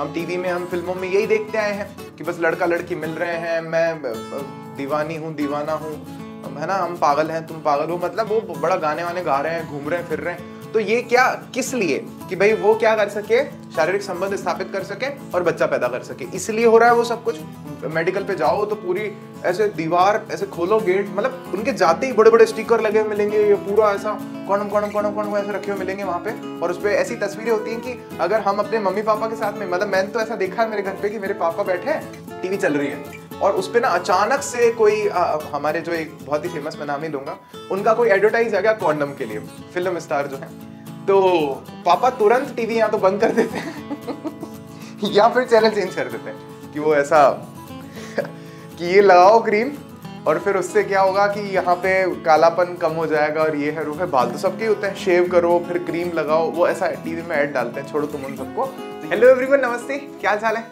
हम टीवी में हम फिल्मों में यही देखते आए हैं कि बस लड़का लड़की मिल रहे हैं मैं दीवानी हूँ दीवाना हूँ है ना हम पागल हैं तुम पागल हो मतलब वो बड़ा गाने वाने गा रहे हैं घूम रहे हैं फिर रहे हैं तो ये क्या किस लिए कि भाई वो क्या कर सके शारीरिक संबंध स्थापित कर सके और बच्चा पैदा कर सके इसलिए हो रहा है वो सब कुछ मेडिकल पे जाओ तो पूरी ऐसे दीवार ऐसे खोलो गेट मतलब उनके जाते ही बड़े बड़े स्टिकर लगे हुए मिलेंगे ये पूरा ऐसा कौन कौन कौन कौन ऐसे रखे हुए मिलेंगे वहाँ पे और उस पर ऐसी तस्वीरें होती हैं कि अगर हम अपने मम्मी पापा के साथ में मतलब मैंने तो ऐसा देखा है मेरे घर पे कि मेरे पापा बैठे टीवी चल रही है और उस पर ना अचानक से कोई आ, हमारे जो एक बहुत ही फेमस मैं नाम ही लूंगा उनका कोई एडवर्टाइज आ गया कॉन्डम के लिए फिल्म स्टार जो है तो पापा तुरंत टीवी यहाँ तो बंद कर देते हैं या फिर चैनल चेंज कर देते हैं कि वो ऐसा कि ये लगाओ क्रीम और फिर उससे क्या होगा कि यहाँ पे कालापन कम हो जाएगा और ये है रूप है बाल तो सबके होते हैं शेव करो फिर क्रीम लगाओ वो ऐसा टीवी में ऐड डालते हैं छोड़ो तुम उन सबको हेलो एवरीवन नमस्ते क्या हाल है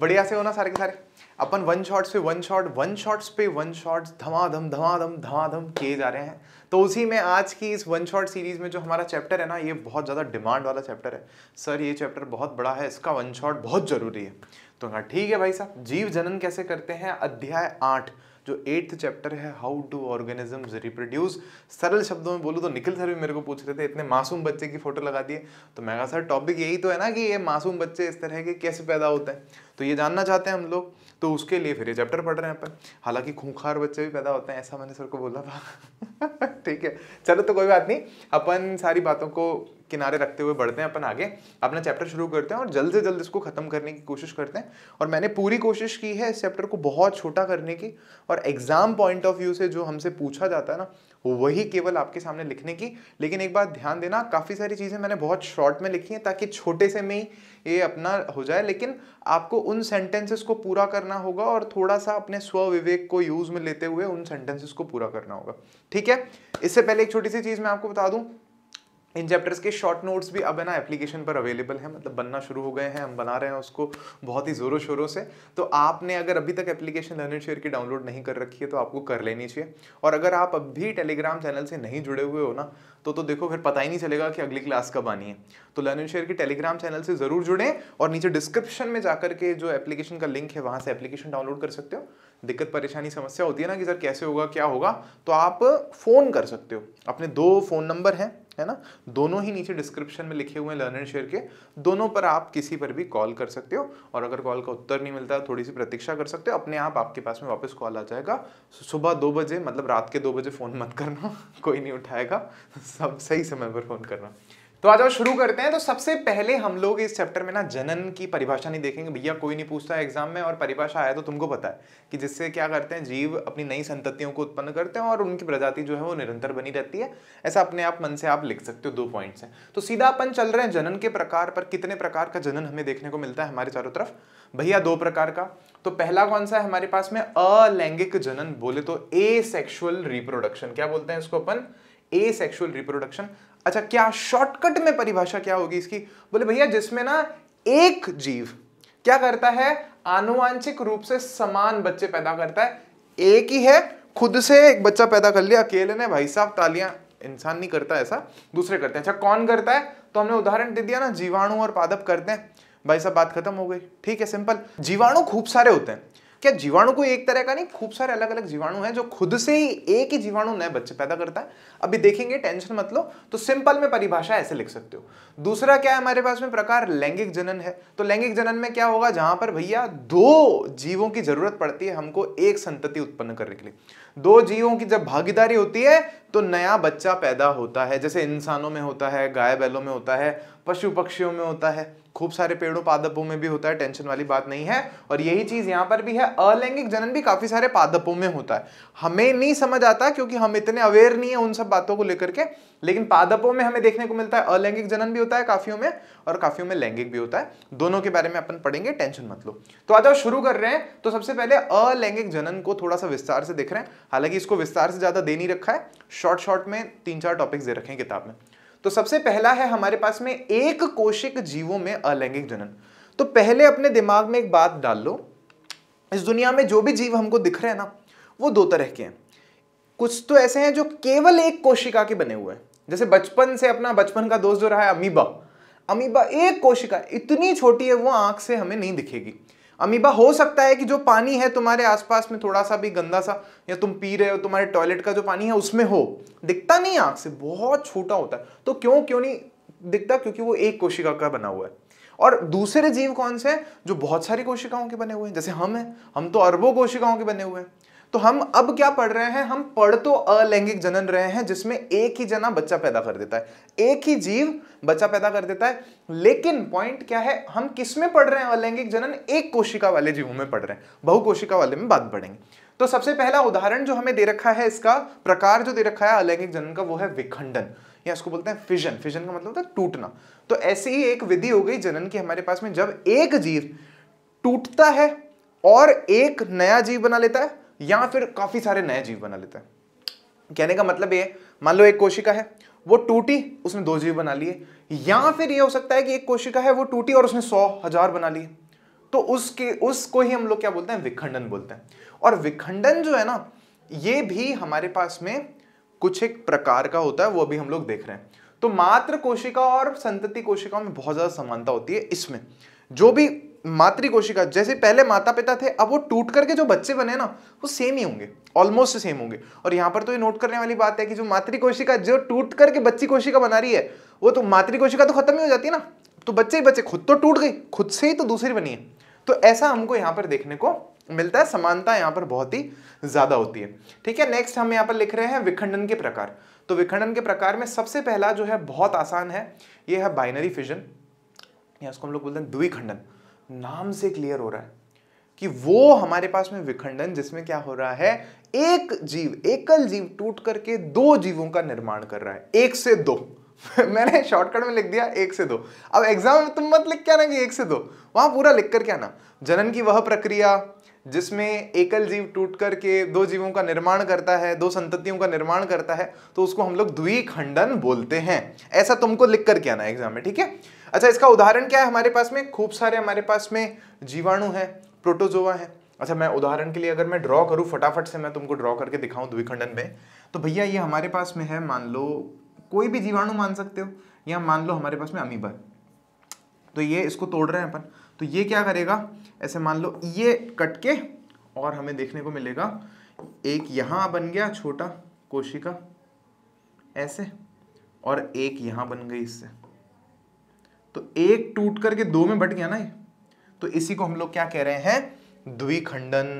बढ़िया से होना सारे के सारे अपन वन शॉट्स पे वन शॉट वन शॉट्स पे वन शॉट्स धमाधम धमाधम धमाधम किए जा रहे हैं तो उसी में आज की इस वन शॉट सीरीज़ में जो हमारा चैप्टर है ना ये बहुत ज़्यादा डिमांड वाला चैप्टर है सर ये चैप्टर बहुत बड़ा है इसका वन शॉट बहुत ज़रूरी है तो हाँ ठीक है भाई साहब जीव जनन कैसे करते हैं अध्याय आठ जो एट्थ चैप्टर है हाउ डू ऑर्गेनिजम्स रिप्रोड्यूस सरल शब्दों में बोलूँ तो निखिल सर भी मेरे को पूछ रहे थे इतने मासूम बच्चे की फ़ोटो लगा दिए तो मैं कहा सर टॉपिक यही तो है ना कि ये मासूम बच्चे इस तरह के कैसे पैदा होते हैं तो ये जानना चाहते हैं हम लोग तो उसके लिए फिर ये चैप्टर पढ़ रहे हैं अपन हालांकि खूंखार बच्चे भी पैदा होते हैं ऐसा मैंने सर को बोला था ठीक है चलो तो कोई बात नहीं अपन सारी बातों को किनारे रखते हुए बढ़ते हैं अपन आगे अपना चैप्टर शुरू करते हैं और जल्द से जल्द इसको ख़त्म करने की कोशिश करते हैं और मैंने पूरी कोशिश की है इस चैप्टर को बहुत छोटा करने की और एग्ज़ाम पॉइंट ऑफ व्यू से जो हमसे पूछा जाता है ना वही केवल आपके सामने लिखने की लेकिन एक बात ध्यान देना काफ़ी सारी चीज़ें मैंने बहुत शॉर्ट में लिखी हैं ताकि छोटे से में ये अपना हो जाए लेकिन आपको उन सेंटेंसेस को पूरा करना होगा और थोड़ा सा अपने स्व विवेक को यूज़ में लेते हुए उन सेंटेंसेस को पूरा करना होगा ठीक है इससे पहले एक छोटी सी चीज़ मैं आपको बता दूँ इन चैप्टर्स के शॉर्ट नोट्स भी अब है ना एप्लीकेशन पर अवेलेबल है मतलब बनना शुरू हो गए हैं हम बना रहे हैं उसको बहुत ही ज़ोरों शोरों से तो आपने अगर अभी तक एप्लीकेशन लर्निंग शेयर की डाउनलोड नहीं कर रखी है तो आपको कर लेनी चाहिए और अगर आप अभी टेलीग्राम चैनल से नहीं जुड़े हुए हो ना तो तो देखो फिर पता ही नहीं चलेगा कि अगली क्लास कब आनी है तो लर्निंग शेयर के टेलीग्राम चैनल से ज़रूर जुड़ें और नीचे डिस्क्रिप्शन में जाकर के जो एप्लीकेशन का लिंक है वहाँ से एप्लीकेशन डाउनलोड कर सकते हो दिक्कत परेशानी समस्या होती है ना कि सर कैसे होगा क्या होगा तो आप फ़ोन कर सकते हो अपने दो फ़ोन नंबर हैं है ना दोनों ही नीचे डिस्क्रिप्शन में लिखे हुए हैं लर्न एंड शेयर के दोनों पर आप किसी पर भी कॉल कर सकते हो और अगर कॉल का उत्तर नहीं मिलता थोड़ी सी प्रतीक्षा कर सकते हो अपने आप आपके पास में वापस कॉल आ जाएगा सुबह दो बजे मतलब रात के दो बजे फ़ोन मत करना कोई नहीं उठाएगा सब सही समय पर फ़ोन करना तो आज शुरू करते हैं तो सबसे पहले हम लोग इस चैप्टर में ना जनन की परिभाषा नहीं देखेंगे भैया कोई नहीं पूछता एग्जाम में और परिभाषा आया तो तुमको पता है कि जिससे क्या करते हैं जीव अपनी नई संततियों को उत्पन्न करते हैं और उनकी प्रजाति जो है वो निरंतर बनी रहती है ऐसा अपने आप मन से आप लिख सकते हो दो पॉइंट है तो सीधा अपन चल रहे हैं जनन के प्रकार पर कितने प्रकार का जनन हमें देखने को मिलता है हमारे चारों तरफ भैया दो प्रकार का तो पहला कौन सा है हमारे पास में अलैंगिक जनन बोले तो ए रिप्रोडक्शन क्या बोलते हैं इसको अपन ए सेक्शुअल रिप्रोडक्शन अच्छा क्या शॉर्टकट में परिभाषा क्या होगी इसकी बोले भैया जिसमें ना एक जीव क्या करता है आनुवांशिक रूप से समान बच्चे पैदा करता है एक ही है खुद से एक बच्चा पैदा कर लिया अकेले ने भाई साहब तालियां इंसान नहीं करता ऐसा दूसरे करते हैं अच्छा कौन करता है तो हमने उदाहरण दे दिया ना जीवाणु और पादप करते हैं भाई साहब बात खत्म हो गई ठीक है सिंपल जीवाणु खूब सारे होते हैं क्या जीवाणु को एक तरह का नहीं खूब सारे अलग अलग जीवाणु हैं जो खुद से ही एक ही जीवाणु नए बच्चे पैदा करता है अभी देखेंगे टेंशन मत लो तो सिंपल में परिभाषा ऐसे लिख सकते हो दूसरा क्या है हमारे पास में प्रकार लैंगिक जनन है तो लैंगिक जनन में क्या होगा जहां पर भैया दो जीवों की जरूरत पड़ती है हमको एक संतति उत्पन्न करने के लिए दो जीवों की जब भागीदारी होती है तो नया बच्चा पैदा होता है जैसे इंसानों में होता है गाय बैलों में होता है पशु पक्षियों में होता है खूब सारे पेड़ों पादपों में भी होता है टेंशन वाली बात नहीं है और यही चीज यहाँ पर भी है अलैंगिक जनन भी काफी सारे पादपों में होता है हमें नहीं समझ आता क्योंकि हम इतने अवेयर नहीं है उन सब बातों को लेकर के लेकिन पादपों में हमें देखने को मिलता है अलैंगिक जनन भी होता है काफियों में और काफियों में लैंगिक भी होता है दोनों के बारे में अपन पढ़ेंगे टेंशन मत लो तो आज शुरू कर रहे हैं तो सबसे पहले अलैंगिक जनन को थोड़ा सा विस्तार से देख रहे हैं हालांकि इसको विस्तार से ज्यादा दे नहीं रखा है शॉर्ट शॉर्ट में तीन चार टॉपिक्स दे रखे हैं किताब में तो सबसे पहला है हमारे पास में एक कोशिक जीवों में अलैंगिक जनन तो पहले अपने दिमाग में एक बात डाल लो इस दुनिया में जो भी जीव हमको दिख रहे हैं ना वो दो तरह के हैं कुछ तो ऐसे हैं जो केवल एक कोशिका के बने हुए हैं जैसे बचपन से अपना बचपन का दोस्त जो रहा है अमीबा अमीबा एक कोशिका इतनी छोटी है वो आंख से हमें नहीं दिखेगी अमीबा हो सकता है कि जो पानी है तुम्हारे आसपास में थोड़ा सा भी गंदा सा या तुम पी रहे हो तुम्हारे टॉयलेट का जो पानी है उसमें हो दिखता नहीं आंख से बहुत छोटा होता है तो क्यों क्यों नहीं दिखता क्योंकि वो एक कोशिका का बना हुआ है और दूसरे जीव कौन से हैं जो बहुत सारी कोशिकाओं के बने हुए हैं जैसे हम हैं हम तो अरबों कोशिकाओं के बने हुए हैं तो हम अब क्या पढ़ रहे हैं हम पढ़ तो अलैंगिक जनन रहे हैं जिसमें एक ही जना बच्चा पैदा कर देता है एक ही जीव बच्चा पैदा कर देता है लेकिन पॉइंट क्या है हम किस में पढ़ रहे हैं अलैंगिक जनन एक कोशिका वाले जीवों में पढ़ रहे हैं बहुकोशिका वाले में बात पढ़ेंगे तो सबसे पहला उदाहरण जो हमें दे रखा है इसका प्रकार जो दे रखा है अलैंगिक जनन का वो है विखंडन या इसको बोलते हैं फिजन फिजन का मतलब होता है टूटना तो ऐसी ही एक विधि हो गई जनन की हमारे पास में जब एक जीव टूटता है और एक नया जीव बना लेता है या फिर काफ़ी सारे नए जीव बना लेता है कहने का मतलब ये मान लो एक कोशिका है वो टूटी उसने दो जीव बना लिए या फिर ये हो सकता है कि एक कोशिका है वो टूटी और उसने सौ हजार बना लिए तो उसके उसको ही हम लोग क्या बोलते हैं विखंडन बोलते हैं और विखंडन जो है ना ये भी हमारे पास में कुछ एक प्रकार का होता है वो अभी हम लोग देख रहे हैं तो मात्र कोशिका और संतति कोशिकाओं में बहुत ज़्यादा समानता होती है इसमें जो भी मातृ कोशिका जैसे पहले माता पिता थे अब वो टूट करके जो बच्चे बने ना वो सेम ही होंगे ऑलमोस्ट सेम होंगे और यहाँ पर तो ये नोट करने वाली बात है कि जो मातृ कोशिका जो टूट करके बच्ची कोशिका बना रही है वो तो मातृ कोशिका तो खत्म ही हो जाती है ना तो बच्चे ही बच्चे खुद तो टूट गई खुद से ही तो दूसरी बनी है तो ऐसा हमको यहाँ पर देखने को मिलता है समानता यहाँ पर बहुत ही ज्यादा होती है ठीक है नेक्स्ट हम यहाँ पर लिख रहे हैं विखंडन के प्रकार तो विखंडन के प्रकार में सबसे पहला जो है बहुत आसान है ये है बाइनरी फिजन या उसको हम लोग बोलते हैं द्विखंडन नाम से क्लियर हो रहा है कि वो हमारे पास में विखंडन जिसमें क्या हो रहा है एक जीव एकल जीव टूट करके दो जीवों का निर्माण कर रहा है एक से दो मैंने शॉर्टकट में लिख दिया एक से दो अब एग्जाम में तुम मत लिख के आना कि एक से दो वहां पूरा लिख करके आना जनन की वह प्रक्रिया जिसमें एकल जीव टूट करके दो जीवों का निर्माण करता है दो संततियों का निर्माण करता है तो उसको हम लोग द्विखंडन बोलते हैं ऐसा तुमको लिख करके आना एग्जाम में ठीक है अच्छा इसका उदाहरण क्या है हमारे पास में खूब सारे हमारे पास में जीवाणु है प्रोटोजोवा है अच्छा मैं उदाहरण के लिए अगर मैं ड्रॉ करूँ फटाफट से मैं तुमको ड्रॉ करके दिखाऊँ द्विखंडन में तो भैया ये हमारे पास में है मान लो कोई भी जीवाणु मान सकते हो या मान लो हमारे पास में अमीबा तो ये इसको तोड़ रहे हैं अपन तो ये क्या करेगा ऐसे मान लो ये कट के और हमें देखने को मिलेगा एक यहाँ बन गया छोटा कोशिका ऐसे और एक यहाँ बन गई इससे तो एक टूट करके दो में बट गया ना तो इसी को हम लोग क्या कह रहे हैं द्विखंडन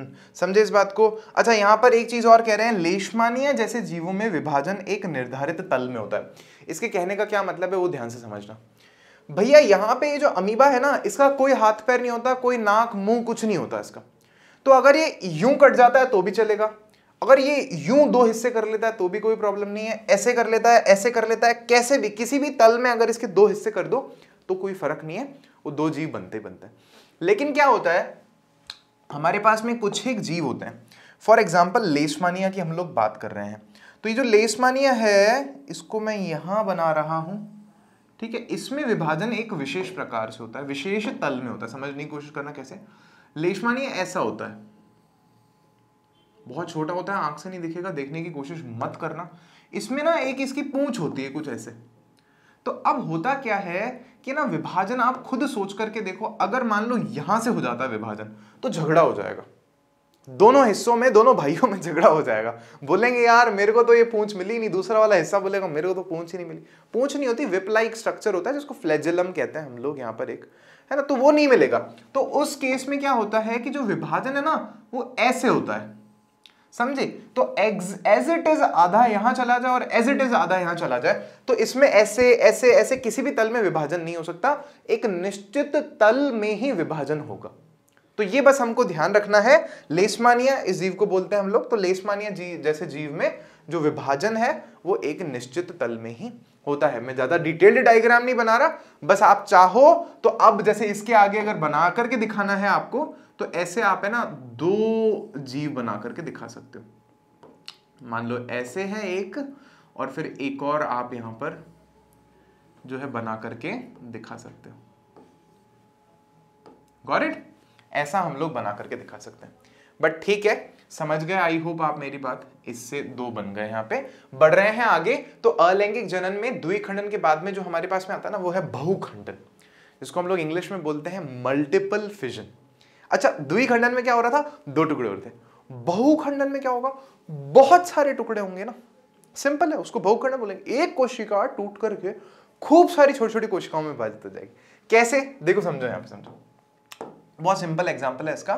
समझे इस बात को अच्छा यहां पर एक चीज और कह रहे हैं लेशमानिया जैसे जीवों में विभाजन एक निर्धारित तल में होता है इसके कहने का क्या मतलब है वो ध्यान से समझना भैया यहां पे ये जो अमीबा है ना इसका कोई हाथ पैर नहीं होता कोई नाक मुंह कुछ नहीं होता इसका तो अगर ये यूं कट जाता है तो भी चलेगा अगर ये यूं दो हिस्से कर लेता है तो भी कोई प्रॉब्लम नहीं है ऐसे कर लेता है ऐसे कर लेता है कैसे भी किसी भी तल में अगर इसके दो हिस्से कर दो तो कोई फर्क नहीं है वो दो जीव बनते बनते हैं लेकिन क्या होता है हमारे पास में कुछ एक जीव होते हैं फॉर एग्जाम्पल लेसमानिया की हम लोग बात कर रहे हैं तो ये जो लेसमानिया है इसको मैं यहाँ बना रहा हूँ ठीक है इसमें विभाजन एक विशेष प्रकार से होता है विशेष तल में होता है समझने की कोशिश करना कैसे लेशमानिया ऐसा होता है बहुत छोटा होता है आंख से नहीं दिखेगा देखने की कोशिश मत करना इसमें ना एक इसकी पूंछ होती है कुछ ऐसे तो अब होता क्या है कि ना विभाजन आप खुद सोच करके देखो अगर मान लो यहां से हो जाता है विभाजन तो झगड़ा हो जाएगा दोनों हिस्सों में दोनों भाइयों में झगड़ा हो जाएगा बोलेंगे यार मेरे को तो ये पूंछ मिली नहीं दूसरा वाला हिस्सा बोलेगा मेरे को तो पूंछ ही नहीं मिली पूंछ नहीं होती विपलाइक स्ट्रक्चर होता है जिसको फ्लेजिलम कहते हैं हम लोग यहाँ पर एक है ना तो वो नहीं मिलेगा तो उस केस में क्या होता है कि जो विभाजन है ना वो ऐसे होता है समझे तो एज इट इज आधा यहां चला जाए और एज इट इज आधा यहां चला जाए तो इसमें ऐसे ऐसे ऐसे किसी भी तल में विभाजन नहीं हो सकता एक निश्चित तल में ही विभाजन होगा तो ये बस हमको ध्यान रखना है लेस्मानिया इस जीव को बोलते हैं हम लोग तो लेस्मानिया जी जैसे जीव में जो विभाजन है वो एक निश्चित तल में ही होता है मैं ज्यादा डिटेल्ड डायग्राम नहीं बना रहा बस आप चाहो तो अब जैसे इसके आगे अगर बना करके दिखाना है आपको तो ऐसे आप है ना दो जीव बना करके दिखा सकते हो मान लो ऐसे है एक और फिर एक और आप यहां पर जो है बना करके दिखा सकते हो गॉट इट ऐसा हम लोग बना करके दिखा सकते हैं बट ठीक है समझ गए आई होप आप मेरी बात इससे दो बन गए यहाँ पे बढ़ रहे हैं आगे तो अलैंगिक जनन में द्विखंडन के बाद में जो हमारे पास में आता है ना वो है बहुखंडन जिसको हम लोग इंग्लिश में बोलते हैं मल्टीपल फिजन अच्छा द्विखंडन में क्या हो रहा था दो टुकड़े हो रहे थे बहुखंडन में क्या होगा बहुत सारे टुकड़े होंगे ना सिंपल है उसको बहुखंडन बोलेंगे एक कोशिका टूट करके खूब सारी छोटी छोटी कोशिकाओं में विभाजित हो जाएगी कैसे देखो समझो यहाँ पे समझो बहुत सिंपल एग्जाम्पल है इसका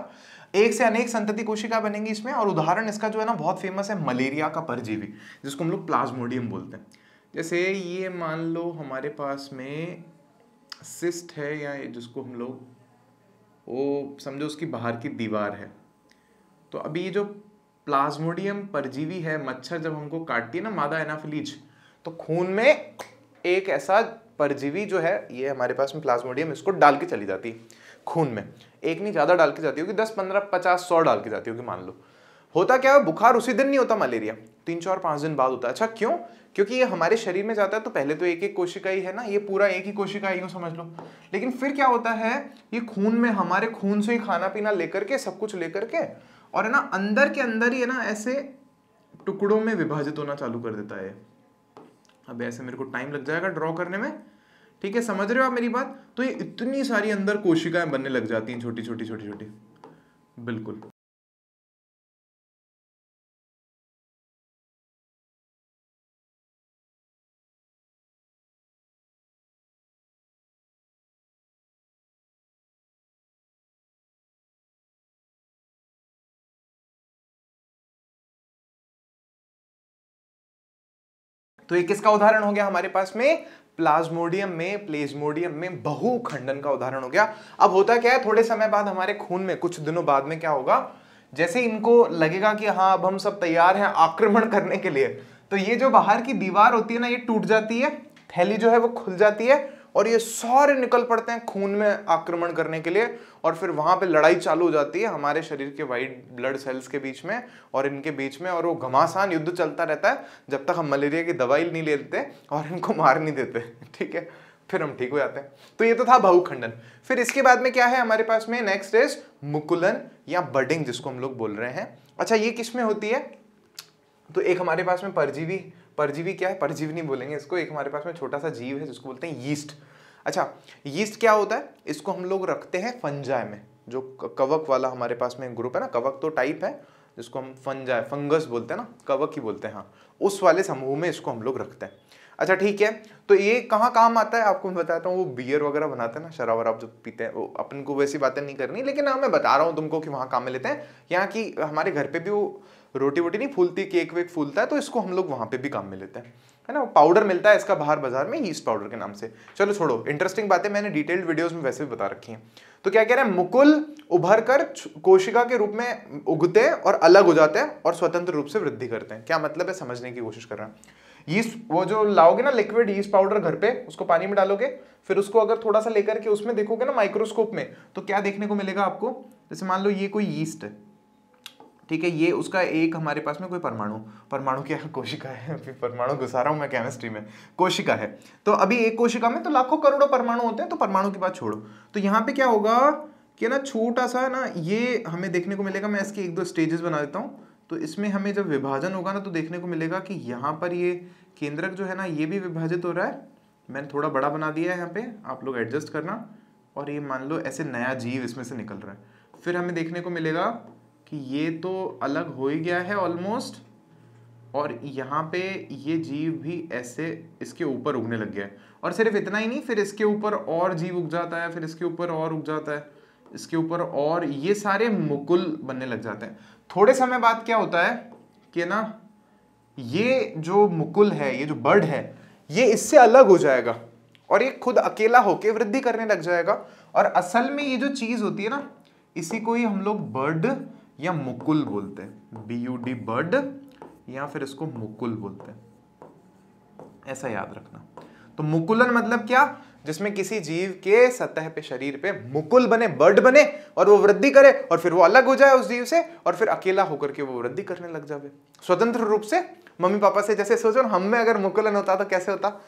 एक से अनेक संतति कोशिका बनेंगी इसमें और उदाहरण इसका जो है ना बहुत फेमस है मलेरिया का परजीवी जिसको हम लोग प्लाज्मोडियम बोलते हैं जैसे ये मान लो हमारे पास में सिस्ट है या जिसको हम लोग वो समझो उसकी बाहर की दीवार है तो अभी ये जो प्लाज्मोडियम परजीवी है मच्छर जब हमको काटती है ना मादा एनाफिलीज तो खून में एक ऐसा परजीवी जो है ये हमारे पास में प्लाज्मोडियम इसको डाल के चली जाती है खून में एक नहीं ज़्यादा डाल के जाती होगी दस पंद्रह पचास सौ डाल के जाती होगी मान लो होता क्या है बुखार उसी दिन नहीं होता मलेरिया तीन चार पाँच दिन बाद होता है अच्छा क्यों क्योंकि ये हमारे शरीर में जाता है तो पहले तो एक एक कोशिका ही है ना ये पूरा एक ही कोशिका ही हो समझ लो लेकिन फिर क्या होता है ये खून में हमारे खून से ही खाना पीना लेकर के सब कुछ लेकर के और है ना अंदर के अंदर ही है ना ऐसे टुकड़ों में विभाजित होना चालू कर देता है अब ऐसे मेरे को टाइम लग जाएगा ड्रॉ करने में ठीक है समझ रहे हो आप मेरी बात तो ये इतनी सारी अंदर कोशिकाएं बनने लग जाती हैं छोटी छोटी छोटी छोटी बिल्कुल तो ये किसका उदाहरण हो गया हमारे पास में प्लाज्मोडियम में प्लेज्मोडियम में बहुखंडन का उदाहरण हो गया अब होता क्या है थोड़े समय बाद हमारे खून में कुछ दिनों बाद में क्या होगा जैसे इनको लगेगा कि हाँ अब हम सब तैयार हैं आक्रमण करने के लिए तो ये जो बाहर की दीवार होती है ना ये टूट जाती है थैली जो है वो खुल जाती है और ये सारे निकल पड़ते हैं खून में आक्रमण करने के लिए और फिर वहां पे लड़ाई चालू हो जाती है हमारे शरीर के वाइट ब्लड सेल्स के बीच में और इनके बीच में और वो घमासान युद्ध चलता रहता है जब तक हम मलेरिया की दवाई नहीं ले लेते और इनको मार नहीं देते ठीक है फिर हम ठीक हो जाते हैं तो ये तो था बहुखंडन फिर इसके बाद में क्या है हमारे पास में नेक्स्ट इज मुकुलन या बडिंग जिसको हम लोग बोल रहे हैं अच्छा ये किसमें होती है तो एक हमारे पास में परजीवी परजीवी क्या है परजीवी नहीं बोलेंगे इसको एक हमारे पास में छोटा सा जीव है जिसको बोलते हैं यीस्ट अच्छा यीस्ट क्या होता है इसको हम लोग रखते हैं फंजाय में जो कवक वाला हमारे पास में ग्रुप है ना कवक तो टाइप है जिसको हम फंजाय फंगस बोलते हैं ना कवक ही बोलते हैं हाँ उस वाले समूह में इसको हम लोग रखते हैं अच्छा ठीक है तो ये कहाँ काम आता है आपको मैं बताता हूँ वो बियर वगैरह बनाते हैं ना शराब वराब जो पीते हैं वो अपन को वैसी बातें नहीं करनी लेकिन हाँ मैं बता रहा हूँ तुमको कि वहाँ काम में लेते हैं यहाँ की हमारे घर पे भी वो रोटी वोटी नहीं फूलती केक वेक फूलता है तो इसको हम लोग वहाँ पे भी काम में लेते हैं है ना पाउडर मिलता है इसका बाहर बाजार में ईस्ट पाउडर के नाम से चलो छोड़ो इंटरेस्टिंग बातें मैंने डिटेल्ड वीडियोज में वैसे भी बता रखी हैं तो क्या कह रहे हैं मुकुल उभर कर कोशिका के रूप में उगते हैं और अलग हो जाते हैं और स्वतंत्र रूप से वृद्धि करते हैं क्या मतलब है समझने की कोशिश कर रहे हैं वो जो लाओगे ना लिक्विड ईस्ट पाउडर घर पे उसको पानी में डालोगे फिर उसको अगर थोड़ा सा लेकर के उसमें देखोगे ना माइक्रोस्कोप में तो क्या देखने को मिलेगा आपको जैसे मान लो ये कोई ईस्ट है ठीक है ये उसका एक हमारे पास में कोई परमाणु परमाणु क्या है कोशिका है परमाणु घुसा रहा हूँ मैं केमिस्ट्री में कोशिका है तो अभी एक कोशिका में तो लाखों करोड़ों परमाणु होते हैं तो परमाणु की बात छोड़ो तो यहाँ पे क्या होगा कि ना छोटा सा ना ये हमें देखने को मिलेगा मैं इसके एक दो स्टेजेस बना देता हूँ तो इसमें हमें जब विभाजन होगा ना तो देखने को मिलेगा कि यहाँ पर ये केंद्रक जो है ना ये भी विभाजित हो रहा है मैंने थोड़ा बड़ा बना दिया है यहाँ पे आप लोग एडजस्ट करना और ये मान लो ऐसे नया जीव इसमें से निकल रहा है फिर हमें देखने को मिलेगा कि ये तो अलग हो ही गया है ऑलमोस्ट और यहाँ पे ये जीव भी ऐसे इसके ऊपर उगने लग गया है और सिर्फ इतना ही नहीं फिर इसके ऊपर और जीव उग जाता है फिर इसके ऊपर और उग जाता है इसके ऊपर और ये सारे मुकुल बनने लग जाते हैं थोड़े समय बाद क्या होता है कि ना ये जो मुकुल है ये जो बर्ड है ये इससे अलग हो जाएगा और ये खुद अकेला होके वृद्धि करने लग जाएगा और असल में ये जो चीज़ होती है ना इसी को ही हम लोग बर्ड या मुकुल बोलते हैं बी यू डी बर्ड या फिर इसको मुकुल बोलते हैं ऐसा याद रखना तो मुकुलन मतलब क्या जिसमें किसी जीव के सतह पे शरीर पे मुकुल बने बर्ड बने और वो वृद्धि करे और फिर वो अलग हो जाए उस जीव से और फिर अकेला होकर के वो वृद्धि करने लग जावे स्वतंत्र रूप से मम्मी पापा से जैसे सोचो हम में अगर मुकुलन होता तो कैसे होता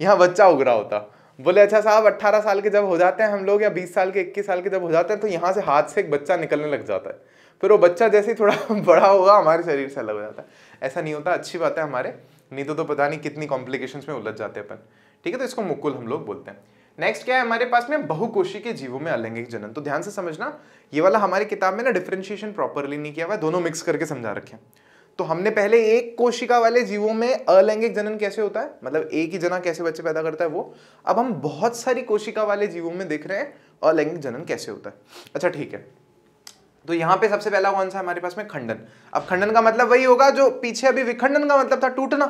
यहाँ बच्चा उगरा होता बोले अच्छा साहब अट्ठारह साल के जब हो जाते हैं हम लोग या बीस साल के इक्कीस साल के जब हो जाते हैं तो यहाँ से हाथ से एक बच्चा निकलने लग जाता है फिर वो बच्चा जैसे ही थोड़ा बड़ा होगा हमारे शरीर से अलग हो जाता है ऐसा नहीं होता अच्छी बात है हमारे नहीं तो, तो पता नहीं कितनी कॉम्प्लिकेशंस में उलझ जाते हैं अपन ठीक है तो इसको मुकुल हम लोग बोलते हैं नेक्स्ट क्या है हमारे पास में बहुकोशी के जीवों में अलैंगिक जनन तो ध्यान से समझना ये वाला हमारी किताब में ना डिफ्रेंशिएशन प्रॉपरली नहीं किया हुआ है दोनों मिक्स करके समझा रखे तो हमने पहले एक कोशिका वाले जीवों में अलैंगिक जनन कैसे होता है मतलब एक ही जना कैसे बच्चे पैदा करता है वो अब हम बहुत सारी कोशिका वाले जीवों में देख रहे हैं अलैंगिक जनन कैसे होता है अच्छा ठीक है तो यहाँ पे सबसे पहला कौन सा हमारे पास में खंडन अब खंडन का मतलब वही होगा जो पीछे अभी विखंडन का मतलब था टूटना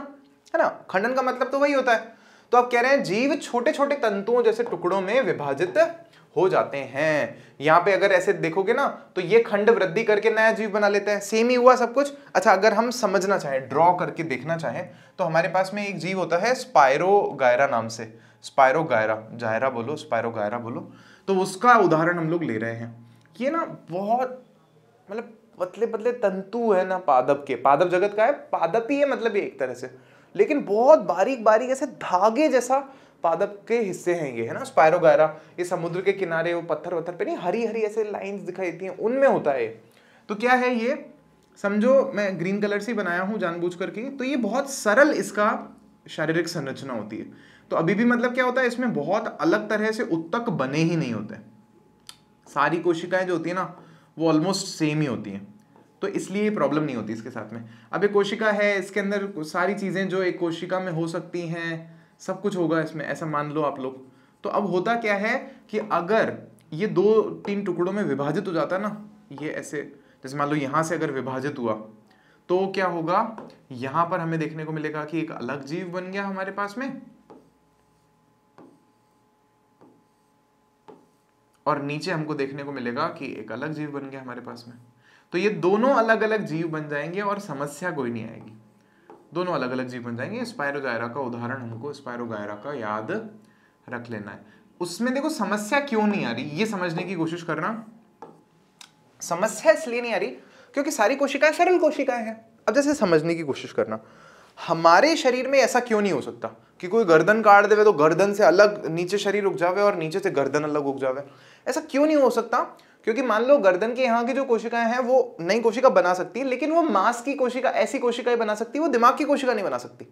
है ना खंडन का मतलब तो वही होता है तो आप कह रहे हैं जीव छोटे छोटे तंतुओं जैसे टुकड़ों में विभाजित हो जाते हैं यहाँ पे अगर ऐसे देखोगे ना तो ये खंड वृद्धि करके नया जीव बना लेते हैं सेम ही हुआ सब कुछ अच्छा अगर हम समझना चाहें ड्रॉ करके देखना चाहें तो हमारे पास में एक जीव होता है स्पायरो गायरा नाम से गायरा जायरा बोलो स्पायरो गायरा बोलो तो उसका उदाहरण हम लोग ले रहे हैं ये ना बहुत मतलब पतले पतले तंतु है ना पादप के पादप जगत का है पादप ही है मतलब एक तरह से लेकिन बहुत बारीक बारीक ऐसे धागे जैसा पादप के हिस्से हैं ये है ना स्पायरो ये समुद्र के किनारे वो पत्थर वत्थर पे नहीं हरी हरी ऐसे लाइंस दिखाई देती हैं उनमें होता है तो क्या है ये समझो मैं ग्रीन कलर से बनाया हूँ जानबूझ करके तो ये बहुत सरल इसका शारीरिक संरचना होती है तो अभी भी मतलब क्या होता है इसमें बहुत अलग तरह से उत्तक बने ही नहीं होते सारी कोशिकाएं जो होती है ना वो ऑलमोस्ट सेम ही होती हैं तो इसलिए प्रॉब्लम नहीं होती इसके साथ में अब एक कोशिका है इसके अंदर सारी चीज़ें जो एक कोशिका में हो सकती हैं सब कुछ होगा इसमें ऐसा मान लो आप लोग तो अब होता क्या है कि अगर ये दो तीन टुकड़ों में विभाजित हो जाता है ना ये ऐसे जैसे मान लो यहाँ से अगर विभाजित हुआ तो क्या होगा यहाँ पर हमें देखने को मिलेगा कि एक अलग जीव बन गया हमारे पास में और नीचे हमको देखने को मिलेगा कि एक अलग जीव बन गया हमारे पास में तो ये दोनों अलग अलग जीव बन जाएंगे और समस्या कोई नहीं आएगी दोनों अलग अलग जीव बन जाएंगे स्पायरोगायरा का उदाहरण हमको स्पायरोगायरा का याद रख लेना है उसमें देखो समस्या क्यों नहीं आ रही ये समझने की कोशिश करना समस्या इसलिए नहीं आ रही क्योंकि सारी कोशिकाएं सरल कोशिकाएं हैं अब जैसे समझने की कोशिश करना हमारे शरीर में ऐसा क्यों नहीं हो सकता कि कोई गर्दन काट देवे तो गर्दन से अलग नीचे शरीर उग जावे और नीचे से गर्दन अलग उग जावे ऐसा क्यों नहीं हो सकता क्योंकि मान लो गर्दन के यहाँ की जो कोशिकाएं हैं वो नई कोशिका बना सकती है लेकिन वो मांस की कोशिका ऐसी कोशिकाएं बना सकती है वो दिमाग की कोशिका नहीं बना सकती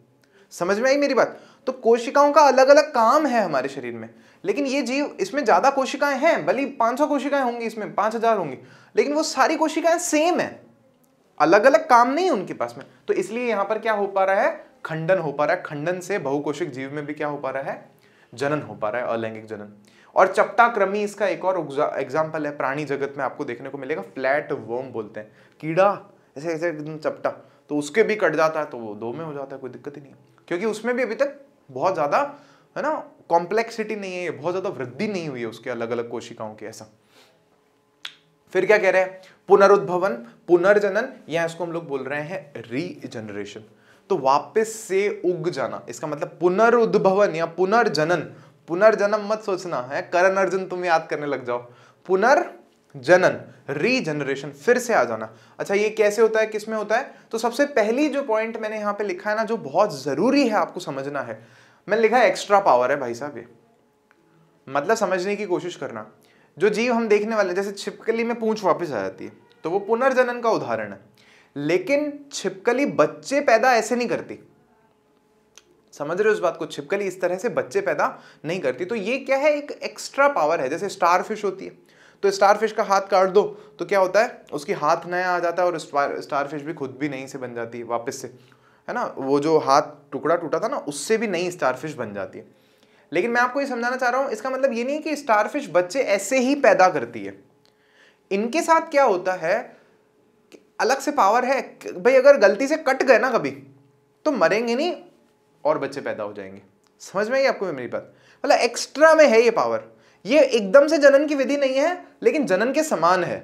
समझ में आई मेरी बात तो कोशिकाओं का अलग अलग काम है हमारे शरीर में लेकिन ये जीव इसमें ज़्यादा कोशिकाएं हैं भली 500 कोशिकाएं होंगी इसमें 5000 होंगी लेकिन वो सारी कोशिकाएं सेम है अलग अलग काम नहीं है उनके पास में तो इसलिए यहाँ पर क्या हो पा रहा है खंडन हो पा रहा है खंडन से बहुकोशिक जीव में भी क्या हो पा रहा है जनन हो पा रहा है अलैंगिक जनन और चपटाक्रमी इसका एक और एग्जाम्पल है प्राणी जगत में आपको देखने को मिलेगा फ्लैट वर्म बोलते हैं कीड़ा ऐसे ऐसे एकदम चपटा तो उसके भी कट जाता है तो वो दो में हो जाता है कोई दिक्कत ही नहीं क्योंकि उसमें भी अभी तक बहुत ज़्यादा है ना कॉम्प्लेक्सिटी नहीं है बहुत ज़्यादा वृद्धि नहीं हुई है उसके अलग अलग कोशिकाओं की ऐसा फिर क्या कह रहे हैं पुनरुद्भवन पुनर्जनन या इसको हम लोग बोल रहे हैं रीजनरेशन तो वापस से उग जाना इसका मतलब पुनरुद्भवन या पुनर्जनन पुनर्जनम मत सोचना है करण अर्जुन तुम याद करने लग जाओ पुनर् जनन रीजनरेशन फिर से आ जाना अच्छा ये कैसे होता है किसमें होता है तो सबसे पहली जो पॉइंट मैंने यहां पे लिखा है ना जो बहुत जरूरी है आपको समझना है मैंने लिखा है एक्स्ट्रा पावर है भाई साहब ये मतलब समझने की कोशिश करना जो जीव हम देखने वाले जैसे छिपकली में पूंछ वापस आ जाती है तो वो पुनर्जनन का उदाहरण है लेकिन छिपकली बच्चे पैदा ऐसे नहीं करती समझ रहे हो उस बात को छिपकली इस तरह से बच्चे पैदा नहीं करती तो ये क्या है एक एक्स्ट्रा पावर है जैसे स्टारफिश होती है तो स्टारफिश का हाथ काट दो तो क्या होता है उसकी हाथ नया आ जाता है और स्टारफिश भी खुद भी नहीं से बन जाती है वापस से है ना वो जो हाथ टुकड़ा टूटा था ना उससे भी नई स्टारफिश बन जाती है लेकिन मैं आपको ये समझाना चाह रहा हूँ इसका मतलब ये नहीं कि स्टारफिश बच्चे ऐसे ही पैदा करती है इनके साथ क्या होता है अलग से पावर है भाई अगर गलती से कट गए ना कभी तो मरेंगे नहीं और बच्चे पैदा हो जाएंगे समझ में आई आपको मेरी बात मतलब एक्स्ट्रा में है ये पावर ये एकदम से जनन की विधि नहीं है लेकिन जनन के समान है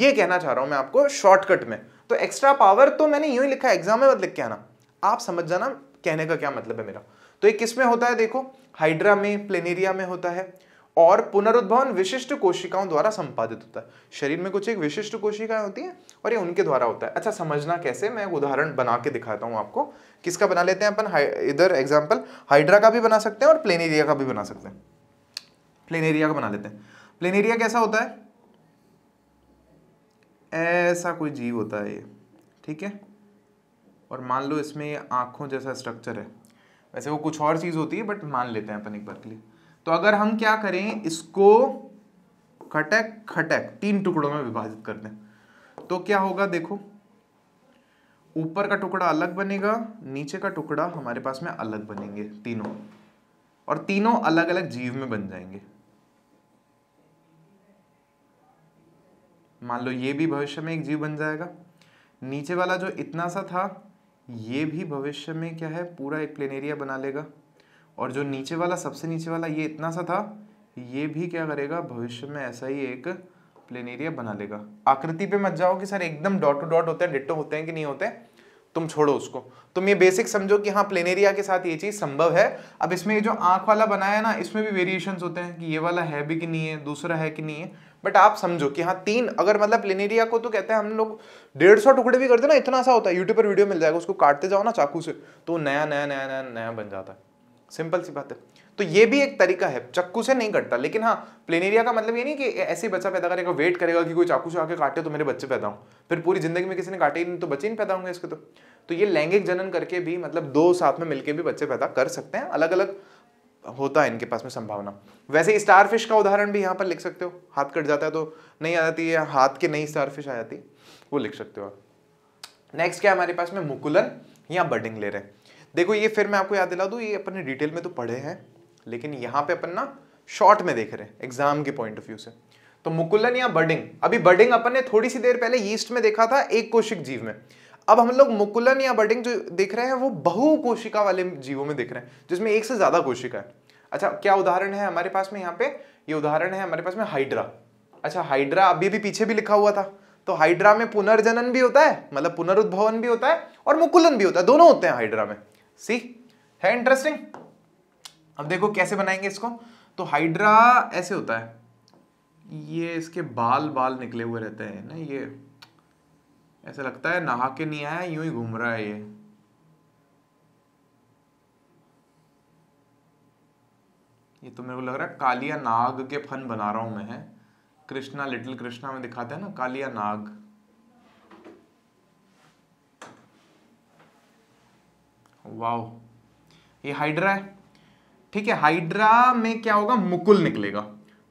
ये कहना चाह रहा हूं मैं आपको शॉर्टकट में तो एक्स्ट्रा पावर तो मैंने यूं ही लिखा एग्जाम में मत लिख के आना आप समझ जाना कहने का क्या मतलब है मेरा तो ये किस में होता है देखो हाइड्रा में प्लेनेरिया में होता है और पुनरुद्भवन विशिष्ट कोशिकाओं द्वारा संपादित होता है शरीर में कुछ एक विशिष्ट कोशिकाएं होती हैं और ये उनके द्वारा होता है अच्छा समझना कैसे मैं उदाहरण बना के दिखाता हूँ आपको किसका बना लेते हैं अपन इधर एग्जाम्पल हाइड्रा का भी बना सकते हैं और प्लेन एरिया का भी बना सकते हैं प्लेन एरिया का बना लेते हैं प्लेन एरिया कैसा होता है ऐसा कोई जीव होता है ये ठीक है और मान लो इसमें ये आँखों जैसा स्ट्रक्चर है वैसे वो कुछ और चीज़ होती है बट मान लेते हैं अपन एक बार के लिए तो अगर हम क्या करें इसको खटक खटक तीन टुकड़ों में विभाजित कर दें तो क्या होगा देखो ऊपर का टुकड़ा अलग बनेगा नीचे का टुकड़ा हमारे पास में अलग बनेंगे तीनों और तीनों अलग अलग जीव में बन जाएंगे मान लो ये भी भविष्य में एक जीव बन जाएगा नीचे वाला जो इतना सा था ये भी भविष्य में क्या है पूरा एक प्लेन एरिया बना लेगा और जो नीचे वाला सबसे नीचे वाला ये इतना सा था ये भी क्या करेगा भविष्य में ऐसा ही एक प्लेन एरिया बना लेगा आकृति पे मत जाओ कि सर एकदम डॉट टू डॉट होते हैं डिट्टो होते हैं कि नहीं होते तुम छोड़ो उसको तुम ये बेसिक समझो कि हाँ प्लेन एरिया के साथ ये चीज़ संभव है अब इसमें ये जो आंख वाला बनाया है ना इसमें भी वेरिएशन होते हैं कि ये वाला है भी कि नहीं है दूसरा है कि नहीं है बट आप समझो कि हाँ तीन अगर मतलब प्लेन एरिया को तो कहते हैं हम लोग डेढ़ सौ टुकड़े भी करते ना इतना सा होता है यूट्यूब पर वीडियो मिल जाएगा उसको काटते जाओ ना चाकू से तो नया नया नया नया नया बन जाता है सिंपल सी बात है तो ये भी एक तरीका है चक्कू से नहीं कटता लेकिन हाँ प्लेनेरिया का मतलब ये नहीं कि ऐसे बच्चा पैदा करेगा वेट करेगा कि कोई चाकू से आके काटे तो मेरे बच्चे पैदा हो फिर पूरी जिंदगी में किसी ने काटे ही नहीं तो बच्चे नहीं पैदा होंगे इसके तो तो ये लैंगिक जनन करके भी मतलब दो साथ में मिलकर भी बच्चे पैदा कर सकते हैं अलग अलग होता है इनके पास में संभावना वैसे स्टार फिश का उदाहरण भी यहाँ पर लिख सकते हो हाथ कट जाता है तो नहीं आ जाती है हाथ के नई स्टार फिश आ जाती वो लिख सकते हो आप नेक्स्ट क्या हमारे पास में मुकुलन या बर्डिंग ले रहे हैं देखो ये फिर मैं आपको याद दिला दूँ ये अपने डिटेल में तो पढ़े हैं लेकिन यहाँ पे अपन ना शॉर्ट में देख रहे हैं एग्जाम के पॉइंट ऑफ व्यू से तो मुकुलन या बर्डिंग अभी बर्डिंग अपन ने थोड़ी सी देर पहले यीस्ट में देखा था एक कोशिक जीव में अब हम लोग मुकुलन या बर्डिंग जो देख रहे हैं वो बहु कोशिका वाले जीवों में देख रहे हैं जिसमें एक से ज्यादा कोशिका है अच्छा क्या उदाहरण है हमारे पास में यहाँ पे ये उदाहरण है हमारे पास में हाइड्रा अच्छा हाइड्रा अभी भी पीछे भी लिखा हुआ था तो हाइड्रा में पुनर्जनन भी होता है मतलब पुनरुद्भवन भी होता है और मुकुलन भी होता है दोनों होते हैं हाइड्रा में सी है इंटरेस्टिंग अब देखो कैसे बनाएंगे इसको तो हाइड्रा ऐसे होता है ये इसके बाल बाल निकले हुए रहते हैं ना ये ऐसा लगता है नहा के नहीं आया यूं ही घूम रहा है ये ये तो मेरे को लग रहा है कालिया नाग के फन बना रहा हूं मैं कृष्णा लिटिल कृष्णा में दिखाते हैं ना कालिया नाग वाओ ये हाइड्रा है ठीक है हाइड्रा में क्या होगा मुकुल निकलेगा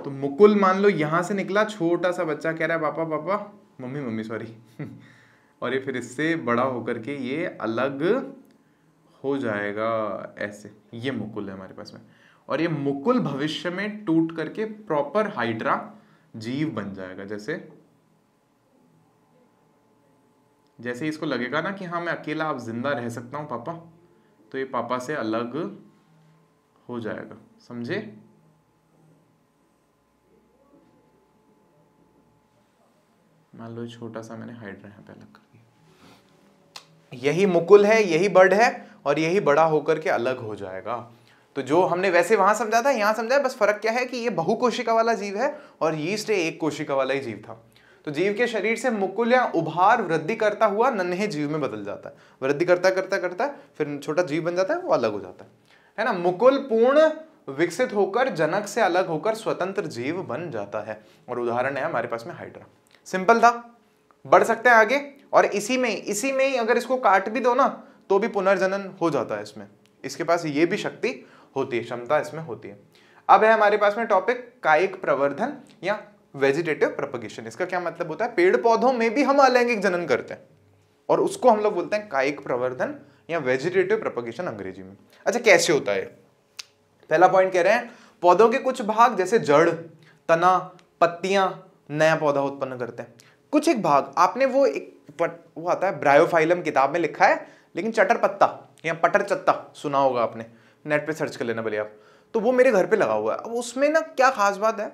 तो मुकुल मान लो यहां से निकला छोटा सा बच्चा कह रहा है पापा पापा मम्मी मम्मी सॉरी और ये फिर इससे बड़ा होकर के ये अलग हो जाएगा ऐसे ये मुकुल है हमारे पास में और ये मुकुल भविष्य में टूट करके प्रॉपर हाइड्रा जीव बन जाएगा जैसे जैसे इसको लगेगा ना कि हाँ मैं अकेला आप जिंदा रह सकता हूं पापा तो ये पापा से अलग हो जाएगा समझे मान लो छोटा सा मैंने हाइड्रा यहां पे अलग कर दिया यही मुकुल है यही बर्ड है और यही बड़ा होकर के अलग हो जाएगा तो जो हमने वैसे वहां समझा था यहां समझा बस फर्क क्या है कि ये बहु कोशिका वाला जीव है और यीस्ट एक कोशिका वाला ही जीव था तो जीव के शरीर से मुकुल या उभार वृद्धि करता हुआ नन्हे जीव में बदल जाता है वृद्धि करता करता करता फिर छोटा जीव बन जाता है वो अलग हो जाता है है ना मुकुल पूर्ण विकसित होकर जनक से अलग होकर स्वतंत्र जीव बन जाता है और उदाहरण है हमारे पास में हाइड्रा सिंपल था बढ़ सकते हैं आगे और इसी में इसी में ही अगर इसको काट भी दो ना तो भी पुनर्जनन हो जाता है इसमें इसके पास ये भी शक्ति होती है क्षमता इसमें होती है अब है हमारे पास में टॉपिक कायिक प्रवर्धन या वेजिटेटिव प्रपोगेशन इसका क्या मतलब होता है पेड़ पौधों में भी हम अलैंगिक जनन करते हैं और उसको हम लोग बोलते हैं कायिक प्रवर्धन या वेजिटेटिव प्रपोगेशन अंग्रेजी में अच्छा कैसे होता है पहला पॉइंट कह रहे हैं पौधों के कुछ भाग जैसे जड़ तना पत्तियां नया पौधा उत्पन्न करते हैं कुछ एक भाग आपने वो एक पट, वो आता है ब्रायोफाइलम किताब में लिखा है लेकिन चटर पत्ता या पटर चत्ता सुना होगा आपने नेट पे सर्च कर लेना भले आप तो वो मेरे घर पे लगा हुआ है अब उसमें ना क्या खास बात है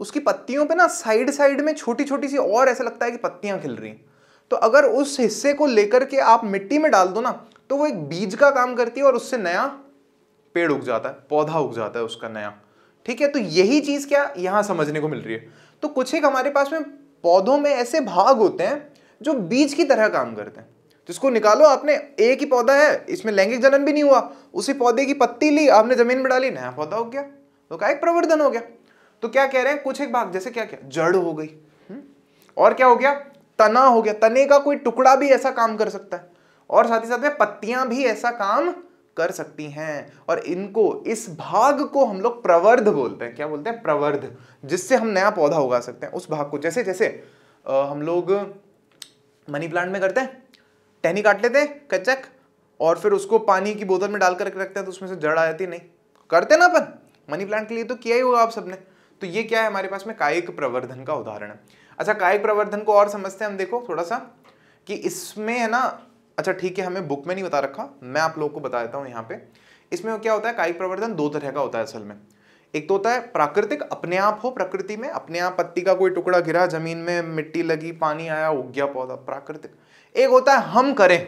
उसकी पत्तियों पे ना साइड साइड में छोटी छोटी सी और ऐसा लगता है कि पत्तियां खिल रही तो अगर उस हिस्से को लेकर के आप मिट्टी में डाल दो ना तो वो एक बीज का काम करती है और उससे नया पेड़ उग जाता है पौधा उग जाता है उसका नया ठीक है तो यही चीज़ क्या यहाँ समझने को मिल रही है तो कुछ एक हमारे पास में पौधों में ऐसे भाग होते हैं जो बीज की तरह काम करते हैं जिसको निकालो आपने एक ही पौधा है इसमें लैंगिक जनन भी नहीं हुआ उसी पौधे की पत्ती ली आपने जमीन में डाली नया पौधा हो गया तो का एक प्रवर्धन हो गया तो क्या कह रहे हैं कुछ एक भाग जैसे क्या क्या जड़ हो गई हम्म? और क्या हो गया तना हो गया तने का कोई टुकड़ा भी ऐसा काम कर सकता है और साथ ही साथ में पत्तियां भी ऐसा काम कर सकती हैं और इनको इस भाग को हम लोग प्रवर्ध बोलते हैं क्या बोलते हैं प्रवर्ध जिससे हम नया पौधा उगा सकते हैं उस भाग को जैसे जैसे आ, हम लोग मनी प्लांट में करते हैं टहनी काट लेते हैं कचक और फिर उसको पानी की बोतल में डाल करके रखते हैं तो उसमें से जड़ आ जाती नहीं करते ना अपन मनी प्लांट के लिए तो किया ही होगा आप सबने तो ये क्या है हमारे पास में कायिक प्रवर्धन का उदाहरण है अच्छा कायिक प्रवर्धन को और समझते हैं हम देखो थोड़ा सा कि इसमें है ना अच्छा ठीक है हमें बुक में नहीं बता रखा मैं आप लोगों को बता देता हूँ यहाँ पे इसमें क्या होता है कायिक प्रवर्धन दो तरह का होता है असल में एक तो होता है प्राकृतिक अपने आप हो प्रकृति में अपने आप पत्ती का कोई टुकड़ा गिरा जमीन में मिट्टी लगी पानी आया उग गया पौधा प्राकृतिक एक होता है हम करें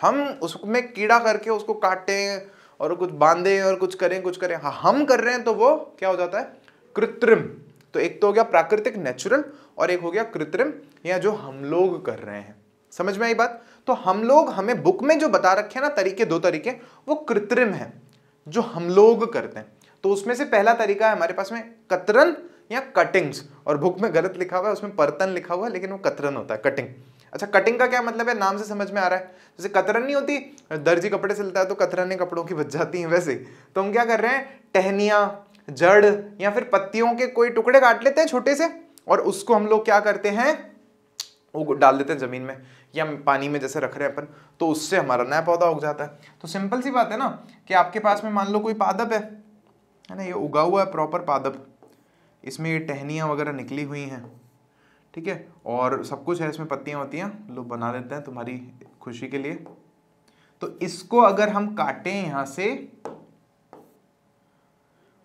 हम उसमें कीड़ा करके उसको काटें और कुछ बांधें और कुछ करें कुछ करें हाँ हम कर रहे हैं तो वो क्या हो जाता है कृत्रिम तो एक तो हो गया प्राकृतिक नेचुरल और एक हो गया कृत्रिम या जो हम लोग कर रहे हैं समझ में आई बात तो हम लोग हमें बुक में जो बता रखे हैं ना तरीके दो तरीके वो कृत्रिम है जो हम लोग करते हैं तो उसमें से पहला तरीका है हमारे पास में कतरन या कटिंग्स और बुक में गलत लिखा हुआ है उसमें परतन लिखा हुआ है लेकिन वो कतरन होता है कटिंग अच्छा कटिंग का क्या मतलब है नाम से समझ में आ रहा है जैसे कतरन नहीं होती दर्जी कपड़े सिलता है तो कतरने कपड़ों की बच जाती हैं वैसे तो हम क्या कर रहे हैं टहनिया जड़ या फिर पत्तियों के कोई टुकड़े काट लेते हैं छोटे से और उसको हम लोग क्या करते हैं वो डाल देते हैं ज़मीन में या पानी में जैसे रख रहे हैं अपन तो उससे हमारा नया पौधा उग जाता है तो सिंपल सी बात है ना कि आपके पास में मान लो कोई पादप है है ना ये उगा हुआ है प्रॉपर पादप इसमें ये टहनियाँ वगैरह निकली हुई हैं ठीक है और सब कुछ है इसमें पत्तियाँ वत्तियाँ लोग बना लेते हैं तुम्हारी खुशी के लिए तो इसको अगर हम काटें यहाँ से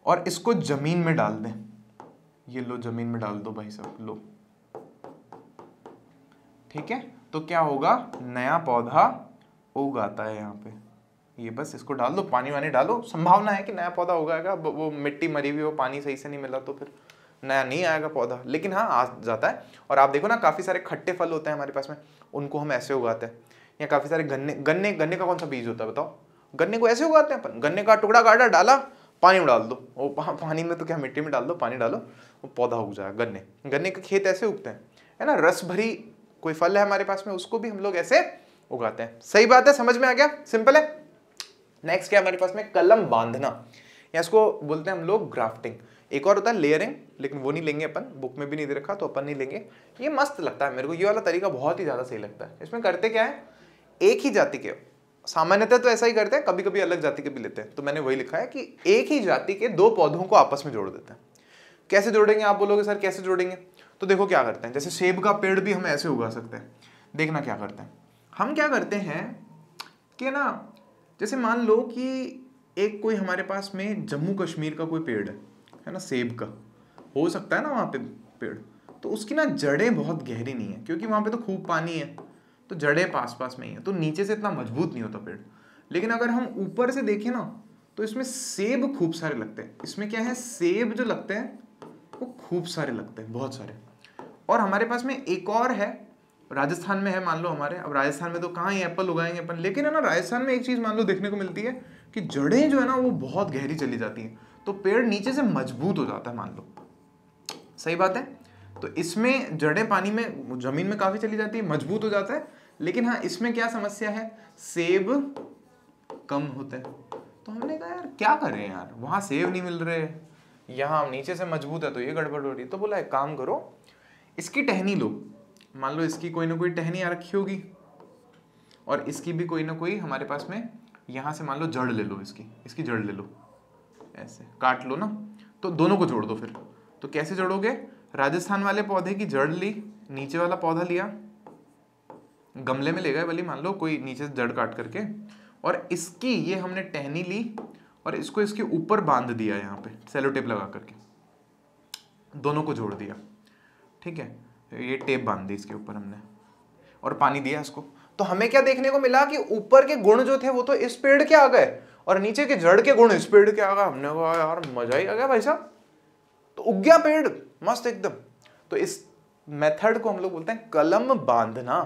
और इसको ज़मीन में डाल दें ये लो ज़मीन में डाल दो भाई साहब लो ठीक है तो क्या होगा नया पौधा उगाता है यहाँ पे ये बस इसको डाल दो पानी वानी डालो संभावना है कि नया पौधा उगाएगा वो मिट्टी मरी हुई हो पानी सही से नहीं मिला तो फिर नया नहीं आएगा पौधा लेकिन हाँ आ जाता है और आप देखो ना काफ़ी सारे खट्टे फल होते हैं हमारे पास में उनको हम ऐसे उगाते हैं या काफ़ी सारे गन्ने गन्ने गन्ने का कौन सा बीज होता है बताओ गन्ने को ऐसे उगाते हैं अपन गन्ने का टुकड़ा काटा डाला पानी में डाल दो वो पानी में तो क्या मिट्टी में डाल दो पानी डालो वो पौधा उग जाएगा गन्ने गन्ने के खेत ऐसे उगते हैं है ना रस भरी कोई फल है हमारे पास में उसको भी हम लोग ऐसे उगाते हैं सही बात है समझ में आ गया सिंपल है नेक्स्ट क्या हमारे पास में कलम बांधना या इसको बोलते हैं हम लोग ग्राफ्टिंग एक और होता है लेयरिंग लेकिन वो नहीं लेंगे अपन बुक में भी नहीं दे रखा तो अपन नहीं लेंगे ये मस्त लगता है मेरे को ये वाला तरीका बहुत ही ज़्यादा सही लगता है इसमें करते क्या है एक ही जाति के सामान्यतः तो ऐसा ही करते हैं कभी कभी अलग जाति के भी लेते हैं तो मैंने वही लिखा है कि एक ही जाति के दो पौधों को आपस में जोड़ देते हैं कैसे जोड़ेंगे आप बोलोगे सर कैसे जोड़ेंगे तो देखो क्या करते हैं जैसे सेब का पेड़ भी हम ऐसे उगा सकते हैं देखना क्या करते हैं हम क्या करते हैं कि ना जैसे मान लो कि एक कोई हमारे पास में जम्मू कश्मीर का कोई पेड़ है है ना सेब का हो सकता है ना वहाँ पे पेड़ तो उसकी ना जड़ें बहुत गहरी नहीं है क्योंकि वहाँ पे तो खूब पानी है तो जड़े पास पास में ही है तो नीचे से इतना मजबूत नहीं होता पेड़ लेकिन अगर हम ऊपर से देखें ना तो इसमें सेब खूब सारे लगते हैं इसमें क्या है सेब जो लगते हैं वो खूब सारे लगते हैं बहुत सारे और हमारे पास में एक और है राजस्थान में है मान लो हमारे अब राजस्थान में तो कहाँ ही एप्पल उगाएंगे अपन लेकिन है ना राजस्थान में एक चीज़ मान लो देखने को मिलती है कि जड़ें जो है ना वो बहुत गहरी चली जाती हैं तो पेड़ नीचे से मजबूत हो जाता है मान लो सही बात है तो इसमें जड़ें पानी में ज़मीन में काफ़ी चली जाती है मजबूत हो जाता है लेकिन हाँ इसमें क्या समस्या है सेब कम होते हैं तो हमने कहा यार क्या कर रहे हैं यार वहां सेब नहीं मिल रहे यहाँ नीचे से मजबूत है तो ये गड़बड़ हो रही है तो बोला एक काम करो इसकी टहनी लो मान लो इसकी कोई ना कोई टहनी आ रखी होगी और इसकी भी कोई ना कोई हमारे पास में यहाँ से मान लो जड़ ले लो इसकी इसकी जड़ ले लो ऐसे काट लो ना तो दोनों को जोड़ दो फिर तो कैसे जोड़ोगे राजस्थान वाले पौधे की जड़ ली नीचे वाला पौधा लिया गमले में ले गए वाली मान लो कोई नीचे से जड़ काट करके और इसकी ये हमने टहनी ली और इसको इसके ऊपर बांध दिया यहाँ पे सेलो टेप लगा करके दोनों को जोड़ दिया ठीक है ये टेप बांध दी इसके ऊपर हमने और पानी दिया इसको तो हमें क्या देखने को मिला कि ऊपर के गुण जो थे वो तो इस पेड़ के आ गए और नीचे के जड़ के गुण इस पेड़ के आ गए हमने कहा यार मजा ही आ गया भाई साहब तो उग गया पेड़ मस्त एकदम तो इस मेथड को हम लोग बोलते हैं कलम बांधना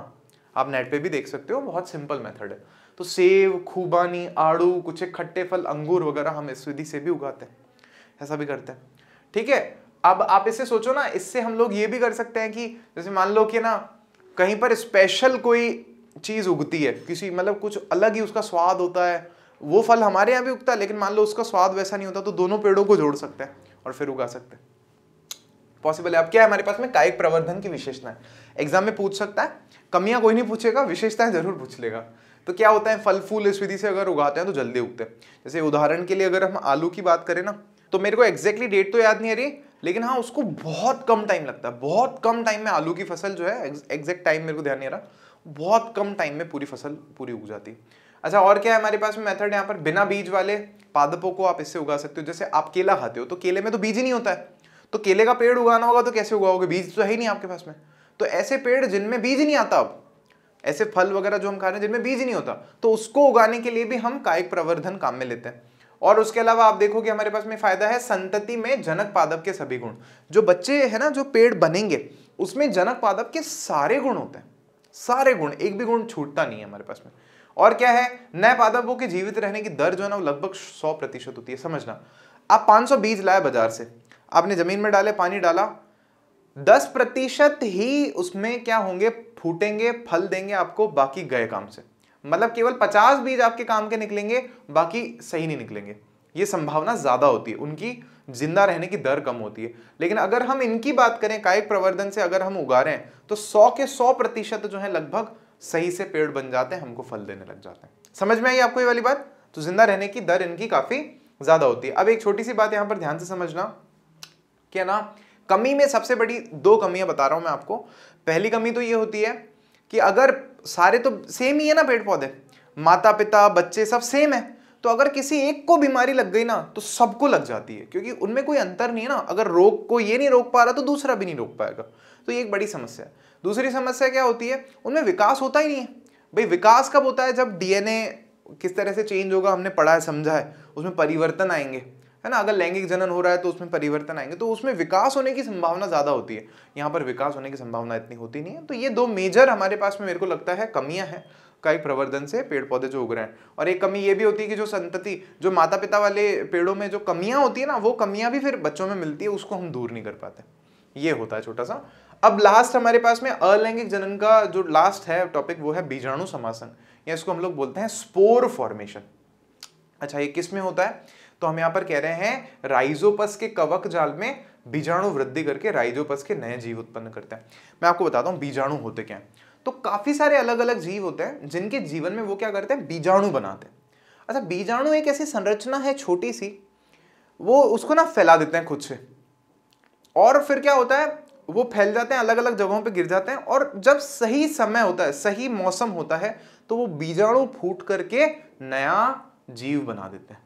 आप नेट पे भी देख सकते हो बहुत सिंपल मेथड है तो सेब खूबानी आड़ू कुछ खट्टे फल अंगूर वगैरह हम इस विधि से भी उगाते हैं ऐसा भी करते हैं ठीक है अब आप इसे सोचो ना इससे हम लोग ये भी कर सकते हैं कि जैसे मान लो कि ना कहीं पर स्पेशल कोई चीज़ उगती है किसी मतलब कुछ अलग ही उसका स्वाद होता है वो फल हमारे यहाँ भी उगता है लेकिन मान लो उसका स्वाद वैसा नहीं होता तो दोनों पेड़ों को जोड़ सकते हैं और फिर उगा सकते हैं पॉसिबल है अब क्या है हमारे पास में कायिक प्रवर्धन की विशेषता एग्जाम में पूछ सकता है कमियां कोई नहीं पूछेगा विशेषताएं जरूर पूछ लेगा तो क्या होता है फल फूल इस विधि से अगर उगाते हैं तो जल्दी उगते हैं जैसे उदाहरण के लिए अगर हम आलू की बात करें ना तो मेरे को एग्जैक्टली डेट तो याद नहीं आ रही लेकिन हाँ उसको बहुत कम टाइम लगता है बहुत कम टाइम में आलू की फसल जो है एग्जैक्ट टाइम मेरे को ध्यान नहीं आ रहा बहुत कम टाइम में पूरी फसल पूरी उग जाती है अच्छा और क्या है हमारे पास में मेथड यहाँ पर बिना बीज वाले पादपों को आप इससे उगा सकते हो जैसे आप केला खाते हो तो केले में तो बीज ही नहीं होता है तो केले का पेड़ उगाना होगा तो कैसे उगाओगे बीज तो है ही नहीं आपके पास में तो ऐसे पेड़ जिनमें बीज नहीं आता अब ऐसे फल वगैरह जो हम खा रहे हैं जिनमें बीज नहीं होता तो उसको उगाने के लिए भी हम कायिक प्रवर्धन काम में लेते हैं और उसके अलावा आप देखोगे हमारे पास में फायदा है संतति में जनक पादप के सभी गुण जो बच्चे है ना जो पेड़ बनेंगे उसमें जनक पादप के सारे गुण होते हैं सारे गुण एक भी गुण छूटता नहीं है हमारे पास में और क्या है नए पादपों के जीवित रहने की दर जो है ना लगभग सौ प्रतिशत होती है समझना आप 500 बीज लाए बाजार से आपने ज़मीन में डाले पानी डाला दस प्रतिशत ही उसमें क्या होंगे फूटेंगे फल देंगे आपको बाकी गए काम से मतलब केवल पचास बीज आपके काम के निकलेंगे बाकी सही नहीं निकलेंगे ये संभावना ज़्यादा होती है उनकी जिंदा रहने की दर कम होती है लेकिन अगर हम इनकी बात करें कायिक प्रवर्धन से अगर हम उगा रहे हैं तो सौ के सौ प्रतिशत जो है लगभग सही से पेड़ बन जाते हैं हमको फल देने लग जाते हैं समझ में आई आपको ये वाली बात तो जिंदा रहने की दर इनकी काफ़ी ज़्यादा होती है अब एक छोटी सी बात यहां पर ध्यान से समझना ठीक है ना कमी में सबसे बड़ी दो कमियां बता रहा हूं मैं आपको पहली कमी तो ये होती है कि अगर सारे तो सेम ही है ना पेड़ पौधे माता पिता बच्चे सब सेम है तो अगर किसी एक को बीमारी लग गई ना तो सबको लग जाती है क्योंकि उनमें कोई अंतर नहीं है ना अगर रोग को ये नहीं रोक पा रहा तो दूसरा भी नहीं रोक पाएगा तो ये एक बड़ी समस्या है दूसरी समस्या क्या होती है उनमें विकास होता ही नहीं है भाई विकास कब होता है जब डीएनए किस तरह से चेंज होगा हमने पढ़ा है समझा है उसमें परिवर्तन आएंगे है ना अगर लैंगिक जनन हो रहा है तो उसमें परिवर्तन आएंगे तो उसमें विकास होने की संभावना ज़्यादा होती है यहाँ पर विकास होने की संभावना इतनी होती नहीं है तो ये दो मेजर हमारे पास में मेरे को लगता है कमियां हैं का प्रवर्धन से पेड़ पौधे जो उग रहे हैं और एक कमी ये भी होती है कि जो संतति जो माता पिता वाले पेड़ों में जो कमियां होती है ना वो कमियां भी फिर बच्चों में मिलती है उसको हम दूर नहीं कर पाते ये होता है छोटा सा अब लास्ट हमारे पास में अलैंगिक जनन का जो लास्ट है टॉपिक वो है बीजाणु समासन या इसको हम लोग बोलते हैं स्पोर फॉर्मेशन अच्छा ये किस में होता है तो हम यहाँ पर कह रहे हैं राइजोपस के कवक जाल में बीजाणु वृद्धि करके राइजोपस के नए जीव उत्पन्न करते हैं मैं आपको बताता हूं बीजाणु होते क्या तो काफी सारे अलग अलग जीव होते हैं जिनके जीवन में वो क्या करते हैं बीजाणु बनाते हैं अच्छा बीजाणु एक ऐसी संरचना है छोटी सी वो उसको ना फैला देते हैं खुद से और फिर क्या होता है वो फैल जाते हैं अलग अलग जगहों पे गिर जाते हैं और जब सही समय होता है सही मौसम होता है तो वो बीजाणु फूट करके नया जीव बना देते हैं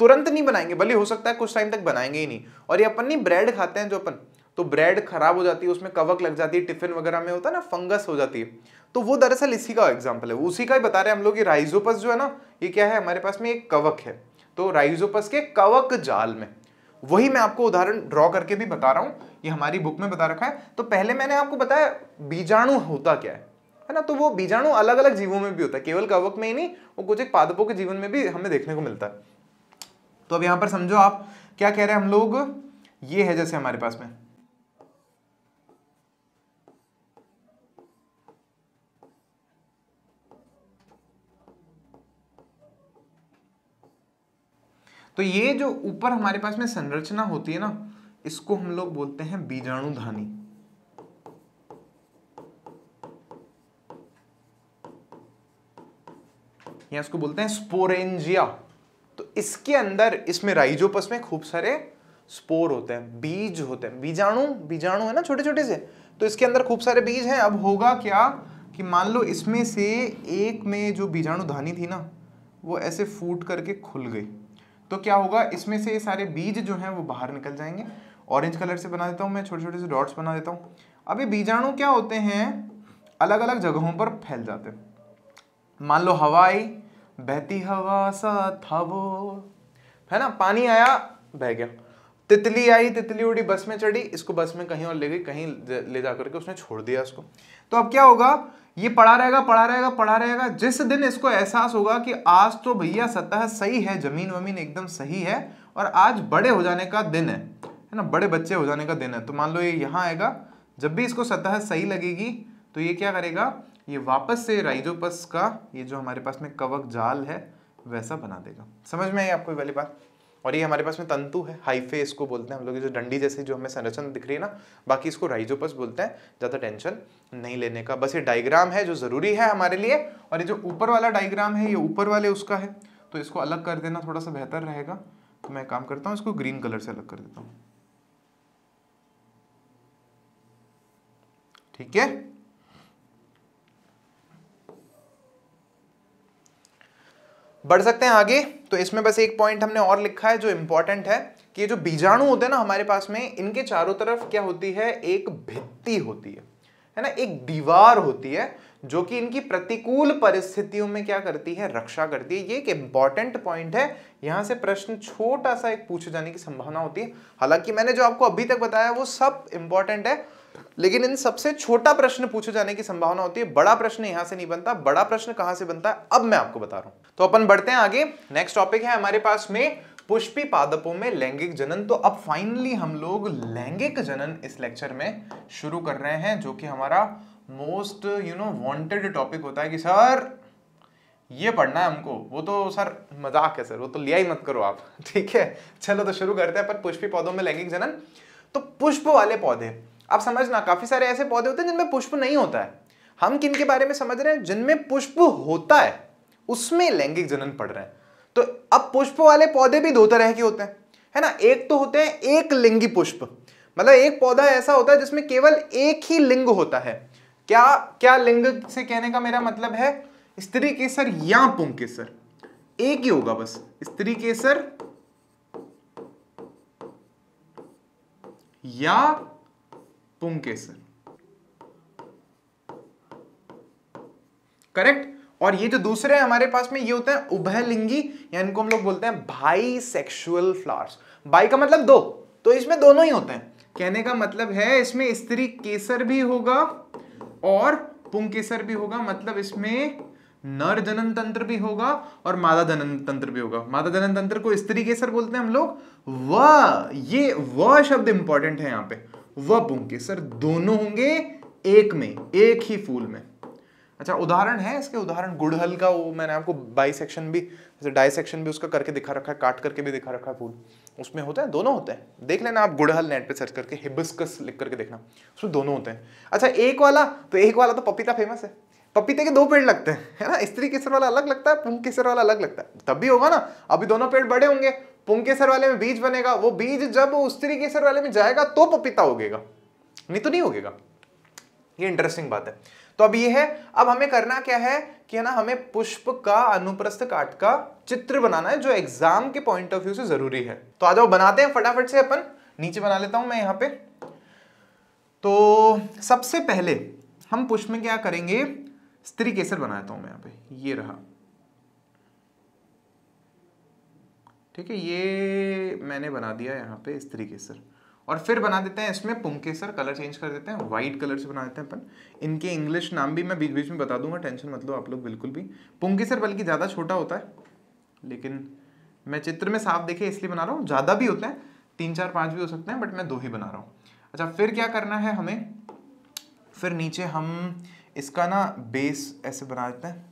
तुरंत नहीं बनाएंगे भले हो सकता है कुछ टाइम तक बनाएंगे ही नहीं और ये अपन नहीं ब्रेड खाते हैं जो अपन तो ब्रेड खराब हो जाती है उसमें कवक लग जाती है टिफिन वगैरह में होता है ना फंगस हो जाती है तो वो दरअसल इसी का एग्जाम्पल है उसी का ही बता रहे हैं हम लोग राइजोपस जो है ना ये क्या है हमारे पास में एक कवक है तो राइजोपस के कवक जाल में वही मैं आपको उदाहरण ड्रॉ करके भी बता रहा हूँ ये हमारी बुक में बता रखा है तो पहले मैंने आपको बताया बीजाणु होता क्या है है ना तो वो बीजाणु अलग अलग जीवों में भी होता है केवल कवक में ही नहीं वो कुछ एक पादपों के जीवन में भी हमें देखने को मिलता है तो अब यहां पर समझो आप क्या कह रहे हैं हम लोग ये है जैसे हमारे पास में तो ये जो ऊपर हमारे पास में संरचना होती है ना इसको हम लोग बोलते हैं बीजाणुधानी या इसको बोलते हैं स्पोरेंजिया तो इसके अंदर इसमें राइजोपस में खूब सारे स्पोर होते हैं बीज होते हैं बीजाणु बीजाणु है ना छोटे छोटे से तो इसके अंदर खूब सारे बीज हैं अब होगा क्या कि मान लो इसमें से एक में जो बीजाणु धानी थी ना वो ऐसे फूट करके खुल गई तो क्या होगा इसमें से ये सारे बीज जो हैं वो बाहर निकल जाएंगे ऑरेंज कलर से बना देता हूँ मैं छोटे छोटे से डॉट्स बना देता हूँ अब ये बीजाणु क्या होते हैं अलग अलग जगहों पर फैल जाते हैं मान लो हवा आई बहती हवा सा था वो है ना पानी आया बह गया तितली आई तितली उड़ी बस में चढ़ी इसको बस में कहीं और ले गई कहीं ले जा करके उसने छोड़ दिया उसको तो अब क्या होगा ये पड़ा रहेगा पड़ा रहेगा पड़ा रहेगा जिस दिन इसको एहसास होगा कि आज तो भैया सतह सही है जमीन वमीन एकदम सही है और आज बड़े हो जाने का दिन है है ना बड़े बच्चे हो जाने का दिन है तो मान लो ये यहाँ आएगा जब भी इसको सतह सही लगेगी तो ये क्या करेगा ये वापस से राइजोपस का ये जो हमारे पास में कवक जाल है वैसा बना देगा समझ में आई आपको वाली बात और ये हमारे पास में तंतु है हाइफे इसको बोलते हैं हम लोग जो डंडी जैसे जो हमें संरचना दिख रही है ना बाकी इसको राइजोपस बोलते हैं ज़्यादा टेंशन नहीं लेने का बस ये डायग्राम है जो ज़रूरी है हमारे लिए और ये जो ऊपर वाला डायग्राम है ये ऊपर वाले उसका है तो इसको अलग कर देना थोड़ा सा बेहतर रहेगा तो मैं काम करता हूँ इसको ग्रीन कलर से अलग कर देता हूँ ठीक है बढ़ सकते हैं आगे तो इसमें बस एक पॉइंट हमने और लिखा है जो इंपॉर्टेंट है कि ये जो बीजाणु होते हैं ना हमारे पास में इनके चारों तरफ क्या होती है एक भित्ती होती है है ना एक दीवार होती है जो कि इनकी प्रतिकूल परिस्थितियों में क्या करती है रक्षा करती है ये एक इंपॉर्टेंट पॉइंट है यहां से प्रश्न छोटा सा एक पूछे जाने की संभावना होती है हालांकि मैंने जो आपको अभी तक बताया वो सब इंपॉर्टेंट है लेकिन इन सबसे छोटा प्रश्न पूछे जाने की संभावना होती है बड़ा प्रश्न यहां से नहीं बनता बड़ा प्रश्न कहां से बनता है अब मैं आपको बता रहा हूं तो अपन बढ़ते हैं आगे नेक्स्ट टॉपिक है हमारे पास में पुष्पी पादपों में लैंगिक जनन तो अब फाइनली हम लोग लैंगिक जनन इस लेक्चर में शुरू कर रहे हैं जो कि हमारा most you know wanted topic होता है कि सर ये पढ़ना है हमको वो तो सर मजाक है सर वो तो लिया ही मत करो आप ठीक है चलो तो शुरू करते हैं पर पुष्पी पौधों में लैंगिक जनन तो पुष्प वाले पौधे आप समझना काफी सारे ऐसे पौधे होते हैं जिनमें पुष्प नहीं होता है हम किन के बारे में समझ रहे हैं जिनमें पुष्प होता है उसमें लैंगिक जनन पड़ रहे हैं तो अब पुष्प वाले पौधे भी दो तरह के होते हैं है ना एक तो होते हैं एक लिंगी पुष्प मतलब एक पौधा ऐसा होता है जिसमें केवल एक ही लिंग होता है क्या क्या लिंग से कहने का मेरा मतलब है स्त्री केसर या पुंग केसर एक ही होगा बस स्त्री केसर या पुंकेसर करेक्ट और ये जो दूसरे हैं हमारे पास में ये होते हैं उभयलिंगी या इनको हम लोग बोलते हैं भाई सेक्सुअल फ्लावर्स बाई का मतलब दो तो इसमें दोनों ही होते हैं कहने का मतलब है इसमें स्त्री केसर भी होगा और पुंकेसर भी होगा मतलब इसमें नर जनन तंत्र भी होगा और मादा जनन तंत्र भी होगा मादा जनन तंत्र को स्त्री केसर बोलते हैं हम लोग व ये व शब्द इंपॉर्टेंट है यहां पर व सर दोनों होंगे एक में एक ही फूल में अच्छा उदाहरण है इसके उदाहरण गुड़हल का वो मैंने आपको बाई सेक्शन भी जैसे डाई सेक्शन भी उसका करके दिखा रखा है काट करके भी दिखा रखा है फूल उसमें होता है दोनों होते हैं देख लेना आप गुड़हल नेट पे सर्च करके हिबिस्कस लिख करके देखना उसमें दोनों होते हैं अच्छा एक वाला तो एक वाला तो पपीता फेमस है पपीते के दो पेड़ लगते हैं है ना स्त्री केसर वाला अलग लगता है पुंग केसर वाला अलग लगता है तब भी होगा ना अभी दोनों पेड़ बड़े होंगे पुंग केसर वाले में बीज बनेगा वो बीज जब स्त्री केसर वाले में जाएगा तो पपीता उगेगा नहीं तो नहीं उगेगा ये इंटरेस्टिंग बात है तो अब ये है अब हमें करना क्या है कि है ना हमें पुष्प का अनुप्रस्थ काट का चित्र बनाना है जो एग्जाम के पॉइंट ऑफ व्यू से जरूरी है तो आ जाओ बनाते हैं फटाफट से अपन नीचे बना लेता हूं मैं यहाँ पे तो सबसे पहले हम पुष्प में क्या करेंगे स्त्री केसर बनाता हूं मैं यहां पे ये रहा ठीक है ये मैंने बना दिया यहाँ पे स्त्री केसर और फिर बना देते हैं इसमें पुंकेसर कलर चेंज कर देते हैं व्हाइट कलर से बना देते हैं अपन इनके इंग्लिश नाम भी मैं बीच बीच में बता दूंगा टेंशन मतलब आप लोग बिल्कुल भी पुंकेसर बल्कि ज़्यादा छोटा होता है लेकिन मैं चित्र में साफ देखे इसलिए बना रहा हूँ ज़्यादा भी होते हैं तीन चार पांच भी हो सकते हैं बट मैं दो ही बना रहा हूँ अच्छा फिर क्या करना है हमें फिर नीचे हम इसका ना बेस ऐसे बना देते हैं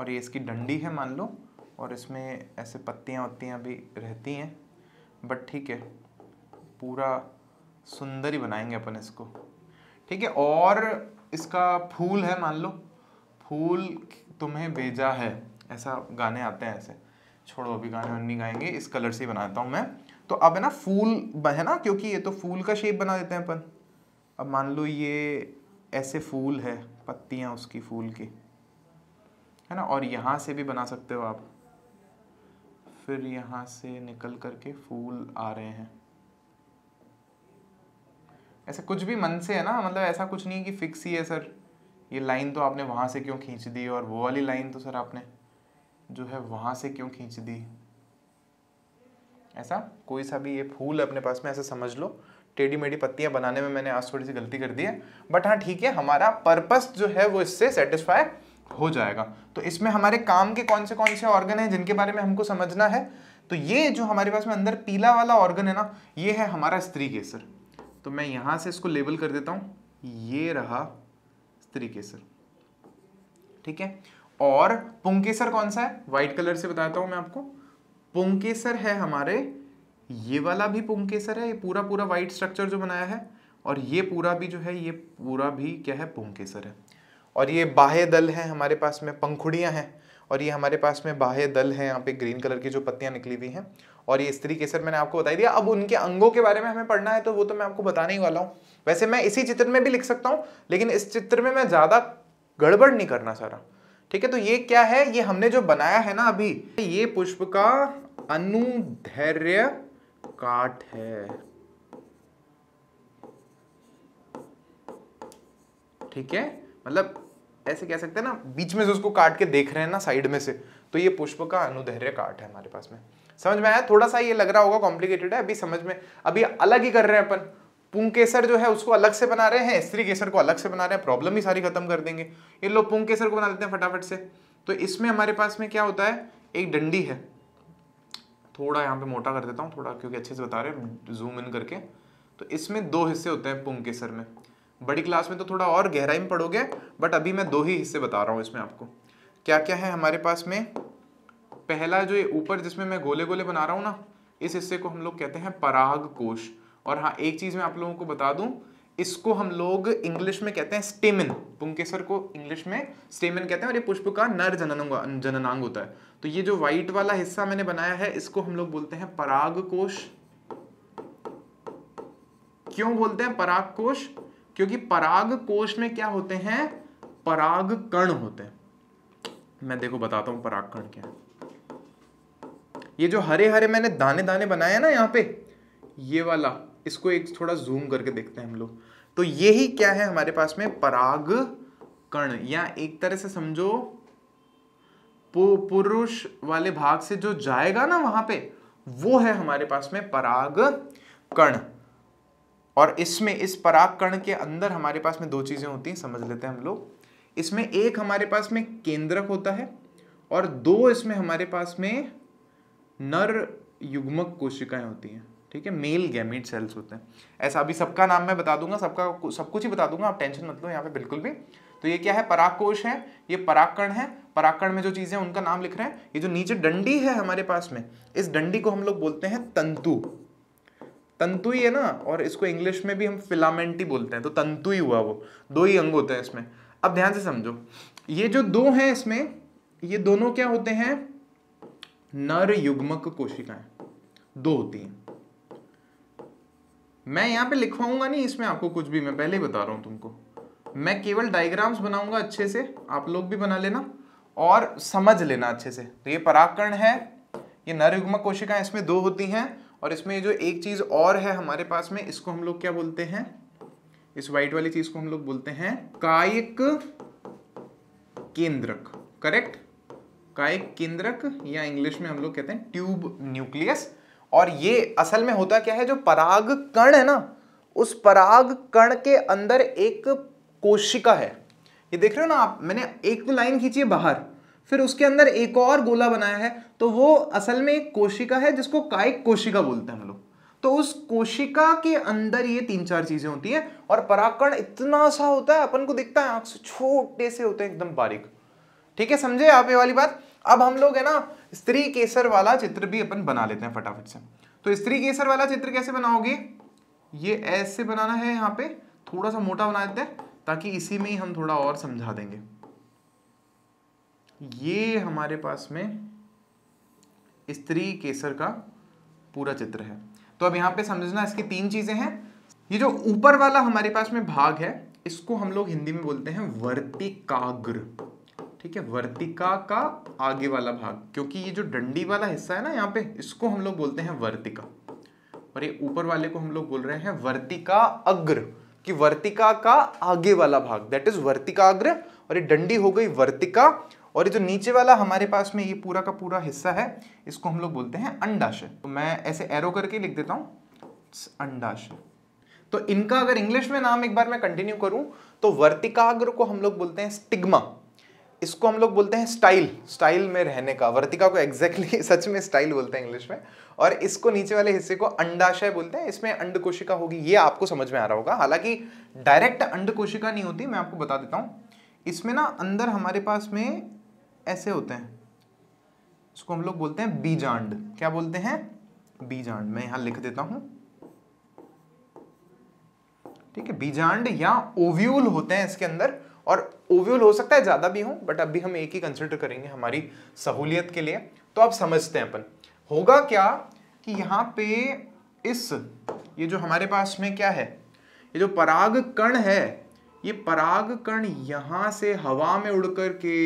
और ये इसकी डंडी है मान लो और इसमें ऐसे पत्तियाँ वत्तियाँ भी रहती हैं बट ठीक है पूरा सुंदर ही बनाएंगे अपन इसको ठीक है और इसका फूल है मान लो फूल तुम्हें भेजा है ऐसा गाने आते हैं ऐसे छोड़ो अभी गाने हम नहीं गाएंगे इस कलर से ही बनाता हूँ मैं तो अब है ना फूल है ना क्योंकि ये तो फूल का शेप बना देते हैं अपन अब मान लो ये ऐसे फूल है पत्तियाँ उसकी फूल की है ना और यहाँ से भी बना सकते हो आप फिर यहाँ से निकल करके फूल आ रहे हैं ऐसे कुछ भी मन से है ना मतलब ऐसा कुछ नहीं कि फिक्स ही है सर ये लाइन तो आपने वहाँ से क्यों खींच दी और वो वाली लाइन तो सर आपने जो है वहाँ से क्यों खींच दी ऐसा कोई सा भी ये फूल अपने पास में ऐसा समझ लो टेढ़ी मेढ़ी पत्तियां बनाने में मैंने आज थोड़ी सी गलती कर दी है बट हाँ ठीक है हमारा पर्पस जो है वो इससे सेटिस्फाई हो जाएगा तो इसमें हमारे काम के कौन से कौन से ऑर्गन हैं जिनके बारे में हमको समझना है तो ये जो हमारे पास में अंदर पीला वाला ऑर्गन है ना ये है हमारा स्त्री केसर तो मैं यहां से इसको लेबल कर देता हूं ये रहा स्त्री केसर ठीक है और पुंकेसर कौन सा है व्हाइट कलर से बताता हूं मैं आपको पुंकेसर है हमारे ये वाला भी पुंकेसर है ये पूरा पूरा वाइट स्ट्रक्चर जो बनाया है और ये पूरा भी जो है ये पूरा भी क्या है पुंकेसर है और ये बाह्य दल है हमारे पास में पंखुड़ियाँ हैं और ये हमारे पास में बाह्य दल है यहाँ पे ग्रीन कलर की जो पत्तियाँ निकली हुई हैं और ये स्त्री केसर मैंने आपको बताई दिया अब उनके अंगों के बारे में हमें पढ़ना है तो वो तो मैं आपको बताने ही वाला हूँ वैसे मैं इसी चित्र में भी लिख सकता हूँ लेकिन इस चित्र में मैं ज़्यादा गड़बड़ नहीं करना सारा ठीक है तो ये क्या है ये हमने जो बनाया है ना अभी ये पुष्प का अनुधैर्य काट है ठीक है मतलब ऐसे कह सकते हैं ना बीच में से उसको काट के देख रहे हैं ना साइड में से तो ये पुष्प का अनुधैर्य काट है हमारे पास में समझ में आया थोड़ा सा ये लग रहा होगा कॉम्प्लिकेटेड है अभी समझ में अभी अलग ही कर रहे हैं अपन पुंकेसर जो है उसको अलग से बना रहे हैं स्त्री केसर को अलग से बना रहे हैं प्रॉब्लम ही सारी खत्म कर देंगे ये लोग पुंकेसर को बना लेते हैं फटाफट से तो इसमें हमारे पास में क्या होता है एक डंडी है थोड़ा यहाँ पे मोटा कर देता हूँ थोड़ा क्योंकि अच्छे से बता रहे हैं जूम इन करके तो इसमें दो हिस्से होते हैं पुंग सर में बड़ी क्लास में तो थोड़ा और गहराई में पढ़ोगे बट अभी मैं दो ही हिस्से बता रहा हूँ इसमें आपको क्या क्या है हमारे पास में पहला जो ये ऊपर जिसमें मैं गोले गोले बना रहा हूँ ना इस हिस्से को हम लोग कहते हैं पराग कोश और हाँ एक चीज़ मैं आप लोगों को बता दूँ इसको हम लोग इंग्लिश में कहते हैं स्टेमिन पुंकेसर को इंग्लिश में स्टेमिन कहते हैं और ये पुष्प का नर जननांग जननांग होता है तो ये जो व्हाइट वाला हिस्सा मैंने बनाया है इसको हम लोग बोलते हैं पराग कोश क्यों बोलते हैं पराग कोश क्योंकि पराग कोश में क्या होते हैं पराग कण होते हैं मैं देखो बताता हूं पराग कण क्या है ये जो हरे हरे मैंने दाने दाने बनाए ना यहां पे ये वाला इसको एक थोड़ा जूम करके देखते हैं हम लोग तो यही क्या है हमारे पास में पराग कण या एक तरह से समझो पुरुष वाले भाग से जो जाएगा ना वहां पे वो है हमारे पास में पराग कण और इसमें इस पराग कण के अंदर हमारे पास में दो चीजें होती हैं समझ लेते हैं हम लोग इसमें एक हमारे पास में केंद्रक होता है और दो इसमें हमारे पास में नर युग्मक कोशिकाएं होती हैं ठीक है मेल गैमीट सेल्स होते हैं ऐसा अभी सबका नाम मैं बता दूंगा सबका सब कुछ ही बता दूंगा आप टेंशन मत लो यहाँ पे बिल्कुल भी तो ये क्या है पराकोश है ये पराकण है पराकण में जो चीज़ें उनका नाम लिख रहे हैं ये जो नीचे डंडी है हमारे पास में इस डंडी को हम लोग बोलते हैं तंतु तंतु ही है ना और इसको इंग्लिश में भी हम फिलामेंट ही बोलते हैं तो तंतु ही हुआ वो दो ही अंग होते हैं इसमें अब ध्यान से समझो ये जो दो हैं इसमें ये दोनों क्या होते हैं नर युग्मक कोशिकाएं दो होती हैं मैं यहाँ पे लिखवाऊंगा नहीं इसमें आपको कुछ भी मैं पहले ही बता रहा हूँ तुमको मैं केवल डायग्राम्स बनाऊंगा अच्छे से आप लोग भी बना लेना और समझ लेना अच्छे से तो ये पराकरण है ये नरयुग्मक कोशिकाएं इसमें दो होती हैं और इसमें जो एक चीज़ और है हमारे पास में इसको हम लोग क्या बोलते हैं इस व्हाइट वाली चीज़ को हम लोग बोलते हैं कायिक केंद्रक करेक्ट कायिक केंद्रक या इंग्लिश में हम लोग कहते हैं ट्यूब न्यूक्लियस और ये असल में होता क्या है जो पराग कण है ना उस पराग कण के अंदर एक कोशिका है ये देख रहे हो ना आप मैंने एक तो लाइन खींची है बाहर फिर उसके अंदर एक और गोला बनाया है तो वो असल में एक कोशिका है जिसको कायिक कोशिका बोलते हैं हम लोग तो उस कोशिका के अंदर ये तीन चार चीजें होती हैं और पराकण इतना सा होता है अपन को दिखता है आंख से छोटे से होते हैं एकदम बारीक ठीक है समझे आप ये वाली बात अब हम लोग है ना स्त्री केसर वाला चित्र भी अपन बना लेते हैं फटाफट से तो स्त्री केसर वाला चित्र कैसे बनाओगे ये ऐसे बनाना है यहाँ पे थोड़ा सा मोटा बना देते हैं ताकि इसी में ही हम थोड़ा और समझा देंगे ये हमारे पास में स्त्री केसर का पूरा चित्र है तो अब यहाँ पे समझना इसकी तीन चीजें हैं ये जो ऊपर वाला हमारे पास में भाग है इसको हम लोग हिंदी में बोलते हैं वर्तिकाग्र ठीक है वर्तिका का आगे वाला भाग क्योंकि ये जो डंडी वाला हिस्सा है ना यहाँ पे इसको हम लोग बोलते हैं वर्तिका और ये ऊपर वाले को हम लोग बोल रहे हैं वर्तिका अग्र कि वर्तिका का आगे वाला भाग दैट इज वर्तिकाग्र और ये डंडी हो गई वर्तिका और ये जो नीचे वाला हमारे पास में ये पूरा का पूरा हिस्सा है इसको हम लोग बोलते हैं अंडाशय तो मैं ऐसे एरो करके लिख देता हूँ अंडाशय तो इनका अगर इंग्लिश में नाम एक बार मैं कंटिन्यू करूं तो वर्तिकाग्र को हम लोग बोलते हैं स्टिग्मा इसको हम लोग बोलते हैं स्टाइल स्टाइल में रहने का वर्तिका को एग्जैक्टली exactly, सच में स्टाइल बोलते हैं इंग्लिश में और इसको नीचे वाले हिस्से को अंडाशय बोलते हैं इसमें अंड कोशिका होगी ये आपको समझ में आ रहा होगा हालांकि डायरेक्ट अंड कोशिका नहीं होती मैं आपको बता देता हूँ इसमें ना अंदर हमारे पास में ऐसे होते हैं इसको हम लोग बोलते हैं बीजांड क्या बोलते हैं बीजांड मैं यहाँ लिख देता हूँ ठीक है बीजांड या ओव्यूल होते हैं इसके अंदर और ओव्यूल हो सकता है ज़्यादा भी हो बट अभी हम एक ही कंसिडर करेंगे हमारी सहूलियत के लिए तो आप समझते हैं अपन होगा क्या कि यहाँ पे इस ये जो हमारे पास में क्या है ये जो पराग कण है ये पराग कण यहाँ से हवा में उड़ कर के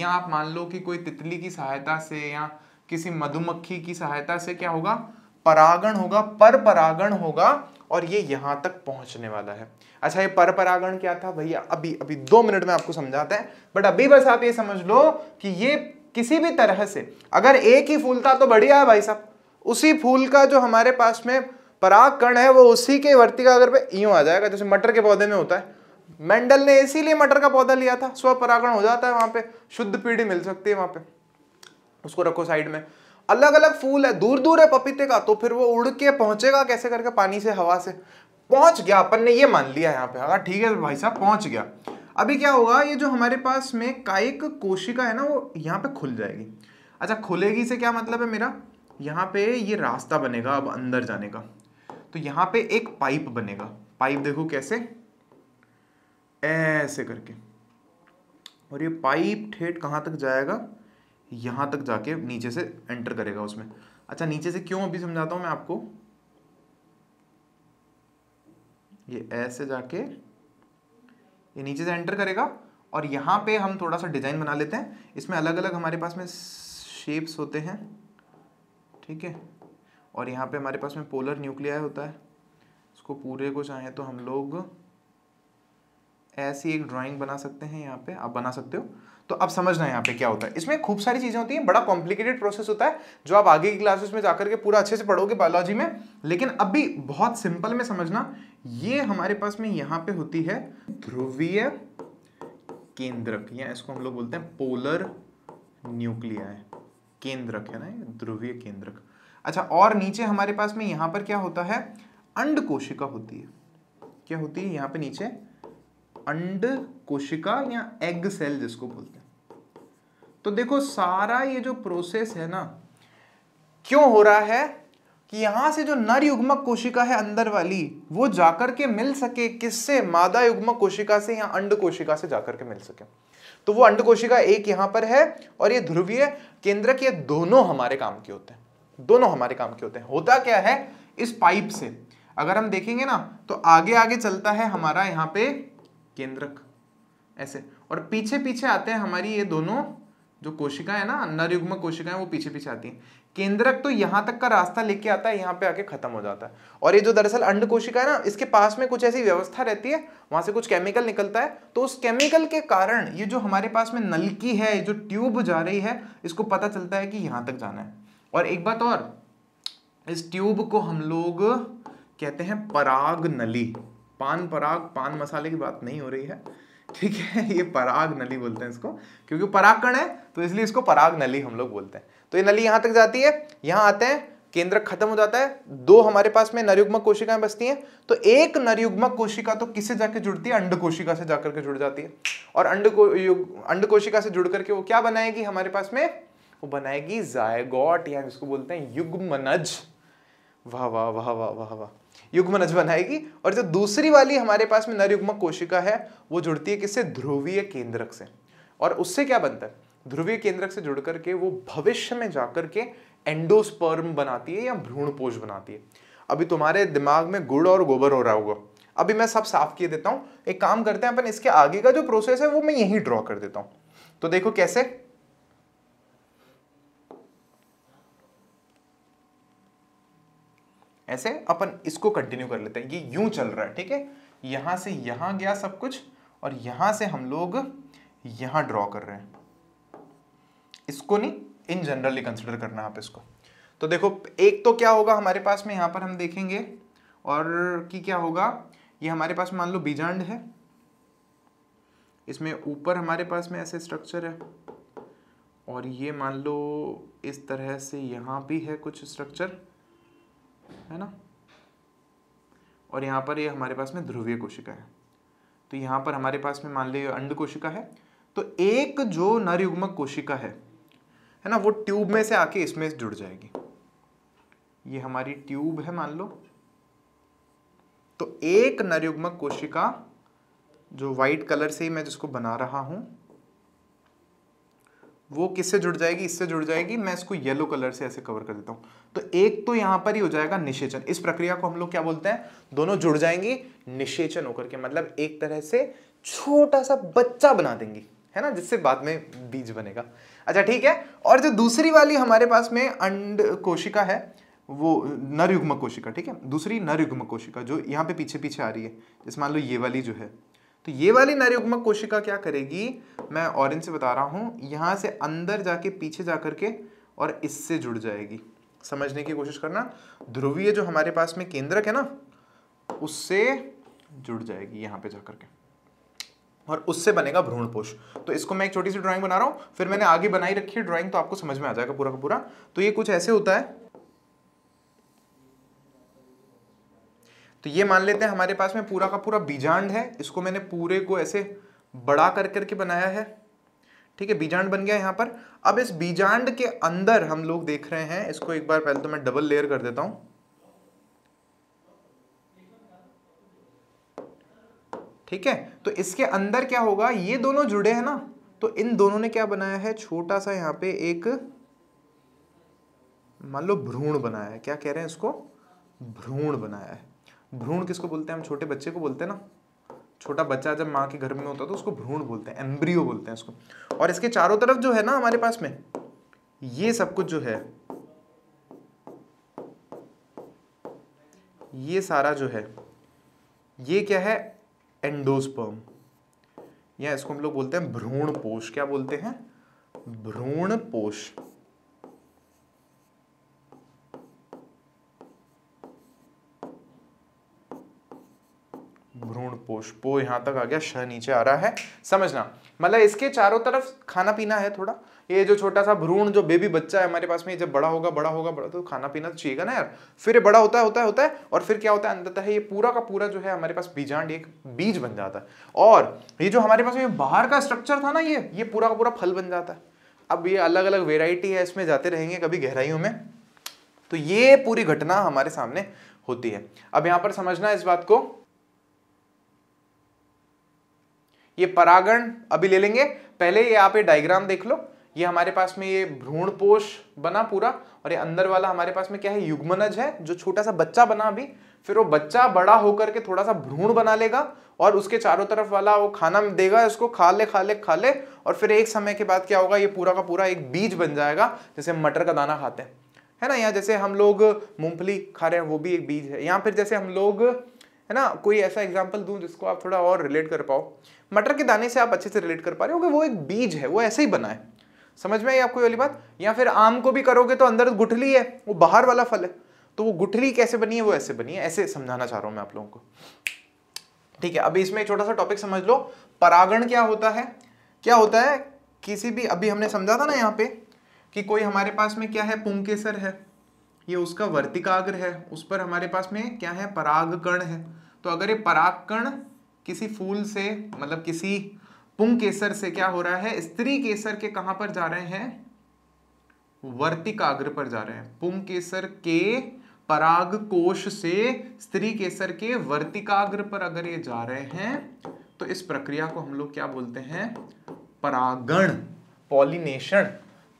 या आप मान लो कि कोई तितली की सहायता से या किसी मधुमक्खी की सहायता से क्या होगा परागण होगा पर परागण होगा और ये यहाँ तक पहुँचने वाला है अच्छा ये पर परागण क्या था भैया अभी अभी दो मिनट में आपको समझाते हैं बट अभी बस आप ये समझ लो कि ये किसी भी तरह से अगर एक ही फूल था तो बढ़िया है भाई साहब उसी फूल का जो हमारे पास में पराग कण है वो उसी के वर्तिकागर पे यूँ आ जाएगा जैसे मटर के पौधे में होता है मेंडल ने इसीलिए मटर का पौधा लिया था स्वपरागण हो जाता है वहाँ पे शुद्ध पीढ़ी मिल सकती है वहाँ पे उसको रखो साइड में अलग अलग फूल है दूर दूर है पपीते का तो फिर वो उड़ के पहुंचेगा कैसे करके पानी से हवा से पहुंच गया अपन ने ये मान लिया यहाँ पे अगर हाँ, ठीक है भाई साहब पहुंच गया अभी क्या होगा ये जो हमारे पास में कायिक कोशिका है ना वो यहाँ पे खुल जाएगी अच्छा खुलेगी से क्या मतलब है मेरा यहाँ पे ये रास्ता बनेगा अब अंदर जाने का तो यहाँ पे एक पाइप बनेगा पाइप देखो कैसे ऐसे करके और ये पाइप ठेठ कहाँ तक जाएगा यहाँ तक जाके नीचे से एंटर करेगा उसमें अच्छा नीचे से क्यों अभी समझाता हूँ मैं आपको ये ऐसे जाके ये नीचे से एंटर करेगा और यहाँ पे हम थोड़ा सा डिज़ाइन बना लेते हैं इसमें अलग अलग हमारे पास में शेप्स होते हैं ठीक है और यहाँ पे हमारे पास में पोलर न्यूक्लिया होता है इसको पूरे को चाहें तो हम लोग ऐसी एक ड्राइंग बना सकते हैं यहाँ पे आप बना सकते हो तो अब समझना यहाँ पे क्या होता है इसमें खूब सारी चीज़ें होती हैं बड़ा कॉम्प्लिकेटेड प्रोसेस होता है जो आप आगे की क्लासेस में जाकर के पूरा अच्छे से पढ़ोगे बायोलॉजी में लेकिन अब भी बहुत सिंपल में समझना ये हमारे पास में यहाँ पे होती है ध्रुवीय केंद्रक या इसको हम लोग बोलते हैं पोलर है केंद्रक है ना ध्रुवीय केंद्रक अच्छा और नीचे हमारे पास में यहाँ पर क्या होता है अंड कोशिका होती है क्या होती है यहाँ पे नीचे अंड कोशिका या एग सेल जिसको बोलते हैं तो देखो सारा ये जो प्रोसेस है ना क्यों हो रहा है कि यहां से जो नर युग्मक कोशिका है अंदर वाली वो जाकर के मिल सके किससे मादा युग्मक कोशिका से या अंड कोशिका से जाकर के मिल सके तो वो अंड कोशिका एक यहां पर है और ये ध्रुवीय केंद्रक ये दोनों हमारे काम के होते हैं दोनों हमारे काम के होते हैं होता क्या है इस पाइप से अगर हम देखेंगे ना तो आगे आगे चलता है हमारा यहाँ पे केंद्रक ऐसे और पीछे पीछे आते हैं हमारी ये दोनों जो कोशिका है ना नरयुग्म कोशिका है वो पीछे पीछे आती है केंद्रक तो यहां तक का रास्ता लेके आता है यहाँ पे आके खत्म हो जाता है और ये जो दरअसल अंड कोशिका है ना इसके पास में कुछ ऐसी व्यवस्था रहती है वहां से कुछ केमिकल निकलता है तो उस केमिकल के कारण ये जो हमारे पास में नलकी है जो ट्यूब जा रही है इसको पता चलता है कि यहाँ तक जाना है और एक बात और इस ट्यूब को हम लोग कहते हैं पराग नली पान पराग पान मसाले की बात नहीं हो रही है ठीक है ये पराग नली बोलते हैं इसको क्योंकि परागकण है तो इसलिए इसको पराग नली हम लोग बोलते हैं तो ये नली यहां तक जाती है यहां आते हैं केंद्र खत्म हो जाता है दो हमारे पास में नरयुग्मक कोशिकाएं बसती हैं तो एक नरयुग्मक कोशिका तो किससे जाकर जुड़ती है अंड कोशिका से जाकर के जुड़ जाती है और अंड अंड कोशिका से जुड़ करके वो क्या बनाएगी हमारे पास में वो बनाएगी जायगॉट या जिसको बोलते हैं युग्मनज वाह वाह वाह वाह वाह वाह युग्मनज बनाएगी और जो दूसरी वाली हमारे पास में नर कोशिका है वो जुड़ती है किससे ध्रुवीय केंद्रक से और उससे क्या बनता है ध्रुवीय केंद्रक से जुड़ करके वो भविष्य में जाकर के एंडोस्पर्म बनाती है या भ्रूणपोष बनाती है अभी तुम्हारे दिमाग में गुड़ और गोबर हो रहा होगा अभी मैं सब साफ किए देता हूँ एक काम करते हैं अपन इसके आगे का जो प्रोसेस है वो मैं यहीं ड्रॉ कर देता हूँ तो देखो कैसे ऐसे अपन इसको कंटिन्यू कर लेते हैं ये यूं चल रहा है ठीक है यहां से यहां गया सब कुछ और यहां से हम लोग यहाँ ड्रॉ कर रहे हैं इसको नहीं इन जनरली कंसिडर करना आप इसको तो देखो एक तो क्या होगा हमारे पास में यहाँ पर हम देखेंगे और कि क्या होगा ये हमारे पास मान लो बीजांड है इसमें ऊपर हमारे पास में ऐसे स्ट्रक्चर है और ये मान लो इस तरह से यहां भी है कुछ स्ट्रक्चर है ना और यहाँ पर ये हमारे पास में ध्रुवीय कोशिका है तो यहाँ पर हमारे पास में मान लीजिए अंड कोशिका है तो एक जो नर युग्मक कोशिका है है ना वो ट्यूब में से आके इसमें जुड़ जाएगी ये हमारी ट्यूब है मान लो तो एक नरयुग्मक कोशिका जो व्हाइट कलर से ही मैं जिसको बना रहा हूं वो किससे जुड़ जाएगी इससे जुड़ जाएगी मैं इसको येलो कलर से ऐसे कवर कर देता हूँ तो एक तो यहाँ पर ही हो जाएगा निषेचन इस प्रक्रिया को हम लोग क्या बोलते हैं दोनों जुड़ जाएंगी निषेचन होकर के मतलब एक तरह से छोटा सा बच्चा बना देंगी है ना जिससे बाद में बीज बनेगा अच्छा ठीक है और जो दूसरी वाली हमारे पास में अंड कोशिका है वो नरयुग्म कोशिका ठीक है दूसरी नरयुग्म कोशिका जो यहाँ पे पीछे पीछे आ रही है जैसे मान लो ये वाली जो है तो ये वाली नरयुग्मक कोशिका क्या करेगी मैं ऑरेंज से बता रहा हूँ यहाँ से अंदर जाके पीछे जा के और इससे जुड़ जाएगी समझने की कोशिश करना ध्रुवीय जो हमारे पास में केंद्रक है ना उससे जुड़ जाएगी यहाँ पे जाकर के और उससे बनेगा भ्रूण पोष तो इसको मैं एक छोटी सी ड्राइंग बना रहा हूँ फिर मैंने आगे बनाई रखी है ड्राइंग तो आपको समझ में आ जाएगा पूरा का पूरा तो ये कुछ ऐसे होता है तो ये मान लेते हैं हमारे पास में पूरा का पूरा बीजांड है इसको मैंने पूरे को ऐसे बड़ा कर करके बनाया है ठीक है बीजांड बन गया यहाँ पर अब इस बीजांड के अंदर हम लोग देख रहे हैं इसको एक बार पहले तो मैं डबल लेयर कर देता हूँ ठीक है तो इसके अंदर क्या होगा ये दोनों जुड़े हैं ना तो इन दोनों ने क्या बनाया है छोटा सा यहाँ पे एक मान लो भ्रूण बनाया है क्या कह रहे हैं इसको भ्रूण बनाया है भ्रूण किसको बोलते हैं हम छोटे बच्चे को बोलते हैं ना छोटा बच्चा जब माँ के घर में होता है तो उसको भ्रूण बोलते हैं एम्ब्रियो बोलते हैं उसको और इसके चारों तरफ जो है ना हमारे पास में ये सब कुछ जो है ये सारा जो है ये क्या है एंडोस्पर्म या इसको हम लोग बोलते हैं भ्रूण पोष क्या बोलते हैं भ्रूण पोष भ्रूण पोष पो यहाँ तक आ गया श नीचे आ रहा है समझना मतलब इसके चारों तरफ खाना पीना है थोड़ा ये जो छोटा सा भ्रूण जो बेबी बच्चा है हमारे पास में जब बड़ा होगा बड़ा होगा बड़ा तो खाना पीना तो चाहिएगा ना यार फिर बड़ा होता है होता है होता है और फिर क्या होता है अंदर है ये पूरा का पूरा जो है हमारे पास बीजांड एक बीज बन जाता है और ये जो हमारे पास में बाहर का स्ट्रक्चर था ना ये ये पूरा का पूरा फल बन जाता है अब ये अलग अलग वेराइटी है इसमें जाते रहेंगे कभी गहराइयों में तो ये पूरी घटना हमारे सामने होती है अब यहाँ पर समझना इस बात को ये परागण अभी ले लेंगे पहले ये आप ये डायग्राम देख लो ये हमारे पास में ये भ्रूणपोष बना पूरा और ये अंदर वाला हमारे पास में क्या है युग्मनज है जो छोटा सा बच्चा बना अभी फिर वो बच्चा बड़ा होकर के थोड़ा सा भ्रूण बना लेगा और उसके चारों तरफ वाला वो खाना देगा इसको खा ले खा ले खा ले और फिर एक समय के बाद क्या होगा ये पूरा का पूरा एक बीज बन जाएगा जैसे मटर का दाना खाते हैं है ना यहाँ जैसे हम लोग मूंगफली खा रहे हैं वो भी एक बीज है यहाँ फिर जैसे हम लोग है ना कोई ऐसा एग्जाम्पल दूँ जिसको आप थोड़ा और रिलेट कर पाओ मटर के दाने से आप अच्छे से रिलेट कर पा रहे हो कि वो एक बीज है वो ऐसे ही बना है समझ में आई आपको वाली बात या फिर आम को भी करोगे तो अंदर गुठली है वो बाहर वाला फल है तो वो गुठली कैसे बनी है वो ऐसे बनी है ऐसे समझाना चाह रहा हूँ मैं आप लोगों को ठीक है अभी इसमें एक छोटा सा टॉपिक समझ लो परागण क्या होता है क्या होता है किसी भी अभी हमने समझा था ना यहाँ पे कि कोई हमारे पास में क्या है पुंकेसर है ये उसका वर्तिकाग्र है उस पर हमारे पास में क्या है परागकण है तो अगर ये परागकण किसी फूल से मतलब किसी पुंग केसर से क्या हो रहा है स्त्री केसर के कहां पर जा रहे हैं वर्तिकाग्र पर जा रहे हैं पुंग केसर के पराग कोश से स्त्री केसर के वर्तिकाग्र पर अगर ये जा रहे हैं तो इस प्रक्रिया को हम लोग क्या बोलते हैं परागण पॉलिनेशन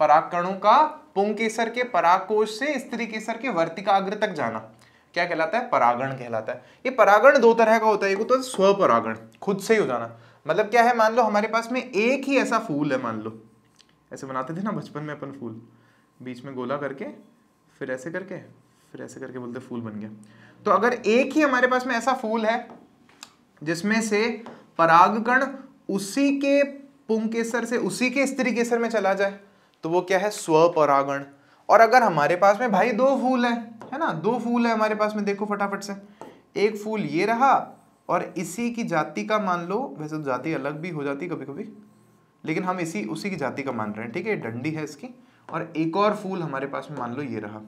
परागणों का पुंग केसर के पराग कोश से स्त्री केसर के वर्तिकाग्र तक जाना क्या कहलाता है परागण कहलाता है ये परागण दो तरह का होता है एक होता है स्वपरागण खुद से ही हो जाना मतलब क्या है मान लो हमारे पास में एक ही ऐसा फूल है मान लो ऐसे बनाते थे ना बचपन में अपन फूल बीच में गोला करके फिर ऐसे करके फिर ऐसे करके बोलते फूल बन गया तो अगर एक ही हमारे पास में ऐसा फूल है जिसमें से परागकण उसी के पुंकेसर से उसी के स्त्री केसर में चला जाए तो वो क्या है स्वपरागण और अगर हमारे पास में भाई दो फूल है है ना दो फूल है हमारे पास में देखो फटाफट से एक फूल ये रहा और इसी की जाति का मान लो वैसे तो जाति अलग भी हो जाती कभी कभी लेकिन हम इसी उसी की जाति का मान रहे हैं ठीक है डंडी है इसकी और एक और फूल हमारे पास में मान लो ये रहा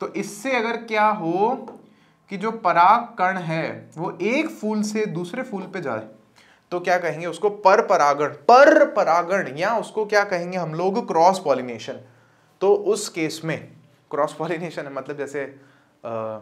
तो इससे अगर क्या हो कि जो पराग कण है वो एक फूल से दूसरे फूल पे जाए तो क्या कहेंगे उसको पर परागण पर परागण या उसको क्या कहेंगे हम लोग क्रॉस पॉलिनेशन तो उस केस में क्रॉस पॉलिनेशन है मतलब जैसे आ,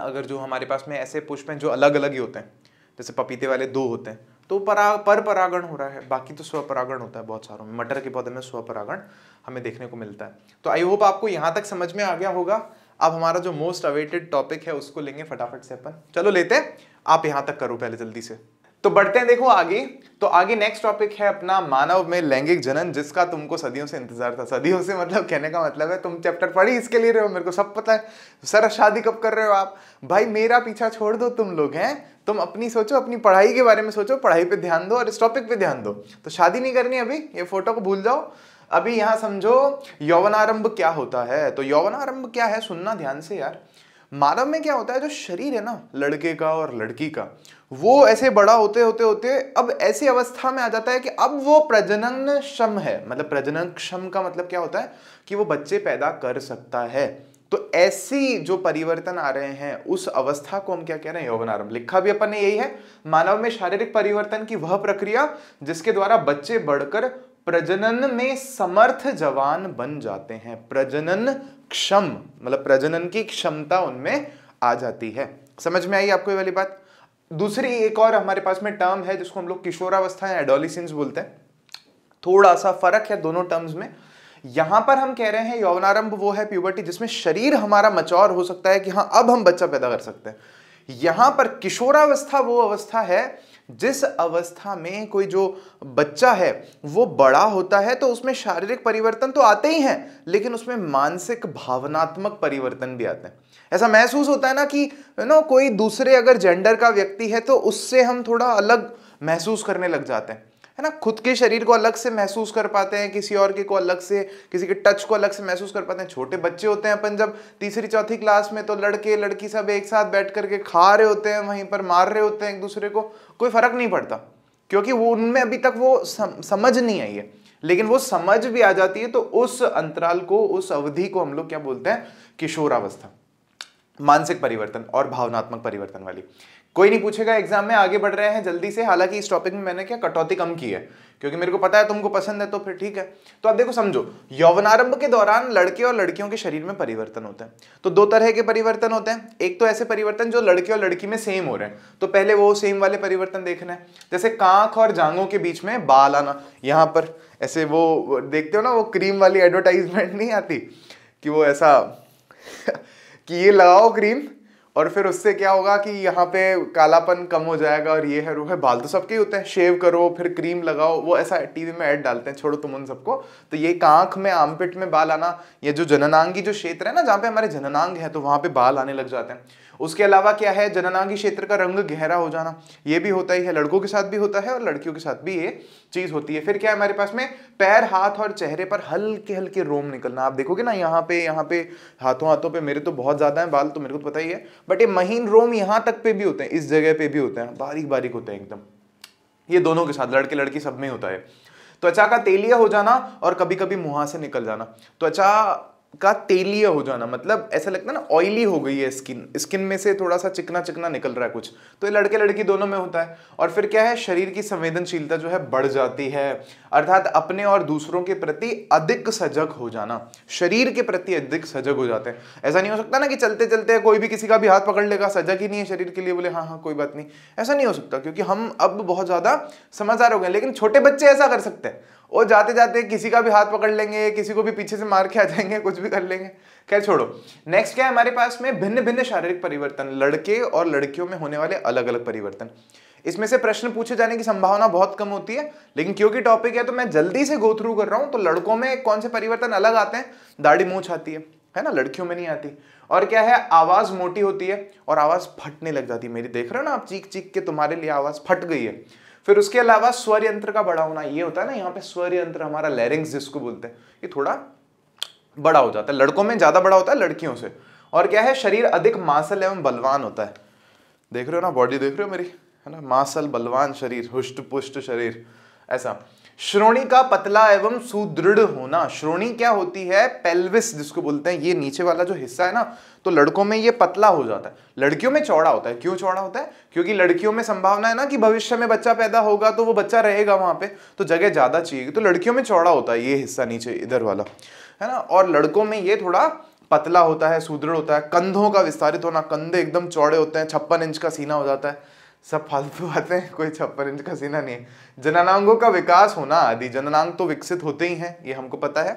अगर जो हमारे पास में ऐसे पुष्प हैं जो अलग अलग ही होते हैं जैसे पपीते वाले दो होते हैं तो परा पर परागण हो रहा है बाकी तो स्वपरागण होता है बहुत सारों में मटर के पौधे में स्वपरागण हमें देखने को मिलता है तो आई होप आपको यहाँ तक समझ में आ गया होगा अब हमारा जो मोस्ट अवेटेड टॉपिक है उसको लेंगे फटाफट से अपन चलो लेते हैं आप यहाँ तक करो पहले जल्दी से तो बढ़ते हैं देखो आगे तो आगे नेक्स्ट टॉपिक है अपना मानव में लैंगिक जनन जिसका तुमको सदियों से इंतजार था सदियों से मतलब कहने का मतलब है तुम चैप्टर पढ़ी इसके लिए रहे हो मेरे को सब पता है सर शादी कब कर रहे हो आप भाई मेरा पीछा छोड़ दो तुम लोग हैं तुम अपनी सोचो अपनी पढ़ाई के बारे में सोचो पढ़ाई पे ध्यान दो और इस टॉपिक पे ध्यान दो तो शादी नहीं करनी अभी ये फोटो को भूल जाओ अभी यहाँ समझो यौवनारंभ क्या होता है तो यौवन आरंभ क्या है सुनना ध्यान से यार मानव में क्या होता है जो शरीर है ना लड़के का और लड़की का वो ऐसे बड़ा होते होते होते अब ऐसी अवस्था में आ जाता है कि अब वो प्रजनन क्षम है मतलब प्रजनन क्षम का मतलब क्या होता है कि वो बच्चे पैदा कर सकता है तो ऐसी जो परिवर्तन आ रहे हैं उस अवस्था को हम क्या कह रहे हैं यौवनारंभ लिखा भी अपन ने यही है मानव में शारीरिक परिवर्तन की वह प्रक्रिया जिसके द्वारा बच्चे बढ़कर प्रजनन में समर्थ जवान बन जाते हैं प्रजनन क्षम मतलब प्रजनन की क्षमता उनमें आ जाती है समझ में आई आपको ये वाली बात दूसरी एक और हमारे पास में टर्म है जिसको हम लोग किशोरावस्था या एडोलिसिन बोलते हैं थोड़ा सा फर्क है दोनों टर्म्स में यहां पर हम कह रहे हैं यौवनारंभ वो है प्यूबर्टी जिसमें शरीर हमारा मचौर हो सकता है कि हाँ अब हम बच्चा पैदा कर सकते हैं यहां पर किशोरावस्था वो अवस्था है जिस अवस्था में कोई जो बच्चा है वो बड़ा होता है तो उसमें शारीरिक परिवर्तन तो आते ही हैं लेकिन उसमें मानसिक भावनात्मक परिवर्तन भी आते हैं ऐसा महसूस होता है ना कि नो कोई दूसरे अगर जेंडर का व्यक्ति है तो उससे हम थोड़ा अलग महसूस करने लग जाते हैं है ना खुद के शरीर को अलग से महसूस कर पाते हैं किसी और के को अलग से किसी के टच को अलग से महसूस कर पाते हैं छोटे बच्चे होते हैं अपन जब तीसरी चौथी क्लास में तो लड़के लड़की सब एक साथ बैठ करके खा रहे होते हैं वहीं पर मार रहे होते हैं एक दूसरे को कोई फर्क नहीं पड़ता क्योंकि वो उनमें अभी तक वो सम, समझ नहीं आई है लेकिन वो समझ भी आ जाती है तो उस अंतराल को उस अवधि को हम लोग क्या बोलते हैं किशोरावस्था मानसिक परिवर्तन और भावनात्मक परिवर्तन वाली कोई नहीं पूछेगा एग्जाम में आगे बढ़ रहे हैं जल्दी से हालांकि इस टॉपिक में मैंने क्या कटौती कम की है क्योंकि मेरे को पता है तुमको पसंद है तो फिर ठीक है तो अब देखो समझो यौवनारंभ के दौरान लड़के और लड़कियों के शरीर में परिवर्तन होते हैं तो दो तरह के परिवर्तन होते हैं एक तो ऐसे परिवर्तन जो लड़के और लड़की में सेम हो रहे हैं तो पहले वो सेम वाले परिवर्तन देखना है जैसे कांख और जांगों के बीच में बाल आना यहाँ पर ऐसे वो देखते हो ना वो क्रीम वाली एडवर्टाइजमेंट नहीं आती कि वो ऐसा कि ये लगाओ क्रीम और फिर उससे क्या होगा कि यहाँ पे कालापन कम हो जाएगा और ये है रू है बाल तो सबके ही होते हैं शेव करो फिर क्रीम लगाओ वो ऐसा टीवी में ऐड डालते हैं छोड़ो तुम उन सबको तो ये कांख में आमपिट में बाल आना ये जो जननांगी जो क्षेत्र है ना जहाँ पे हमारे जननांग है तो वहाँ पे बाल आने लग जाते हैं उसके अलावा क्या है जननांगी क्षेत्र का रंग गहरा हो जाना ये भी होता ही है लड़कों के साथ भी होता है और लड़कियों के साथ भी ये चीज होती है फिर क्या है हमारे पास में पैर हाथ और चेहरे पर हल्के हल्के रोम निकलना आप देखोगे ना यहाँ पे यहाँ पे हाथों हाथों पे मेरे तो बहुत ज्यादा है बाल तो मेरे को तो पता ही है बट ये महीन रोम यहाँ तक पे भी होते हैं इस जगह पे भी होते हैं बारीक बारीक होते हैं एकदम ये दोनों के साथ लड़के लड़की सब में होता है त्वचा का तेलिया हो जाना और कभी कभी मुहा से निकल जाना त्वचा का तेलीय हो जाना मतलब ऐसा लगता है ना ऑयली हो गई है स्किन स्किन में से थोड़ा सा चिकना चिकना निकल रहा है कुछ तो ये लड़के लड़की दोनों में होता है और फिर क्या है शरीर की संवेदनशीलता जो है बढ़ जाती है अर्थात अपने और दूसरों के प्रति अधिक सजग हो जाना शरीर के प्रति अधिक सजग हो जाते हैं ऐसा नहीं हो सकता ना कि चलते चलते कोई भी किसी का भी हाथ पकड़ लेगा सजग ही नहीं है शरीर के लिए बोले हाँ हाँ कोई बात नहीं ऐसा नहीं हो सकता क्योंकि हम अब बहुत ज़्यादा समझदार हो गए लेकिन छोटे बच्चे ऐसा कर सकते हैं वो जाते जाते किसी का भी हाथ पकड़ लेंगे किसी को भी पीछे से मार के आ जाएंगे कुछ भी कर लेंगे खैर छोड़ो नेक्स्ट क्या है हमारे पास में भिन्न भिन्न शारीरिक परिवर्तन लड़के और लड़कियों में होने वाले अलग अलग परिवर्तन इसमें से प्रश्न पूछे जाने की संभावना बहुत कम होती है लेकिन क्योंकि टॉपिक है तो मैं जल्दी से गो थ्रू कर रहा हूँ तो लड़कों में कौन से परिवर्तन अलग आते हैं दाढ़ी मूछ आती है है ना लड़कियों में नहीं आती और क्या है आवाज मोटी होती है और आवाज फटने लग जाती है मेरी देख रहे हो ना आप चीख चीख के तुम्हारे लिए आवाज फट गई है फिर उसके अलावा स्वर यंत्र का बड़ा होना ये होता है ना यहाँ पे स्वर यंत्र हमारा लैरिंग्स जिसको बोलते हैं ये थोड़ा बड़ा हो जाता है लड़कों में ज्यादा बड़ा होता है लड़कियों से और क्या है शरीर अधिक मासल एवं बलवान होता है देख रहे हो ना बॉडी देख रहे हो मेरी है ना मासल बलवान शरीर हुष्ट पुष्ट शरीर ऐसा श्रोणी का पतला एवं सुदृढ़ होना श्रोणी क्या होती है पेल्विस जिसको बोलते हैं ये नीचे वाला जो हिस्सा है ना तो लड़कों में ये पतला हो जाता है लड़कियों में चौड़ा होता है क्यों चौड़ा होता है क्योंकि लड़कियों में संभावना है ना कि भविष्य में बच्चा पैदा होगा तो वो बच्चा रहेगा वहां पे तो जगह ज्यादा चाहिए तो लड़कियों में चौड़ा होता है ये हिस्सा नीचे इधर वाला है ना और लड़कों में ये थोड़ा पतला होता है सुदृढ़ होता है कंधों का विस्तारित होना कंधे एकदम चौड़े होते हैं छप्पन इंच का सीना हो जाता है सब फालतू आते हैं कोई छप्पन इंच का सीना नहीं जननांगों का विकास होना आदि जननांग तो विकसित होते ही हैं ये हमको पता है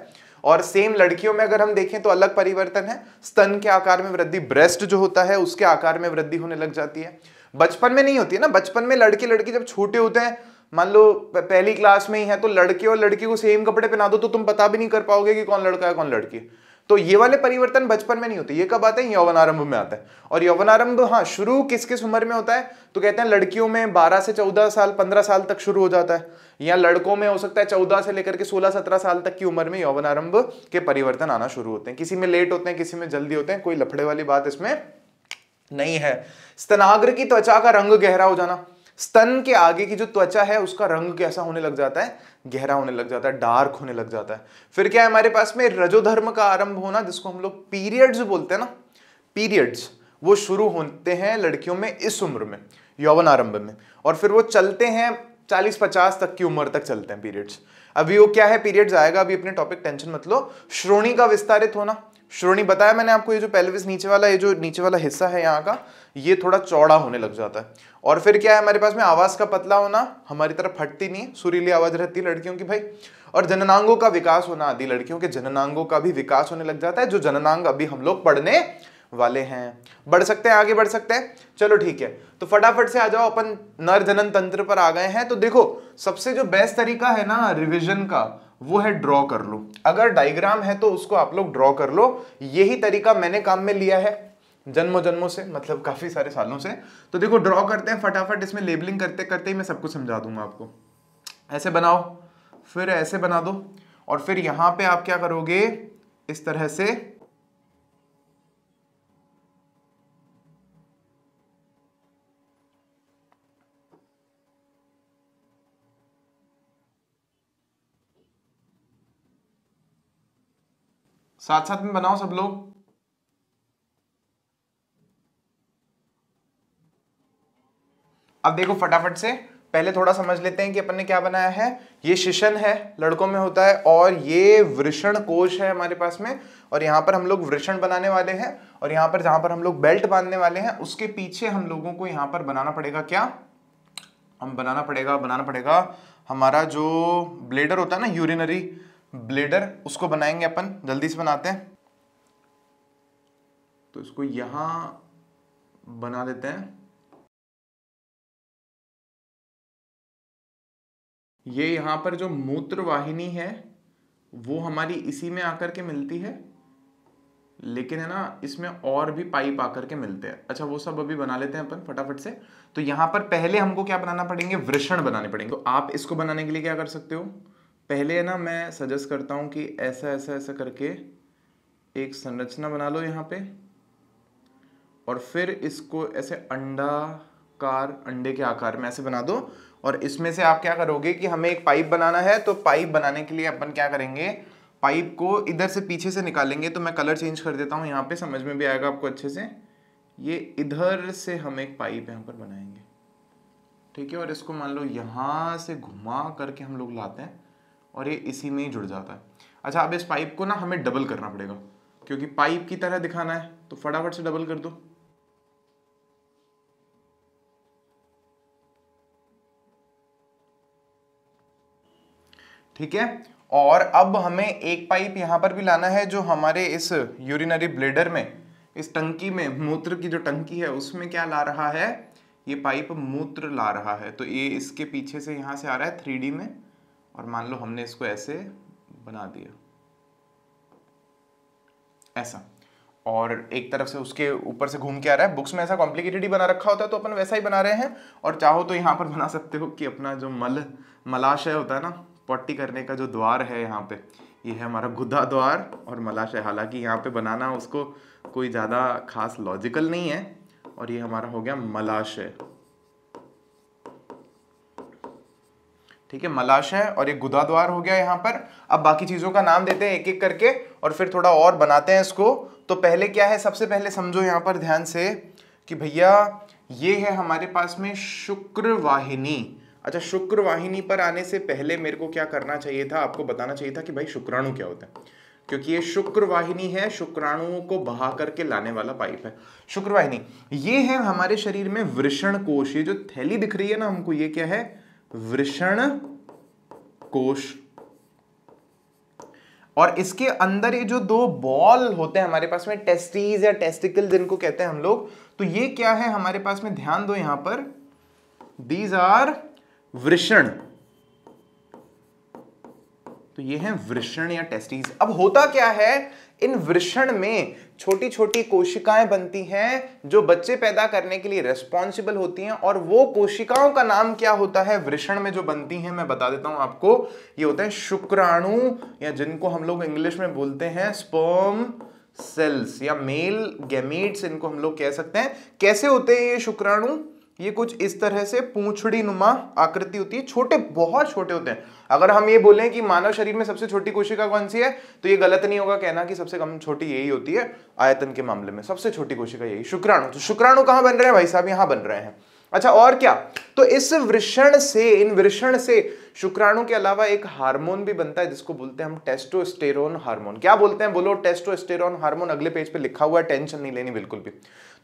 और सेम लड़कियों में अगर हम देखें तो अलग परिवर्तन है स्तन के आकार में वृद्धि ब्रेस्ट जो होता है उसके आकार में वृद्धि होने लग जाती है बचपन में नहीं होती है ना बचपन में लड़के लड़की जब छोटे होते हैं मान लो पहली क्लास में ही है तो लड़के और लड़की को सेम कपड़े पहना दो तो तुम पता भी नहीं कर पाओगे कि कौन लड़का है कौन लड़की है तो ये वाले परिवर्तन बचपन में नहीं होते ये कब आते हैं आरंभ में आता है और यौवनारंभ हाँ शुरू किस किस उम्र में होता है तो कहते हैं लड़कियों में 12 से 14 साल 15 साल तक शुरू हो जाता है या लड़कों में हो सकता है 14 से लेकर के 16-17 साल तक की उम्र में यौवनारंभ के परिवर्तन आना शुरू होते हैं किसी में लेट होते हैं किसी में जल्दी होते हैं कोई लफड़े वाली बात इसमें नहीं है स्तनाग्र की त्वचा का रंग गहरा हो जाना स्तन के आगे की जो त्वचा है उसका रंग कैसा होने लग जाता है गहरा होने लग जाता है डार्क होने लग जाता है फिर क्या है हमारे पास में रजोधर्म का आरंभ होना जिसको हम लोग पीरियड्स बोलते हैं ना पीरियड्स वो शुरू होते हैं लड़कियों में इस उम्र में यौवन आरंभ में और फिर वो चलते हैं चालीस पचास तक की उम्र तक चलते हैं पीरियड्स अभी वो क्या है पीरियड्स आएगा अभी अपने टॉपिक टेंशन मत लो श्रोणी का विस्तारित होना श्रोणी बताया मैंने आपको ये जो पेल्विस नीचे वाला ये जो नीचे वाला हिस्सा है यहाँ का ये थोड़ा चौड़ा होने लग जाता है और फिर क्या है हमारे पास में आवाज़ का पतला होना हमारी तरफ फटती नहीं सुरीली आवाज़ रहती लड़कियों की भाई और जननांगों का विकास होना आदि लड़कियों के जननांगों का भी विकास होने लग जाता है जो जननांग अभी हम लोग पढ़ने वाले हैं बढ़ सकते हैं आगे बढ़ सकते हैं चलो ठीक है तो फटाफट से आ जाओ अपन नर जनन तंत्र पर आ गए हैं तो देखो सबसे जो बेस्ट तरीका है ना रिविजन का वो है ड्रॉ कर लो अगर डायग्राम है तो उसको आप लोग ड्रॉ कर लो यही तरीका मैंने काम में लिया है जन्मों जन्मों से मतलब काफ़ी सारे सालों से तो देखो ड्रॉ करते हैं फटाफट इसमें लेबलिंग करते करते ही मैं सब कुछ समझा दूंगा आपको ऐसे बनाओ फिर ऐसे बना दो और फिर यहां पे आप क्या करोगे इस तरह से साथ साथ में बनाओ सब लोग अब देखो फटाफट से पहले थोड़ा समझ लेते हैं कि अपन ने क्या बनाया है ये शिशन है लड़कों में होता है और ये वृषण कोश है हमारे पास में और यहाँ पर हम लोग वृषण बनाने वाले हैं और यहाँ पर जहां पर हम लोग बेल्ट बांधने वाले हैं उसके पीछे हम लोगों को यहाँ पर बनाना पड़ेगा क्या हम बनाना पड़ेगा बनाना पड़ेगा हमारा जो ब्लेडर होता है ना यूरिनरी ब्लेडर उसको बनाएंगे अपन जल्दी से बनाते हैं तो इसको यहां बना देते हैं ये यहां पर जो मूत्र वाहिनी है वो हमारी इसी में आकर के मिलती है लेकिन है ना इसमें और भी पाइप आकर के मिलते हैं अच्छा वो सब अभी बना लेते हैं अपन फटाफट से तो यहां पर पहले हमको क्या बनाना पड़ेंगे वृषण बनाने पड़ेंगे तो आप इसको बनाने के लिए क्या कर सकते हो पहले है ना मैं सजेस्ट करता हूं कि ऐसा ऐसा ऐसा करके एक संरचना बना लो यहां पे और फिर इसको ऐसे अंडाकार अंडे के आकार में ऐसे बना दो और इसमें से आप क्या करोगे कि हमें एक पाइप बनाना है तो पाइप बनाने के लिए अपन क्या करेंगे पाइप को इधर से पीछे से निकालेंगे तो मैं कलर चेंज कर देता हूँ यहाँ पे समझ में भी आएगा आपको अच्छे से ये इधर से हम एक पाइप यहाँ पर बनाएंगे ठीक है और इसको मान लो यहाँ से घुमा करके हम लोग लाते हैं और ये इसी में ही जुड़ जाता है अच्छा अब इस पाइप को ना हमें डबल करना पड़ेगा क्योंकि पाइप की तरह दिखाना है तो फटाफट से डबल कर दो ठीक है और अब हमें एक पाइप यहाँ पर भी लाना है जो हमारे इस यूरिनरी ब्लेडर में इस टंकी में मूत्र की जो टंकी है उसमें क्या ला रहा है ये पाइप मूत्र ला रहा है तो ये इसके पीछे से यहाँ से आ रहा है थ्री में और मान लो हमने इसको ऐसे बना दिया ऐसा और एक तरफ से उसके ऊपर से घूम के आ रहा है बुक्स में ऐसा कॉम्प्लिकेटेड ही बना रखा होता है तो अपन वैसा ही बना रहे हैं और चाहो तो यहाँ पर बना सकते हो कि अपना जो मल मलाशय होता है ना पट्टी करने का जो द्वार है यहाँ पे ये है हमारा गुदा द्वार और मलाशय हालांकि यहाँ पे बनाना उसको कोई ज़्यादा खास लॉजिकल नहीं है और ये हमारा हो गया मलाशय ठीक है मलाशय और ये गुदा द्वार हो गया यहाँ पर अब बाकी चीज़ों का नाम देते हैं एक एक करके और फिर थोड़ा और बनाते हैं इसको तो पहले क्या है सबसे पहले समझो यहाँ पर ध्यान से कि भैया ये है हमारे पास में शुक्रवाहिनी अच्छा शुक्र वाहिनी पर आने से पहले मेरे को क्या करना चाहिए था आपको बताना चाहिए था कि भाई शुक्राणु क्या होता है क्योंकि ये शुक्र वाहिनी है शुक्राणुओं को बहा करके लाने वाला पाइप है शुक्र वाहिनी ये है हमारे शरीर में वृषण कोश ये जो थैली दिख रही है ना हमको ये क्या है वृषण कोश और इसके अंदर ये जो दो बॉल होते हैं हमारे पास में टेस्टीज या टेस्टिकल जिनको कहते हैं हम लोग तो ये क्या है हमारे पास में ध्यान दो यहां पर दीज आर वृषण तो ये है वृषण या टेस्टिस अब होता क्या है इन वृषण में छोटी छोटी कोशिकाएं बनती हैं जो बच्चे पैदा करने के लिए रेस्पॉन्सिबल होती हैं और वो कोशिकाओं का नाम क्या होता है वृषण में जो बनती हैं मैं बता देता हूं आपको ये होते हैं शुक्राणु या जिनको हम लोग इंग्लिश में बोलते हैं स्पर्म सेल्स या मेल गैमेट्स इनको हम लोग कह सकते हैं कैसे होते हैं ये शुक्राणु ये कुछ इस तरह से पूछड़ी नुमा आकृति होती है छोटे बहुत छोटे होते हैं अगर हम ये बोलें कि मानव शरीर में सबसे छोटी कोशिका कौन सी है तो ये गलत नहीं होगा कहना कि सबसे कम छोटी यही होती है आयतन के मामले में सबसे छोटी कोशिका यही शुक्राणु तो शुक्राणु कहां बन रहे हैं भाई साहब यहां बन रहे हैं अच्छा और क्या तो इस वृषण से इन वृषण से शुक्राणु के अलावा एक हार्मोन भी बनता है जिसको बोलते हैं हम टेस्टोस्टेरोन हार्मोन क्या बोलते हैं बोलो टेस्टोस्टेरोन हार्मोन अगले पेज पे लिखा हुआ है टेंशन नहीं लेनी बिल्कुल भी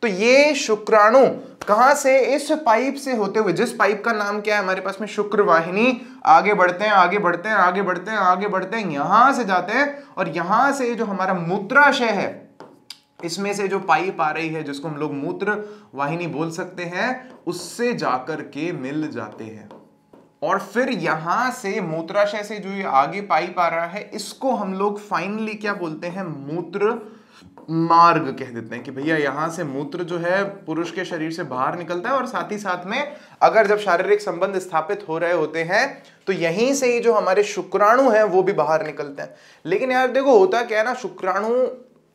तो ये शुक्राणु कहां से इस पाइप से होते हुए जिस पाइप का नाम क्या है हमारे पास में शुक्रवाहिनी आगे बढ़ते हैं आगे बढ़ते हैं आगे बढ़ते हैं आगे बढ़ते हैं यहां से जाते हैं और यहां से जो हमारा मूत्राशय है इसमें से जो पाइप आ रही है जिसको हम लोग मूत्र वाहिनी बोल सकते हैं उससे जाकर के मिल जाते हैं और फिर यहां से मूत्राशय से जो ये आगे पाइप आ रहा है इसको हम लोग फाइनली क्या बोलते हैं मूत्र मार्ग कह देते हैं कि भैया यहाँ से मूत्र जो है पुरुष के शरीर से बाहर निकलता है और साथ ही साथ में अगर जब शारीरिक संबंध स्थापित हो रहे होते हैं तो यहीं से ही जो हमारे शुक्राणु हैं वो भी बाहर निकलते हैं लेकिन यार देखो होता क्या है ना शुक्राणु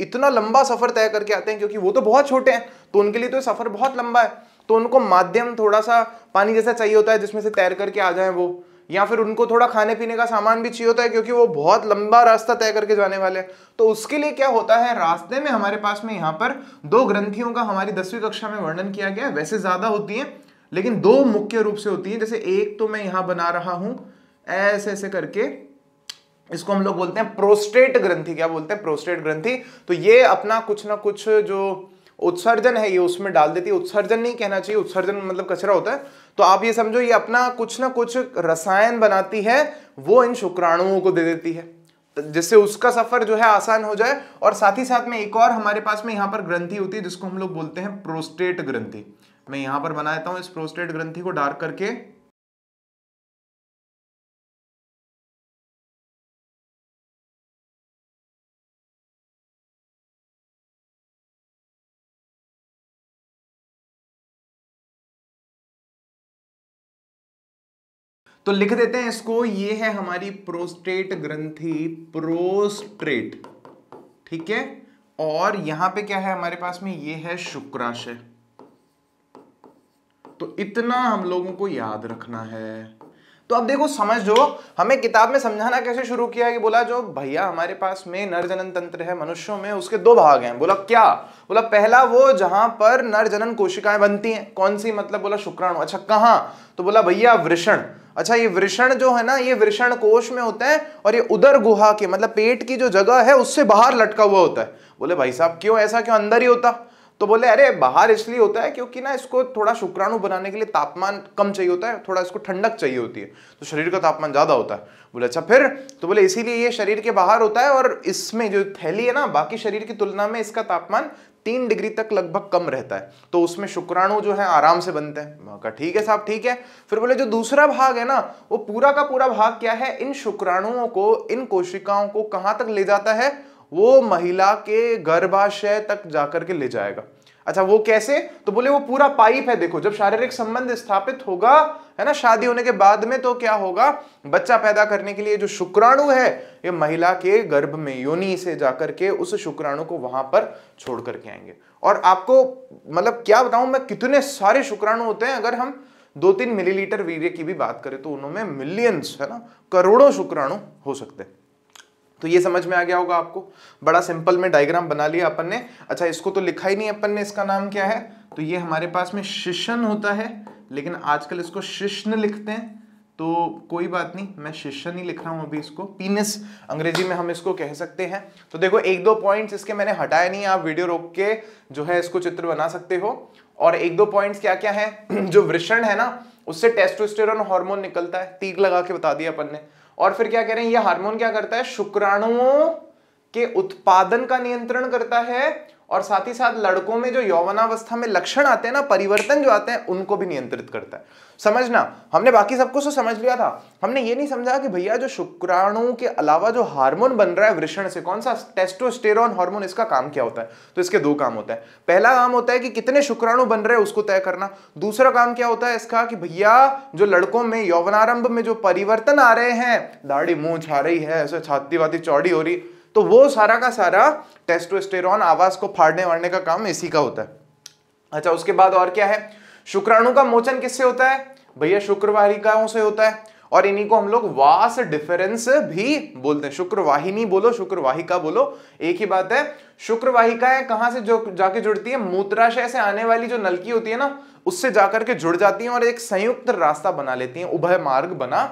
इतना लंबा सफर तय करके आते हैं क्योंकि वो तो बहुत छोटे हैं तो उनके लिए तो सफर बहुत लंबा है तो उनको माध्यम थोड़ा सा पानी जैसा चाहिए होता है जिसमें से तैर करके आ जाए वो या फिर उनको थोड़ा खाने पीने का सामान भी चाहिए होता है क्योंकि वो बहुत लंबा रास्ता तय करके जाने वाले हैं तो उसके लिए क्या होता है रास्ते में हमारे पास में यहाँ पर दो ग्रंथियों का हमारी दसवीं कक्षा में वर्णन किया गया है वैसे ज़्यादा होती है लेकिन दो मुख्य रूप से होती है जैसे एक तो मैं यहाँ बना रहा हूँ ऐसे ऐसे करके इसको हम लोग बोलते हैं प्रोस्टेट ग्रंथि क्या बोलते हैं प्रोस्टेट ग्रंथि तो ये अपना कुछ ना कुछ जो उत्सर्जन है ये उसमें डाल देती है उत्सर्जन नहीं कहना चाहिए उत्सर्जन मतलब कचरा होता है तो आप ये समझो ये अपना कुछ ना कुछ रसायन बनाती है वो इन शुक्राणुओं को दे देती है जिससे उसका सफर जो है आसान हो जाए और साथ ही साथ में एक और हमारे पास में यहाँ पर ग्रंथि होती है जिसको हम लोग बोलते हैं प्रोस्टेट ग्रंथि मैं यहाँ पर बना देता हूँ इस प्रोस्टेट ग्रंथि को डार्क करके तो लिख देते हैं इसको ये है हमारी प्रोस्टेट ग्रंथि प्रोस्ट्रेट ठीक है और यहां पे क्या है हमारे पास में ये है शुक्राशय तो इतना हम लोगों को याद रखना है तो अब देखो समझ जो हमें किताब में समझाना कैसे शुरू किया कि बोला जो भैया हमारे पास में नर जनन तंत्र है मनुष्यों में उसके दो भाग हैं बोला क्या बोला पहला वो जहां पर नर जनन कोशिकाएं बनती हैं कौन सी मतलब बोला शुक्राणु अच्छा कहां तो बोला भैया वृषण अच्छा ये वृषण जो है ना ये वृषण कोश में होता है और ये उधर गुहा के मतलब पेट की जो जगह है उससे बाहर लटका हुआ होता है बोले भाई साहब क्यों ऐसा क्यों अंदर ही होता तो बोले अरे बाहर इसलिए होता है क्योंकि ना इसको थोड़ा शुक्राणु बनाने के लिए तापमान कम चाहिए होता है थोड़ा इसको ठंडक चाहिए होती है तो शरीर का तापमान ज़्यादा होता है बोले अच्छा फिर तो बोले इसीलिए ये शरीर के बाहर होता है और इसमें जो थैली है ना बाकी शरीर की तुलना में इसका तापमान तीन डिग्री तक लगभग कम रहता है तो उसमें शुक्राणु जो है आराम से बनते हैं कहा ठीक है साहब ठीक है फिर बोले जो दूसरा भाग है ना वो पूरा का पूरा भाग क्या है इन शुक्राणुओं को इन कोशिकाओं को कहाँ तक ले जाता है वो महिला के गर्भाशय तक जाकर के ले जाएगा अच्छा वो कैसे तो बोले वो पूरा पाइप है देखो जब शारीरिक संबंध स्थापित होगा है ना शादी होने के बाद में तो क्या होगा बच्चा पैदा करने के लिए जो शुक्राणु है ये महिला के गर्भ में योनि से जाकर के उस शुक्राणु को वहां पर छोड़ करके आएंगे और आपको मतलब क्या बताऊं मैं कितने सारे शुक्राणु होते हैं अगर हम दो तीन मिलीलीटर वीर्य की भी बात करें तो उनमें मिलियंस है ना करोड़ों शुक्राणु हो सकते हैं तो ये समझ में आ गया होगा आपको बड़ा सिंपल में डायग्राम बना लिया अपन ने अच्छा इसको तो लिखा ही नहीं अपन ने इसका नाम क्या है तो ये हमारे पास में शिशन होता है लेकिन आजकल इसको शिष्ण लिखते हैं तो कोई बात नहीं मैं शिशन ही लिख रहा हूँ अभी इसको पीनिस अंग्रेजी में हम इसको कह सकते हैं तो देखो एक दो पॉइंट्स इसके मैंने हटाए नहीं आप वीडियो रोक के जो है इसको चित्र बना सकते हो और एक दो पॉइंट्स क्या क्या है जो वृषण है ना उससे टेस्टोस्टेरोन हार्मोन निकलता है तीक लगा के बता दिया अपन ने और फिर क्या कह रहे हैं ये हार्मोन क्या करता है शुक्राणुओं के उत्पादन का नियंत्रण करता है और साथ ही साथ लड़कों में जो यौवनावस्था में लक्षण आते हैं ना परिवर्तन जो आते हैं उनको भी नियंत्रित करता है समझना हमने बाकी सबको तो सो समझ लिया था हमने ये नहीं समझा कि भैया जो शुक्राणु के अलावा जो हार्मोन बन रहा है वृषण से कौन सा टेस्टोस्टेरॉन हार्मोन इसका काम क्या होता है तो इसके दो काम होता है पहला काम होता है कि कितने शुक्राणु बन रहे हैं उसको तय करना दूसरा काम क्या होता है इसका कि भैया जो लड़कों में यौवनारंभ में जो परिवर्तन आ रहे हैं दाढ़ी मुंह छा रही है ऐसे छाती वाती चौड़ी हो रही तो वो सारा का सारा टेस्टोस्टेरॉन आवाज को फाड़ने वाड़ने का काम इसी का होता है अच्छा उसके बाद और क्या है शुक्राणु का मोचन किससे होता है भैया शुक्रवाहिकाओं से होता है और इन्हीं को हम लोग वास डिफरेंस भी बोलते हैं शुक्रवाहिनी बोलो शुक्रवाहिका बोलो एक ही बात है शुक्रवाहिकाएं कहां से जो जाके जुड़ती है मूत्राशय से आने वाली जो नलकी होती है ना उससे जाकर के जुड़ जाती हैं और एक संयुक्त रास्ता बना लेती हैं उभय मार्ग बना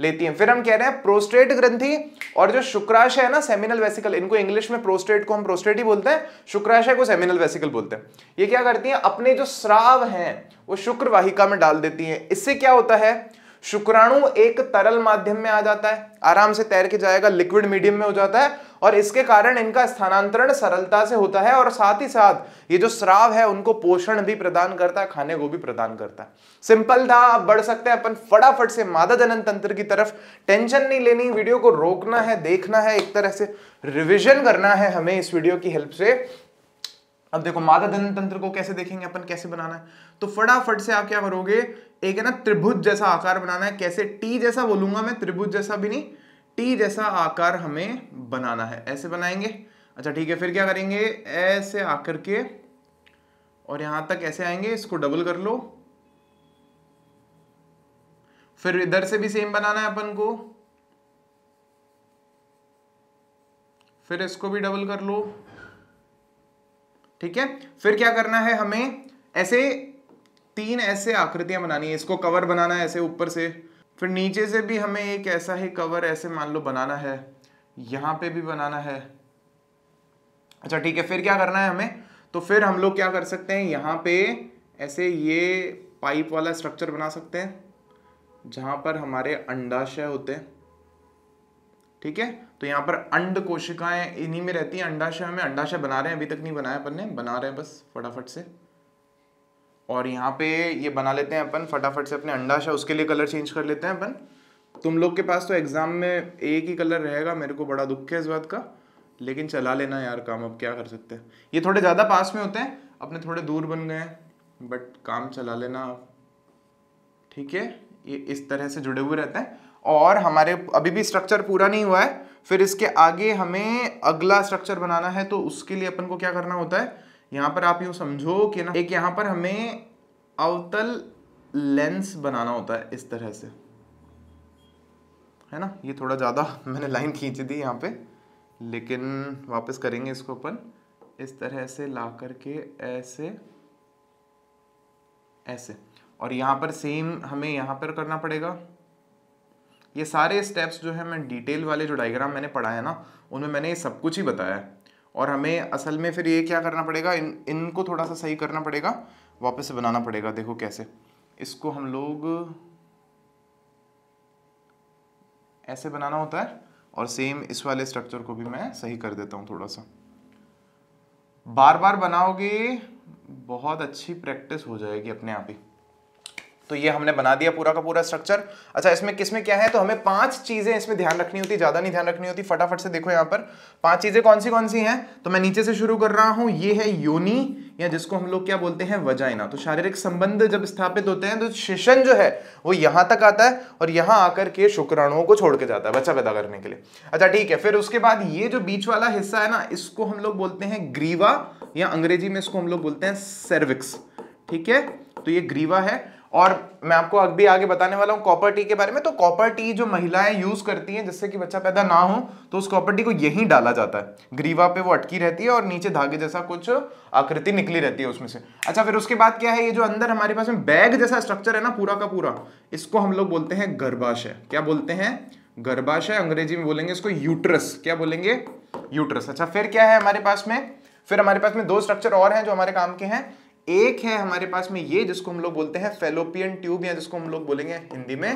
लेती हैं फिर हम कह रहे हैं प्रोस्टेट ग्रंथि और जो शुक्राशय है ना सेमिनल वेसिकल इनको इंग्लिश में प्रोस्टेट को हम प्रोस्टेट ही बोलते हैं शुक्राशय को सेमिनल वेसिकल बोलते हैं ये क्या करती हैं अपने जो श्राव हैं वो शुक्र वाहिका में डाल देती हैं इससे क्या होता है शुक्राणु एक तरल माध्यम में आ जाता है आराम से तैर के जाएगा लिक्विड मीडियम में हो जाता है और इसके कारण इनका स्थानांतरण सरलता से होता है और साथ ही साथ ये जो श्राव है उनको पोषण भी प्रदान करता है खाने को भी प्रदान करता है सिंपल था आप बढ़ सकते हैं अपन फटाफट से मादा जनन तंत्र की तरफ टेंशन नहीं लेनी वीडियो को रोकना है देखना है एक तरह से रिविजन करना है हमें इस वीडियो की हेल्प से अब देखो मादा धन तंत्र को कैसे देखेंगे अपन कैसे बनाना है तो फटाफट से आप क्या करोगे एक है ना त्रिभुज जैसा आकार बनाना है कैसे टी जैसा बोलूंगा मैं त्रिभुज जैसा भी नहीं टी जैसा आकार हमें बनाना है ऐसे बनाएंगे अच्छा ठीक है फिर क्या करेंगे ऐसे आकर के और यहां तक ऐसे आएंगे इसको डबल कर लो फिर इधर से भी सेम बनाना है अपन को फिर इसको भी डबल कर लो ठीक है फिर क्या करना है हमें ऐसे तीन ऐसे आकृतियां बनानी है इसको कवर बनाना है ऐसे ऊपर से फिर नीचे से भी हमें एक ऐसा ही कवर ऐसे मान लो बनाना है यहां पे भी बनाना है अच्छा ठीक है फिर क्या करना है हमें तो फिर हम लोग क्या कर सकते हैं यहां पे ऐसे ये पाइप वाला स्ट्रक्चर बना सकते हैं जहां पर हमारे अंडाशय होते हैं ठीक है तो यहाँ पर अंड कोशिकाएं इन्हीं में रहती हैं अंडाशय हमें अंडाशय बना रहे हैं अभी तक नहीं बनाया अपन ने बना रहे हैं बस फटाफट से और यहाँ पे ये बना लेते हैं अपन फटाफट से अपने अंडाशय उसके लिए कलर चेंज कर लेते हैं अपन तुम लोग के पास तो एग्ज़ाम में एक ही कलर रहेगा मेरे को बड़ा दुख है इस बात का लेकिन चला लेना यार काम अब क्या कर सकते हैं ये थोड़े ज़्यादा पास में होते हैं अपने थोड़े दूर बन गए हैं बट काम चला लेना आप ठीक है ये इस तरह से जुड़े हुए रहते हैं और हमारे अभी भी स्ट्रक्चर पूरा नहीं हुआ है फिर इसके आगे हमें अगला स्ट्रक्चर बनाना है तो उसके लिए अपन को क्या करना होता है यहाँ पर आप यू समझो कि ना एक यहाँ पर हमें अवतल लेंस बनाना होता है इस तरह से है ना ये थोड़ा ज़्यादा मैंने लाइन खींच दी यहाँ पे लेकिन वापस करेंगे इसको अपन इस तरह से ला करके ऐसे ऐसे और यहाँ पर सेम हमें यहाँ पर करना पड़ेगा ये सारे स्टेप्स जो है मैं डिटेल वाले जो डायग्राम मैंने पढ़ाया ना उनमें मैंने ये सब कुछ ही बताया है और हमें असल में फिर ये क्या करना पड़ेगा इन इनको थोड़ा सा सही करना पड़ेगा वापस से बनाना पड़ेगा देखो कैसे इसको हम लोग ऐसे बनाना होता है और सेम इस वाले स्ट्रक्चर को भी मैं सही कर देता हूँ थोड़ा सा बार बार बनाओगे बहुत अच्छी प्रैक्टिस हो जाएगी अपने आप ही तो ये हमने बना दिया पूरा का पूरा स्ट्रक्चर अच्छा इसमें किसमें क्या है तो हमें पांच चीजें इसमें ध्यान रखनी होती ज्यादा नहीं ध्यान रखनी होती फटाफट से देखो यहाँ पर पांच चीजें कौन सी कौन सी हैं तो मैं नीचे से शुरू कर रहा हूं ये है योनि या जिसको हम लोग क्या बोलते हैं वजाइना तो शारीरिक संबंध जब स्थापित होते हैं तो शिशन जो है वो यहां तक आता है और यहां आकर के शुक्राणुओं को छोड़ के जाता है बच्चा पैदा करने के लिए अच्छा ठीक है फिर उसके बाद ये जो बीच वाला हिस्सा है ना इसको हम लोग बोलते हैं ग्रीवा या अंग्रेजी में इसको हम लोग बोलते हैं सर्विक्स ठीक है तो ये ग्रीवा है और मैं आपको अभी आगे बताने वाला हूँ कॉपर टी के बारे में तो कॉपर टी जो महिलाएं यूज करती हैं जिससे कि बच्चा पैदा ना हो तो उस कॉपर टी को यही डाला जाता है ग्रीवा पे वो अटकी रहती है और नीचे धागे जैसा कुछ आकृति निकली रहती है उसमें से अच्छा फिर उसके बाद क्या है ये जो अंदर हमारे पास में बैग जैसा स्ट्रक्चर है ना पूरा का पूरा इसको हम लोग बोलते हैं गर्भाशय क्या बोलते हैं गर्भाशय अंग्रेजी में बोलेंगे इसको यूट्रस क्या बोलेंगे यूट्रस अच्छा फिर क्या है हमारे पास में फिर हमारे पास में दो स्ट्रक्चर और हैं जो हमारे काम के हैं एक है हमारे पास में ये जिसको हम लोग बोलते हैं फेलोपियन ट्यूब या जिसको हम लोग बोलेंगे हिंदी में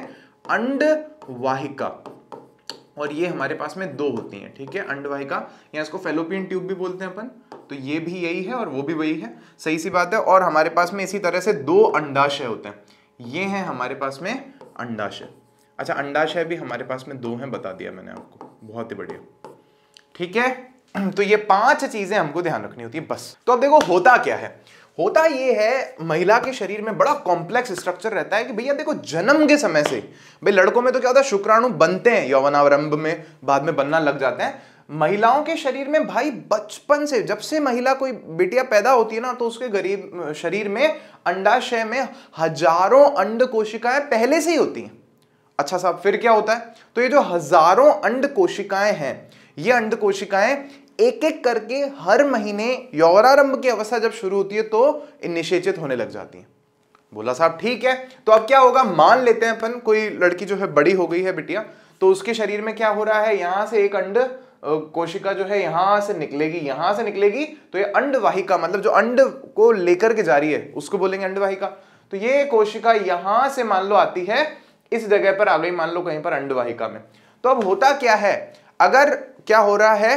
अंडवाहिका और ये हमारे पास में दो होती हैं ठीक है अंडवाहिका या इसको फेलोपियन ट्यूब भी बोलते हैं अपन तो ये भी यही है और वो भी वही है सही सी बात है और हमारे पास में इसी तरह से दो अंडाशय होते हैं ये हैं हमारे पास में अंडाशय अच्छा अंडाशय भी हमारे पास में दो हैं बता दिया मैंने आपको बहुत ही बढ़िया ठीक है तो ये पांच चीजें हमको ध्यान रखनी होती है बस तो अब देखो होता क्या है होता ये है महिला के शरीर में बड़ा कॉम्प्लेक्स स्ट्रक्चर रहता है कि भैया देखो जन्म के समय से भाई लड़कों में तो क्या होता है शुक्राणु बनते हैं यौवनावरंभ में बाद में बनना लग जाते हैं महिलाओं के शरीर में भाई बचपन से जब से महिला कोई बेटिया पैदा होती है ना तो उसके गरीब शरीर में अंडाशय में हजारों अंड कोशिकाएं पहले से ही होती हैं अच्छा साहब फिर क्या होता है तो ये जो हजारों अंड कोशिकाएं हैं ये अंड कोशिकाएं एक एक करके हर महीने यौरारंभ की अवस्था जब शुरू होती है तो निषेचित होने लग जाती है बोला साहब ठीक है तो अब क्या होगा मान लेते हैं अपन कोई लड़की जो है बड़ी हो गई है बिटिया तो उसके शरीर में क्या हो रहा है यहां से एक अंड कोशिका जो है यहां से निकलेगी यहां से निकलेगी तो ये अंडवाहिका मतलब जो अंड को लेकर के जा रही है उसको बोलेंगे अंडवाहिका तो ये कोशिका यहां से मान लो आती है इस जगह पर आ गई मान लो कहीं पर अंडवाहिका में तो अब होता क्या है अगर क्या हो रहा है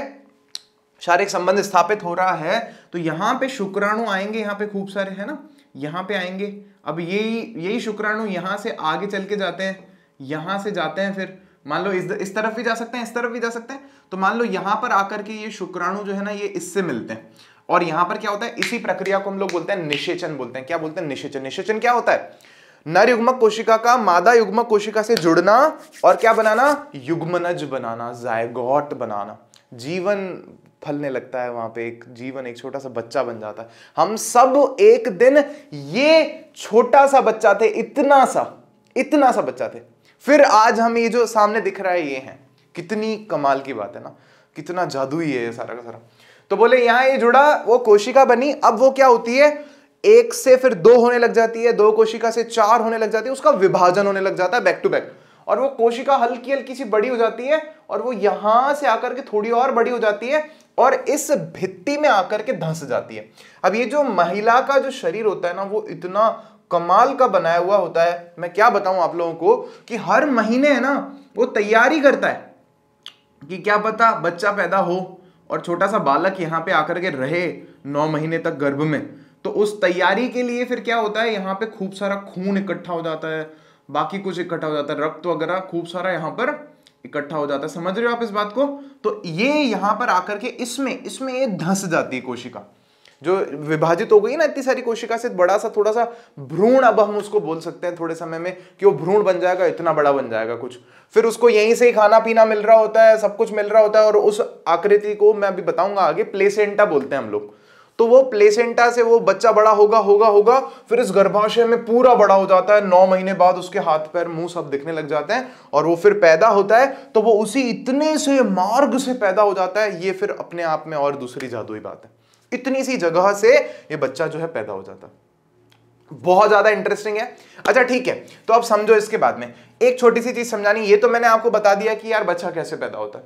शारीरिक संबंध स्थापित हो रहा है तो यहाँ पे शुक्राणु आएंगे यहाँ पे खूब सारे है ना यहाँ पे आएंगे अब यही यही शुक्राणु यहाँ से आगे चल के जाते हैं यहाँ से जाते हैं फिर मान लो इस इस तरफ भी जा सकते हैं इस तरफ भी जा सकते हैं तो मान लो यहाँ पर आकर के ये शुक्राणु जो है ना ये इससे मिलते हैं और यहाँ पर क्या होता है इसी प्रक्रिया को हम लोग बोलते हैं निषेचन बोलते हैं क्या बोलते हैं निषेचन निषेचन क्या होता है नर युग्मक कोशिका का मादा युग्मक कोशिका से जुड़ना और क्या बनाना युग्मनज बनाना जायगोट बनाना जीवन फलने लगता है वहां पे एक जीवन एक छोटा सा बच्चा बन जाता है हम सब एक दिन ये छोटा सा बच्चा थे इतना सा इतना सा बच्चा थे फिर आज हम ये जो सामने दिख रहा है ये है कितनी कमाल की बात है ना कितना ही है ये सारा का सारा तो बोले यहां ये जुड़ा वो कोशिका बनी अब वो क्या होती है एक से फिर दो होने लग जाती है दो कोशिका से चार होने लग जाती है उसका विभाजन होने लग जाता है बैक टू बैक और वो कोशिका हल्की हल्की सी बड़ी हो जाती है और वो यहां से आकर के थोड़ी और बड़ी हो जाती है और इस भित्ति में आकर के धंस जाती है अब ये जो महिला का जो शरीर होता है ना वो इतना कमाल का बनाया हुआ होता है मैं क्या बताऊं आप लोगों को कि हर महीने है ना वो तैयारी करता है कि क्या पता बच्चा पैदा हो और छोटा सा बालक यहाँ पे आकर के रहे नौ महीने तक गर्भ में तो उस तैयारी के लिए फिर क्या होता है यहाँ पे खूब सारा खून इकट्ठा हो जाता है बाकी कुछ इकट्ठा हो जाता है रक्त वगैरह खूब सारा यहाँ पर इकट्ठा हो जाता है समझ रहे हो आप इस बात को तो ये यहाँ पर आकर के इसमें इसमें ये धंस जाती है कोशिका जो विभाजित हो गई ना इतनी सारी कोशिका से बड़ा सा थोड़ा सा भ्रूण अब हम उसको बोल सकते हैं थोड़े समय में कि वो भ्रूण बन जाएगा इतना बड़ा बन जाएगा कुछ फिर उसको यहीं से ही खाना पीना मिल रहा होता है सब कुछ मिल रहा होता है और उस आकृति को मैं अभी बताऊंगा आगे प्लेसेंटा बोलते हैं हम लोग तो वो प्लेसेंटा से वो बच्चा बड़ा होगा होगा होगा फिर इस गर्भाशय में पूरा बड़ा हो जाता है नौ महीने बाद उसके हाथ पैर मुंह सब दिखने लग जाते हैं और वो फिर पैदा होता है तो वो उसी इतने से मार्ग से पैदा हो जाता है ये फिर अपने आप में और दूसरी जादुई बात है इतनी सी जगह से ये बच्चा जो है पैदा हो जाता है बहुत ज्यादा इंटरेस्टिंग है अच्छा ठीक है तो अब समझो इसके बाद में एक छोटी सी चीज समझानी ये तो मैंने आपको बता दिया कि यार बच्चा कैसे पैदा होता है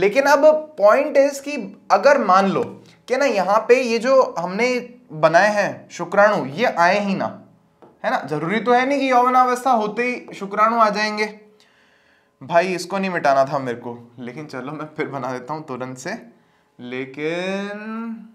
लेकिन अब पॉइंट इज कि अगर मान लो कि ना यहाँ पे ये जो हमने बनाए हैं शुक्राणु ये आए ही ना है ना जरूरी तो है नहीं कि यौवनावस्था होते ही शुक्राणु आ जाएंगे भाई इसको नहीं मिटाना था मेरे को लेकिन चलो मैं फिर बना देता हूँ तुरंत से लेकिन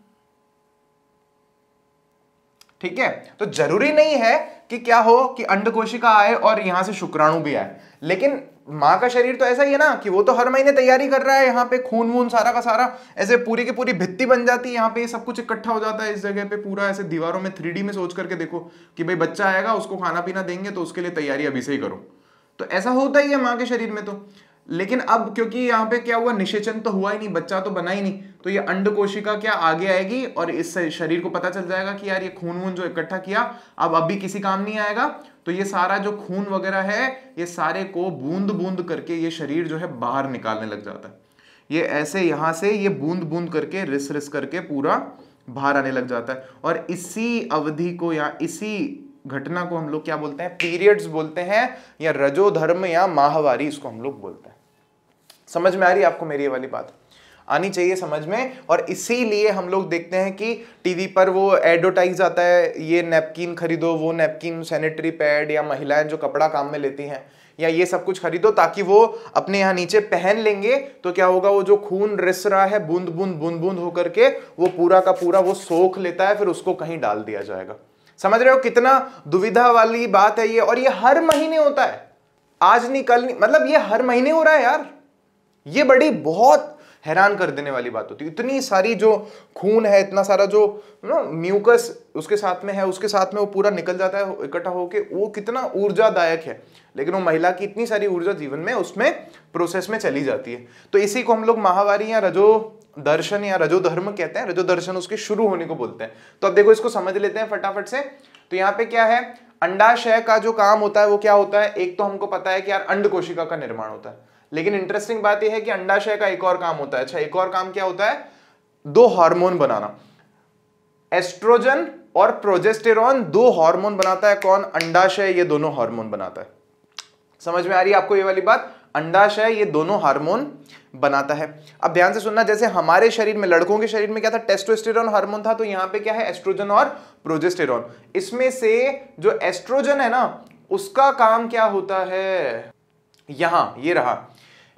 ठीक है तो जरूरी नहीं है कि क्या हो कि अंडकोशिका आए और यहां से शुक्राणु भी आए लेकिन माँ का शरीर तो ऐसा ही है ना कि वो तो हर महीने तैयारी कर रहा है यहाँ पे खून वून सारा का सारा ऐसे पूरी की पूरी भित्ति बन जाती है यहाँ पे सब कुछ इकट्ठा हो जाता है इस जगह पे पूरा ऐसे दीवारों में थ्री में सोच करके देखो कि भाई बच्चा आएगा उसको खाना पीना देंगे तो उसके लिए तैयारी अभी से ही करो तो ऐसा होता ही है माँ के शरीर में तो लेकिन अब क्योंकि यहाँ पे क्या हुआ निषेचन तो हुआ ही नहीं बच्चा तो बना ही नहीं तो ये अंड कोशिका क्या आगे आएगी और इस शरीर को पता चल जाएगा कि यार ये खून वून जो इकट्ठा किया अब अभी किसी काम नहीं आएगा तो ये सारा जो खून वगैरह है ये सारे को बूंद बूंद करके ये शरीर जो है बाहर निकालने लग जाता है ये ऐसे यहां से ये बूंद बूंद करके रिस रिस करके पूरा बाहर आने लग जाता है और इसी अवधि को या इसी घटना को हम लोग क्या बोलते हैं पीरियड्स बोलते हैं या रजोधर्म या माहवारी इसको हम लोग बोलते हैं समझ में आ रही है आपको मेरी ये वाली बात आनी चाहिए समझ में और इसीलिए हम लोग देखते हैं कि टीवी पर वो एडवर्टाइज आता है ये नैपकिन खरीदो वो नैपकिन सैनिटरी पैड या महिलाएं जो कपड़ा काम में लेती हैं या ये सब कुछ खरीदो ताकि वो अपने यहाँ नीचे पहन लेंगे तो क्या होगा वो जो खून रिस रहा है बूंद बूंद बूंद बूंद होकर के वो पूरा का पूरा वो सोख लेता है फिर उसको कहीं डाल दिया जाएगा समझ रहे हो कितना दुविधा वाली बात है ये और ये हर महीने होता है आज नहीं कल नहीं मतलब ये हर महीने हो रहा है यार ये बड़ी बहुत हैरान कर देने वाली बात होती है इतनी सारी जो खून है इतना सारा जो ना म्यूकस उसके साथ में है उसके साथ में वो पूरा निकल जाता है इकट्ठा होकर वो कितना ऊर्जादायक है लेकिन वो महिला की इतनी सारी ऊर्जा जीवन में उसमें प्रोसेस में चली जाती है तो इसी को हम लोग महावारी या रजो दर्शन या रजो धर्म कहते हैं रजो दर्शन उसके शुरू होने को बोलते हैं तो अब देखो इसको समझ लेते हैं फटाफट से तो यहाँ पे क्या है अंडाशय का जो काम होता है वो क्या होता है एक तो हमको पता है कि यार अंड कोशिका का निर्माण होता है लेकिन इंटरेस्टिंग बात यह है कि अंडाशय का एक और काम होता है अच्छा एक और काम क्या होता है दो हार्मोन बनाना एस्ट्रोजन और प्रोजेस्टेरॉन दो हार्मोन बनाता है कौन अंडाशय ये दोनों हार्मोन बनाता है समझ में आ रही है आपको ये वाली बात अंडाशय ये दोनों हार्मोन बनाता है अब ध्यान से सुनना जैसे हमारे शरीर में लड़कों के शरीर में क्या था टेस्टोस्टेरॉन हार्मोन था तो यहां पे क्या है एस्ट्रोजन और प्रोजेस्टेरॉन इसमें से जो एस्ट्रोजन है ना उसका काम क्या होता है यहां ये रहा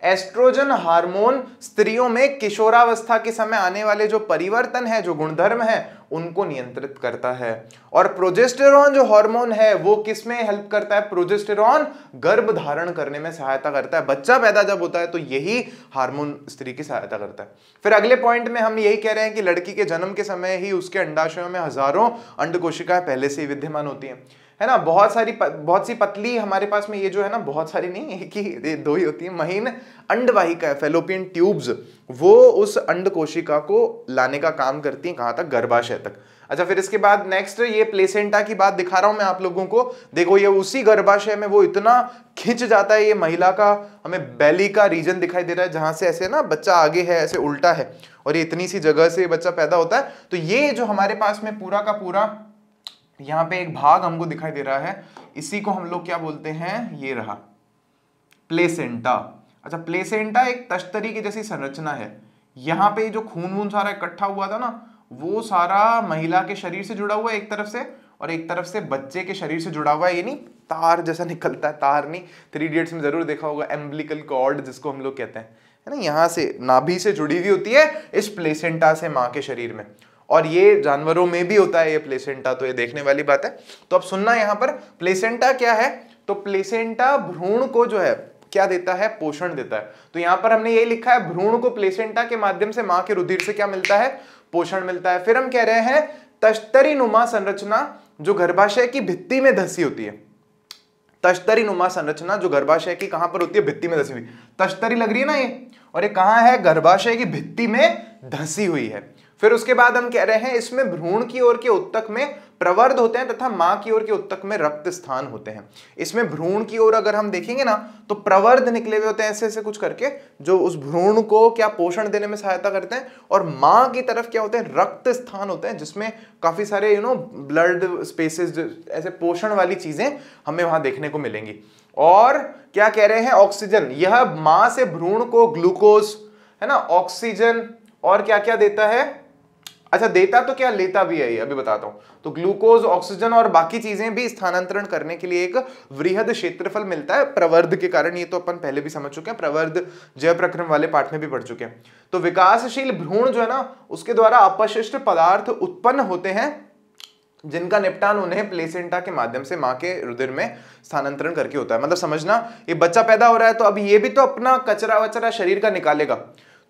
एस्ट्रोजन हार्मोन स्त्रियों में किशोरावस्था के समय आने वाले जो परिवर्तन है जो गुणधर्म है उनको नियंत्रित करता है और प्रोजेस्टेरॉन जो हार्मोन है वो किसमें हेल्प करता है प्रोजेस्टेरॉन गर्भ धारण करने में सहायता करता है बच्चा पैदा जब होता है तो यही हार्मोन स्त्री की सहायता करता है फिर अगले पॉइंट में हम यही कह रहे हैं कि लड़की के जन्म के समय ही उसके अंडाशयों में हजारों अंड पहले से ही विद्यमान होती है है ना बहुत सारी प, बहुत सी पतली हमारे पास में ये जो है ना बहुत सारी नहीं एक ही दो ही होती है महीन अंडवाहिका फेलोपियन ट्यूब्स वो उस अंड कोशिका को लाने का काम करती है कहां तक गर्भाशय तक अच्छा फिर इसके बाद नेक्स्ट ये प्लेसेंटा की बात दिखा रहा हूं मैं आप लोगों को देखो ये उसी गर्भाशय में वो इतना खिंच जाता है ये महिला का हमें बैली का रीजन दिखाई दे रहा है जहां से ऐसे ना बच्चा आगे है ऐसे उल्टा है और ये इतनी सी जगह से बच्चा पैदा होता है तो ये जो हमारे पास में पूरा का पूरा यहाँ पे एक भाग हमको दिखाई दे रहा है इसी को हम लोग क्या बोलते हैं ये रहा प्लेसेंटा अच्छा प्लेसेंटा एक तश्तरी की जैसी संरचना है यहाँ पे जो खून वून सारा इकट्ठा हुआ था ना वो सारा महिला के शरीर से जुड़ा हुआ है एक तरफ से और एक तरफ से बच्चे के शरीर से जुड़ा हुआ है ये नहीं तार जैसा निकलता है तार नहीं थ्री इडियट्स में जरूर देखा होगा एम्ब्लिकल कॉर्ड जिसको हम लोग कहते हैं है ना यहाँ से नाभि से जुड़ी हुई होती है इस प्लेसेंटा से माँ के शरीर में और ये जानवरों में भी होता है ये प्लेसेंटा तो ये देखने वाली बात है तो अब सुनना यहां पर प्लेसेंटा क्या है तो प्लेसेंटा भ्रूण को जो है क्या देता है पोषण देता है तो यहां पर हमने ये लिखा है भ्रूण को प्लेसेंटा के माध्यम से माँ के रुधिर से क्या मिलता है पोषण मिलता है फिर हम कह रहे हैं तश्तरी नुमा संरचना जो गर्भाशय की भित्ति में धसी होती है तश्तरी नुमा संरचना जो गर्भाशय की कहां पर होती है भित्ति में धसी हुई तश्तरी लग रही है ना ये और ये कहां है गर्भाशय की भित्ति में धसी हुई है फिर उसके बाद हम कह रहे हैं इसमें भ्रूण की ओर के उत्तक में प्रवर्ध होते हैं तथा मां की ओर के उत्तक में रक्त स्थान होते हैं इसमें भ्रूण की ओर अगर हम देखेंगे ना तो प्रवर्ध निकले हुए होते हैं ऐसे ऐसे कुछ करके जो उस भ्रूण को क्या पोषण देने में सहायता करते हैं और मां की तरफ क्या होते हैं रक्त स्थान होते हैं जिसमें काफी सारे यू नो ब्लड स्पेसेस ऐसे पोषण वाली चीजें हमें वहां देखने को मिलेंगी और क्या कह रहे हैं ऑक्सीजन यह मां से भ्रूण को ग्लूकोज है ना ऑक्सीजन और क्या क्या देता है अच्छा देता तो क्या लेता भी है ये अभी बताता हूं तो ग्लूकोज ऑक्सीजन और बाकी चीजें भी स्थानांतरण करने के लिए एक वृहद क्षेत्रफल मिलता है प्रवर्ध के कारण ये तो अपन पहले भी समझ चुके हैं प्रवर्ध जय प्रक्रम वाले पाठ में भी पढ़ चुके हैं तो विकासशील भ्रूण जो है ना उसके द्वारा अपशिष्ट पदार्थ उत्पन्न होते हैं जिनका निपटान उन्हें प्लेसेंटा के माध्यम से मां के रुधिर में स्थानांतरण करके होता है मतलब समझना ये बच्चा पैदा हो रहा है तो अब ये भी तो अपना कचरा वचरा शरीर का निकालेगा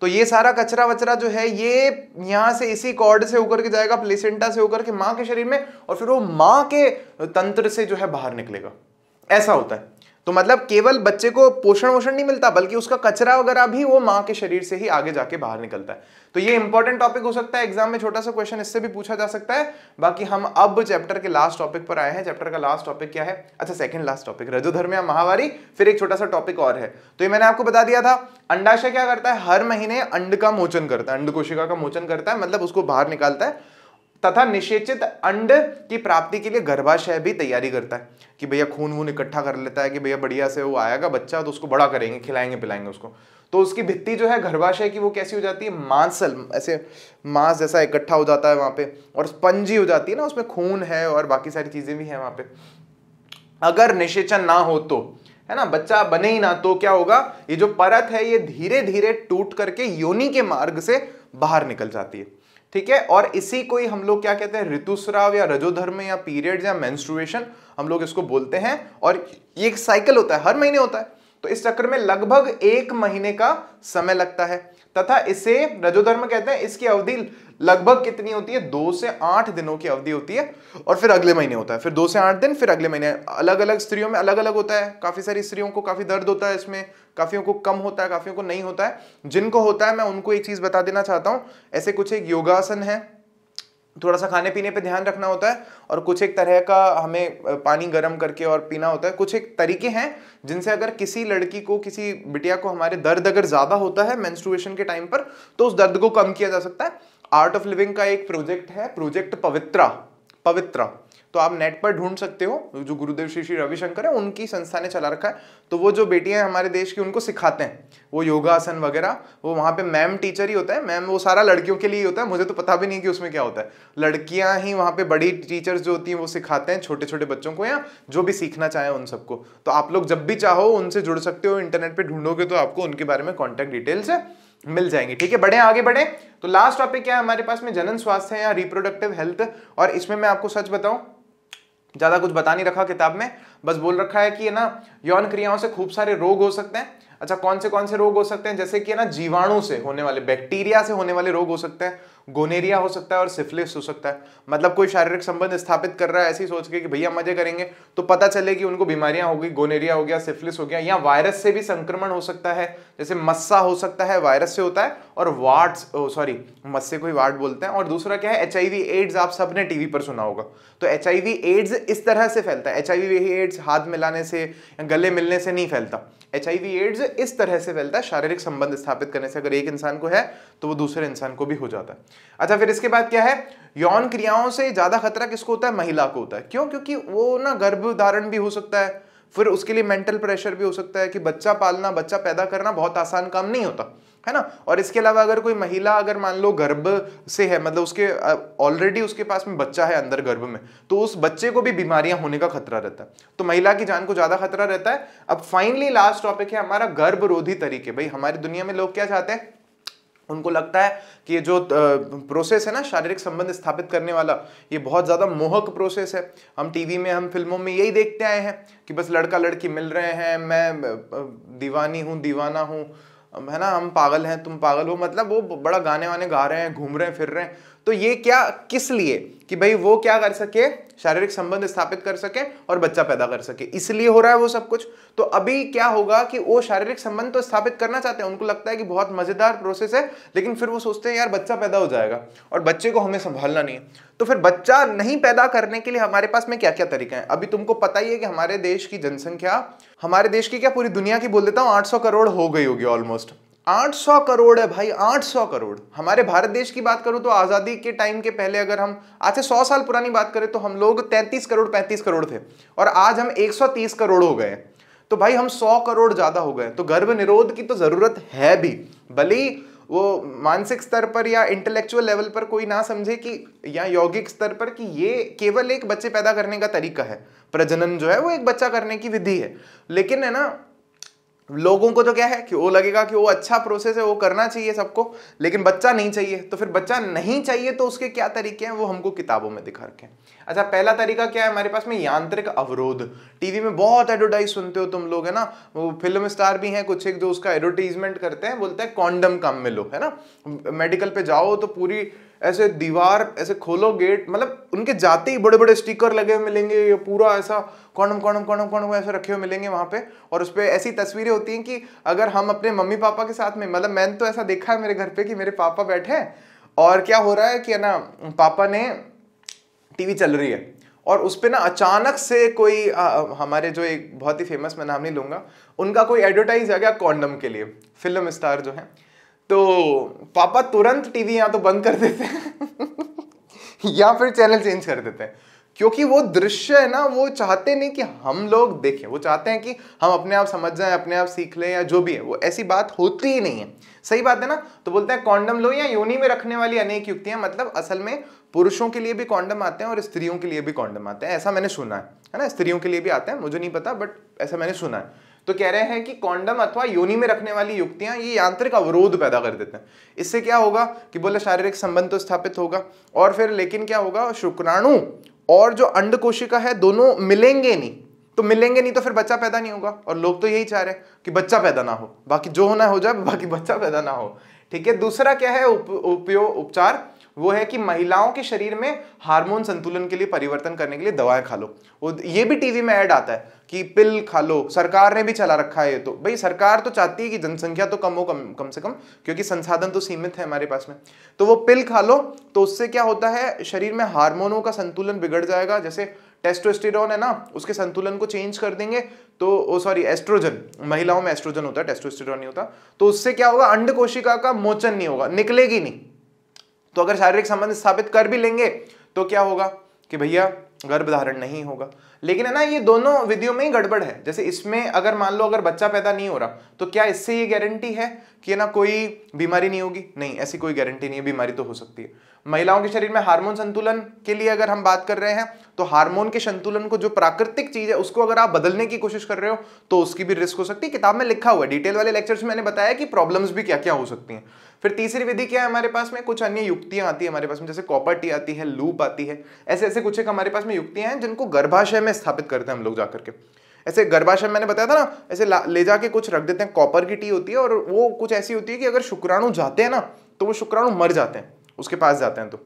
तो ये सारा कचरा वचरा जो है ये यहाँ से इसी कॉर्ड से होकर के जाएगा प्लेसेंटा से होकर के माँ के शरीर में और फिर वो माँ के तंत्र से जो है बाहर निकलेगा ऐसा होता है तो मतलब केवल बच्चे को पोषण वोषण नहीं मिलता बल्कि उसका कचरा वगैरह भी वो माँ के शरीर से ही आगे जाके बाहर निकलता है तो ये इंपॉर्टेंट टॉपिक हो सकता है एग्जाम में छोटा सा क्वेश्चन इससे भी पूछा जा सकता है बाकी हम अब चैप्टर के लास्ट टॉपिक पर आए हैं चैप्टर का लास्ट टॉपिक क्या है अच्छा सेकंड लास्ट टॉपिक रजोधर्म या महावारी फिर एक छोटा सा टॉपिक और है तो ये मैंने आपको बता दिया था अंडाशय क्या करता है हर महीने अंड का मोचन करता है अंड कोशिका का मोचन करता है मतलब उसको बाहर निकालता है तथा निषेचित अंड की प्राप्ति के लिए गर्भाशय भी तैयारी करता है कि भैया खून वून इकट्ठा कर लेता है कि भैया बढ़िया से वो आएगा बच्चा तो उसको बड़ा करेंगे खिलाएंगे पिलाएंगे उसको तो उसकी भित्ति जो है गर्भाशय की वो कैसी हो जाती है मांसल ऐसे मांस जैसा इकट्ठा हो जाता है वहां पे और स्पंजी हो जाती है ना उसमें खून है और बाकी सारी चीज़ें भी है वहां पे अगर निषेचन ना हो तो है ना बच्चा बने ही ना तो क्या होगा ये जो परत है ये धीरे धीरे टूट करके योनि के मार्ग से बाहर निकल जाती है ठीक है और इसी को ही हम लोग क्या कहते हैं ऋतुस्राव या रजोधर्म या पीरियड या मेंस्ट्रुएशन हम लोग इसको बोलते हैं और ये एक साइकिल होता है हर महीने होता है तो इस चक्र में लगभग एक महीने का समय लगता है तथा इसे रजोधर्म कहते हैं इसकी अवधि लगभग कितनी होती है दो से आठ दिनों की अवधि होती है और फिर अगले महीने होता है फिर दो से आठ दिन फिर अगले महीने अलग अलग स्त्रियों में अलग अलग होता है काफ़ी सारी स्त्रियों को काफ़ी दर्द होता है इसमें काफ़ियों को कम होता है काफ़ियों को नहीं होता है जिनको होता है मैं उनको एक चीज़ बता देना चाहता हूं ऐसे कुछ एक योगासन है थोड़ा सा खाने पीने पे ध्यान रखना होता है और कुछ एक तरह का हमें पानी गर्म करके और पीना होता है कुछ एक तरीके हैं जिनसे अगर किसी लड़की को किसी बिटिया को हमारे दर्द अगर ज़्यादा होता है मेंस्ट्रुएशन के टाइम पर तो उस दर्द को कम किया जा सकता है आर्ट ऑफ लिविंग का एक प्रोजेक्ट है प्रोजेक्ट पवित्रा पवित्रा तो आप नेट पर ढूंढ सकते हो जो गुरुदेव श्री श्री रविशंकर है उनकी संस्था ने चला रखा है तो वो जो बेटियां हैं हमारे देश की उनको सिखाते हैं वो योगासन वगैरह वो वहाँ पे मैम टीचर ही होता है मैम वो सारा लड़कियों के लिए ही होता है मुझे तो पता भी नहीं कि उसमें क्या होता है लड़कियाँ ही वहाँ पे बड़ी टीचर्स जो होती हैं वो सिखाते हैं छोटे छोटे बच्चों को या जो भी सीखना चाहें उन सबको तो आप लोग जब भी चाहो उनसे जुड़ सकते हो इंटरनेट पर ढूंढोगे तो आपको उनके बारे में कॉन्टैक्ट डिटेल्स है मिल जाएंगे ठीक है बढ़े आगे बढ़े तो लास्ट टॉपिक क्या है हमारे पास में जनन स्वास्थ्य या रिप्रोडक्टिव हेल्थ और इसमें मैं आपको सच बताऊं ज्यादा कुछ बता नहीं रखा किताब में बस बोल रखा है कि ना यौन क्रियाओं से खूब सारे रोग हो सकते हैं अच्छा कौन से कौन से रोग हो सकते हैं जैसे कि ना जीवाणु से होने वाले बैक्टीरिया से होने वाले रोग हो सकते हैं गोनेरिया हो सकता है और सिफिलिस हो सकता है मतलब कोई शारीरिक संबंध स्थापित कर रहा है ऐसी सोच के कि भैया मजे करेंगे तो पता चले कि उनको बीमारियां हो गई गोनेरिया हो गया सिफिलिस हो गया या वायरस से भी संक्रमण हो सकता है जैसे मस्सा हो सकता है वायरस से होता है और वार्ड सॉरी मस्से को ही वार्ड बोलते हैं और दूसरा क्या है एच एड्स आप सबने टीवी पर सुना होगा तो एच एड्स इस तरह से फैलता है एच आई एड्स हाथ मिलाने से या गले मिलने से नहीं फैलता एच एड्स इस तरह से फैलता है शारीरिक संबंध स्थापित करने से अगर एक इंसान को है तो वो दूसरे इंसान को भी हो जाता है अच्छा फिर इसके बाद क्या है यौन क्रियाओं से ज्यादा खतरा किसको होता है महिला को होता है क्यों क्योंकि वो ना गर्भ धारण भी हो सकता है फिर उसके लिए मेंटल प्रेशर भी हो सकता है कि बच्चा पालना बच्चा पैदा करना बहुत आसान काम नहीं होता है ना और इसके अलावा अगर कोई महिला अगर मान लो गर्भ से है मतलब उसके ऑलरेडी उसके पास में बच्चा है अंदर गर्भ में तो उस बच्चे को भी बीमारियां होने का खतरा रहता है तो महिला की जान को ज्यादा खतरा रहता है अब फाइनली लास्ट टॉपिक है हमारा गर्भरोधी तरीके भाई हमारी दुनिया में लोग क्या चाहते हैं उनको लगता है कि ये जो प्रोसेस है ना शारीरिक संबंध स्थापित करने वाला ये बहुत ज़्यादा मोहक प्रोसेस है हम टीवी में हम फिल्मों में यही देखते आए हैं कि बस लड़का लड़की मिल रहे हैं मैं दीवानी हूँ दीवाना हूँ है ना हम पागल हैं तुम पागल हो मतलब वो बड़ा गाने वाने गा रहे हैं घूम रहे हैं फिर रहे हैं तो ये क्या किस लिए कि भाई वो क्या कर सके शारीरिक संबंध स्थापित कर सके और बच्चा पैदा कर सके इसलिए हो रहा है वो सब कुछ तो अभी क्या होगा कि वो शारीरिक संबंध तो स्थापित करना चाहते हैं उनको लगता है कि बहुत मजेदार प्रोसेस है लेकिन फिर वो सोचते हैं यार बच्चा पैदा हो जाएगा और बच्चे को हमें संभालना नहीं है तो फिर बच्चा नहीं पैदा करने के लिए हमारे पास में क्या क्या तरीका है अभी तुमको पता ही है कि हमारे देश की जनसंख्या हमारे देश की क्या पूरी दुनिया की बोल देता हूँ आठ करोड़ हो गई होगी ऑलमोस्ट 800 करोड़ है भाई 800 करोड़ हमारे भारत देश की बात करूं तो आज़ादी के टाइम के पहले अगर हम आज से 100 साल पुरानी बात करें तो हम लोग 33 करोड़ 35 करोड़ थे और आज हम 130 करोड़ हो गए तो भाई हम 100 करोड़ ज़्यादा हो गए तो गर्भ निरोध की तो ज़रूरत है भी भले वो मानसिक स्तर पर या इंटेलेक्चुअल लेवल पर कोई ना समझे कि या यौगिक स्तर पर कि ये केवल एक बच्चे पैदा करने का तरीका है प्रजनन जो है वो एक बच्चा करने की विधि है लेकिन है ना लोगों को तो क्या है कि वो लगेगा कि वो अच्छा प्रोसेस है वो करना चाहिए सबको लेकिन बच्चा नहीं चाहिए तो फिर बच्चा नहीं चाहिए तो उसके क्या तरीके हैं वो हमको किताबों में दिखा रखें हैं अच्छा पहला तरीका क्या है हमारे पास में यांत्रिक अवरोध टीवी में बहुत एडवर्टाइज सुनते हो तुम लोग है ना वो फिल्म स्टार भी हैं कुछ एक जो उसका एडवर्टीजमेंट करते हैं बोलते हैं कॉन्डम कम में लो है ना मेडिकल पे जाओ तो पूरी ऐसे दीवार ऐसे खोलो गेट मतलब उनके जाते ही बड़े बड़े स्टिकर लगे हुए मिलेंगे ये पूरा ऐसा कॉन्डम कॉन्डम कॉन्डम कॉन्डम ऐसे रखे हुए मिलेंगे वहाँ पे और उस पर ऐसी तस्वीरें होती हैं कि अगर हम अपने मम्मी पापा के साथ में मतलब मैंने तो ऐसा देखा है मेरे घर पे कि मेरे पापा बैठे हैं और क्या हो रहा है कि ना पापा ने टीवी चल रही है और उस पर ना अचानक से कोई आ, हमारे जो एक बहुत ही फेमस मैं नाम नहीं लूँगा उनका कोई एडवर्टाइज आ गया कॉन्डम के लिए फिल्म स्टार जो है तो पापा तुरंत टीवी यहाँ तो बंद कर देते हैं या फिर चैनल चेंज कर देते हैं क्योंकि वो दृश्य है ना वो चाहते नहीं कि हम लोग देखें वो चाहते हैं कि हम अपने आप समझ जाएं अपने आप सीख लें या जो भी है वो ऐसी बात होती ही नहीं है सही बात है ना तो बोलते हैं कॉन्डम लो या योनि में रखने वाली अनेक युक्तियां मतलब असल में पुरुषों के लिए भी कॉन्डम आते हैं और स्त्रियों के लिए भी कॉन्डम आते हैं ऐसा मैंने सुना है है ना स्त्रियों के लिए भी आते हैं मुझे नहीं पता बट ऐसा मैंने सुना है तो कह रहे हैं कि कॉन्डम अथवा योनि में रखने वाली युक्तियां ये यांत्रिक अवरोध पैदा कर देते हैं इससे क्या होगा कि बोले शारीरिक संबंध तो स्थापित होगा और फिर लेकिन क्या होगा शुक्राणु और जो अंड कोशिका है दोनों मिलेंगे नहीं तो मिलेंगे नहीं तो फिर बच्चा पैदा नहीं होगा और लोग तो यही चाह रहे हैं कि बच्चा पैदा ना हो बाकी जो होना हो जाए बाकी बच्चा पैदा ना हो ठीक है दूसरा क्या है उप, उपयोग उपचार वो है कि महिलाओं के शरीर में हार्मोन संतुलन के लिए परिवर्तन करने के लिए दवाएं खा लो वो ये भी टीवी में ऐड आता है कि पिल खा लो सरकार ने भी चला रखा है ये तो भाई सरकार तो चाहती है कि जनसंख्या तो कम हो कम कम से कम क्योंकि संसाधन तो सीमित है हमारे पास में तो वो पिल खा लो तो उससे क्या होता है शरीर में हार्मोनों का संतुलन बिगड़ जाएगा जैसे टेस्टोस्टेरॉन है ना उसके संतुलन को चेंज कर देंगे तो सॉरी एस्ट्रोजन महिलाओं में एस्ट्रोजन होता है टेस्टोस्टेरॉन नहीं होता तो उससे क्या होगा अंड कोशिका का मोचन नहीं होगा निकलेगी नहीं तो अगर शारीरिक संबंध स्थापित कर भी लेंगे तो क्या होगा कि भैया गर्भधारण नहीं होगा लेकिन है ना ये दोनों विधियों में ही गड़बड़ है जैसे इसमें अगर मान लो अगर बच्चा पैदा नहीं हो रहा तो क्या इससे ये गारंटी है कि ना कोई बीमारी नहीं होगी नहीं ऐसी कोई गारंटी नहीं है बीमारी तो हो सकती है महिलाओं के शरीर में हार्मोन संतुलन के लिए अगर हम बात कर रहे हैं तो हार्मोन के संतुलन को जो प्राकृतिक चीज है उसको अगर आप बदलने की कोशिश कर रहे हो तो उसकी भी रिस्क हो सकती है किताब में लिखा हुआ है डिटेल वाले लेक्चर्स में मैंने बताया कि प्रॉब्लम्स भी क्या क्या हो सकती हैं फिर तीसरी विधि क्या है हमारे पास में कुछ अन्य युक्तियां आती है हमारे पास में जैसे कॉपर टी आती है लूप आती है ऐसे ऐसे कुछ एक हमारे पास में युक्तियां हैं जिनको गर्भाशय में स्थापित करते हैं हम लोग जाकर के ऐसे गर्भाशय मैंने बताया था ना ऐसे ले जाके कुछ रख देते हैं कॉपर की टी होती है और वो कुछ ऐसी होती है कि अगर शुक्राणु जाते हैं ना तो वो शुक्राणु मर जाते हैं उसके पास जाते हैं तो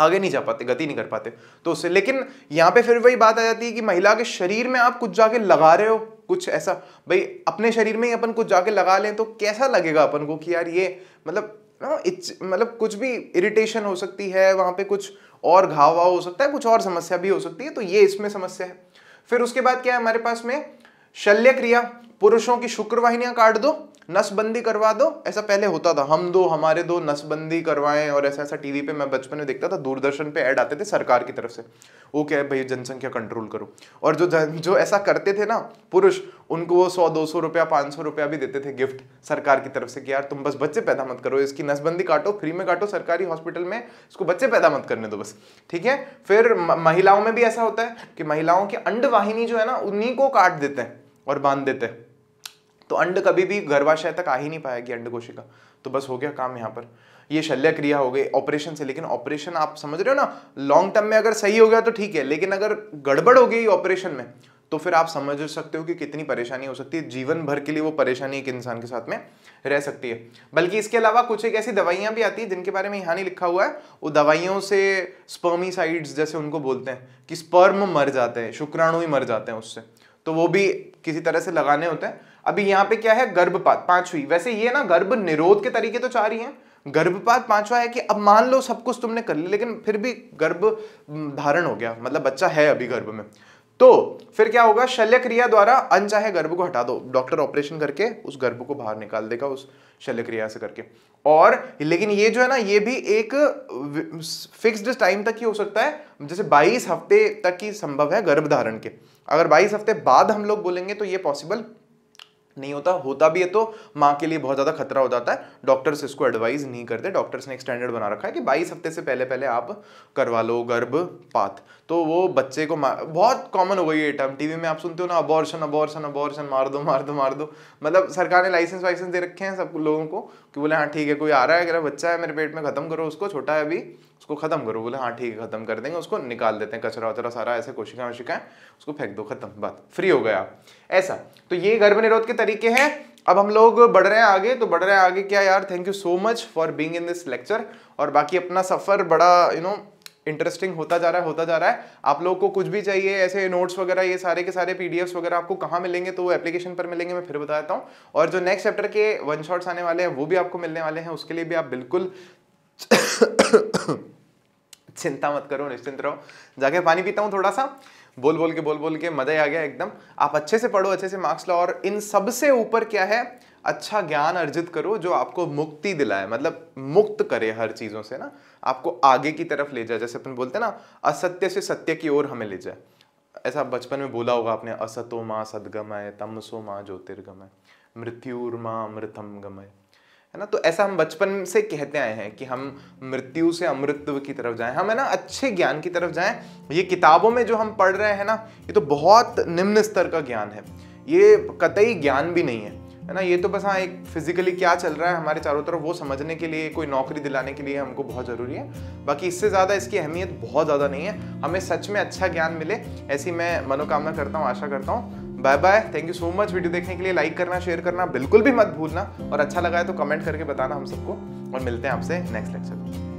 आगे नहीं जा पाते गति नहीं कर पाते तो उससे लेकिन यहाँ पे फिर वही बात आ जाती है कि महिला के शरीर में आप कुछ जाके लगा रहे हो कुछ ऐसा भाई अपने शरीर में ही अपन कुछ जाके लगा लें तो कैसा लगेगा अपन को कि यार ये मतलब ना हाँ, इच मतलब कुछ भी इरिटेशन हो सकती है वहाँ पे कुछ और घाव हो सकता है कुछ और समस्या भी हो सकती है तो ये इसमें समस्या है फिर उसके बाद क्या है हमारे पास में शल्य क्रिया पुरुषों की वाहिनियां काट दो नसबंदी करवा दो ऐसा पहले होता था हम दो हमारे दो नसबंदी करवाएं और ऐसा ऐसा टीवी पे मैं बचपन में देखता था दूरदर्शन पे ऐड आते थे सरकार की तरफ से वो क्या है भाई जनसंख्या कंट्रोल करो और जो जो ऐसा करते थे ना पुरुष उनको वो सौ दो सौ रुपया पाँच सौ रुपया भी देते थे गिफ्ट सरकार की तरफ से कि यार तुम बस बच्चे पैदा मत करो इसकी नसबंदी काटो फ्री में काटो सरकारी हॉस्पिटल में इसको बच्चे पैदा मत करने दो बस ठीक है फिर महिलाओं में भी ऐसा होता है कि महिलाओं की अंडवाहिनी जो है ना उन्हीं को काट देते हैं और बांध देते हैं तो अंड कभी भी गर्भाशय तक आ ही नहीं पाएगी कोशिका तो बस हो गया काम यहाँ पर ये शल्य क्रिया हो गई ऑपरेशन से लेकिन ऑपरेशन आप समझ रहे हो ना लॉन्ग टर्म में अगर सही हो गया तो ठीक है लेकिन अगर गड़बड़ हो गई ऑपरेशन में तो फिर आप समझ सकते हो कि कितनी परेशानी हो सकती है जीवन भर के लिए वो परेशानी एक इंसान के साथ में रह सकती है बल्कि इसके अलावा कुछ एक ऐसी दवाइयां भी आती है जिनके बारे में यहाँ नहीं लिखा हुआ है वो दवाइयों से स्पर्मीसाइड्स जैसे उनको बोलते हैं कि स्पर्म मर जाते हैं शुक्राणु ही मर जाते हैं उससे तो वो भी किसी तरह से लगाने होते हैं अभी यहाँ पे क्या है गर्भपात पांचवी वैसे ये ना गर्भ निरोध के तरीके तो चाह रही हैं गर्भपात पांचवा है कि अब मान लो सब कुछ तुमने कर लिया लेकिन फिर भी गर्भ धारण हो गया मतलब बच्चा है अभी गर्भ में तो फिर क्या होगा शल्य क्रिया द्वारा अनचाहे गर्भ को हटा दो डॉक्टर ऑपरेशन करके उस गर्भ को बाहर निकाल देगा उस शल्य क्रिया से करके और लेकिन ये जो है ना ये भी एक फिक्स्ड टाइम तक ही हो सकता है जैसे 22 हफ्ते तक ही संभव है गर्भ धारण के अगर 22 हफ्ते बाद हम लोग बोलेंगे तो ये पॉसिबल नहीं होता होता भी है तो माँ के लिए बहुत ज़्यादा खतरा हो जाता है डॉक्टर्स इसको एडवाइज नहीं करते डॉक्टर्स ने एक स्टैंडर्ड बना रखा है कि बाईस हफ्ते से पहले पहले आप करवा लो गर्भपात तो वो बच्चे को मार बहुत कॉमन हो गई है टर्म टीवी में आप सुनते हो ना अबॉर्शन अबॉर्शन अबॉर्शन मार दो मार दो मार दो मतलब सरकार ने लाइसेंस वाइसेंस दे रखे हैं सब लोगों को कि बोले हाँ ठीक है कोई आ रहा है अगर बच्चा है मेरे पेट में ख़त्म करो उसको छोटा है अभी उसको ख़त्म करो बोले हाँ ठीक है ख़त्म कर देंगे उसको निकाल देते हैं कचरा वचरा सारा ऐसे कोशिकाएं वशिकाएं उसको फेंक दो खत्म बात फ्री हो गया ऐसा तो ये गर्भ निरोध के तरीके हैं अब हम लोग बढ़ रहे हैं आगे तो बढ़ रहे हैं आगे क्या यार thank you so much for being in this lecture और बाकी अपना सफ़र बड़ा you you know know, interesting होता जा रहा है होता जा रहा है आप लोगों को कुछ भी चाहिए ऐसे नोट्स वगैरह ये सारे के सारे पी वगैरह आपको कहाँ मिलेंगे तो वो एप्लीकेशन पर मिलेंगे मैं फिर बता देता हूँ और जो नेक्स्ट चैप्टर के वन शॉट्स आने वाले हैं वो भी आपको मिलने वाले हैं उसके लिए भी आप बिल्कुल चिंता मत करो निश्चिंत रहो जाके पानी पीता हूँ थोड़ा सा बोल बोल के बोल बोल के मजा ही आ गया एकदम आप अच्छे से पढ़ो अच्छे से मार्क्स लो और इन सबसे ऊपर क्या है अच्छा ज्ञान अर्जित करो जो आपको मुक्ति दिलाए मतलब मुक्त करे हर चीज़ों से ना आपको आगे की तरफ ले जाए जैसे अपन बोलते हैं ना असत्य से सत्य की ओर हमें ले जाए ऐसा बचपन में बोला होगा आपने असतो माँ सदगमय तमसो माँ ज्योतिर्गमय मृत्युर्मा अमृतम गमय है ना तो ऐसा हम बचपन से कहते आए हैं कि हम मृत्यु से अमृतत्व की तरफ जाएं हम है ना अच्छे ज्ञान की तरफ जाएं ये किताबों में जो हम पढ़ रहे हैं ना ये तो बहुत निम्न स्तर का ज्ञान है ये कतई ज्ञान भी नहीं है है ना ये तो बस हाँ एक फिजिकली क्या चल रहा है हमारे चारों तरफ वो समझने के लिए कोई नौकरी दिलाने के लिए हमको बहुत ज़रूरी है बाकी इससे ज़्यादा इसकी अहमियत बहुत ज़्यादा नहीं है हमें सच में अच्छा ज्ञान मिले ऐसी मैं मनोकामना करता हूँ आशा करता हूँ bye bye thank you so much video देखने के लिए लाइक करना शेयर करना बिल्कुल भी मत भूलना और अच्छा लगा है तो कमेंट करके बताना हम सबको और मिलते हैं आपसे नेक्स्ट लेक्चर में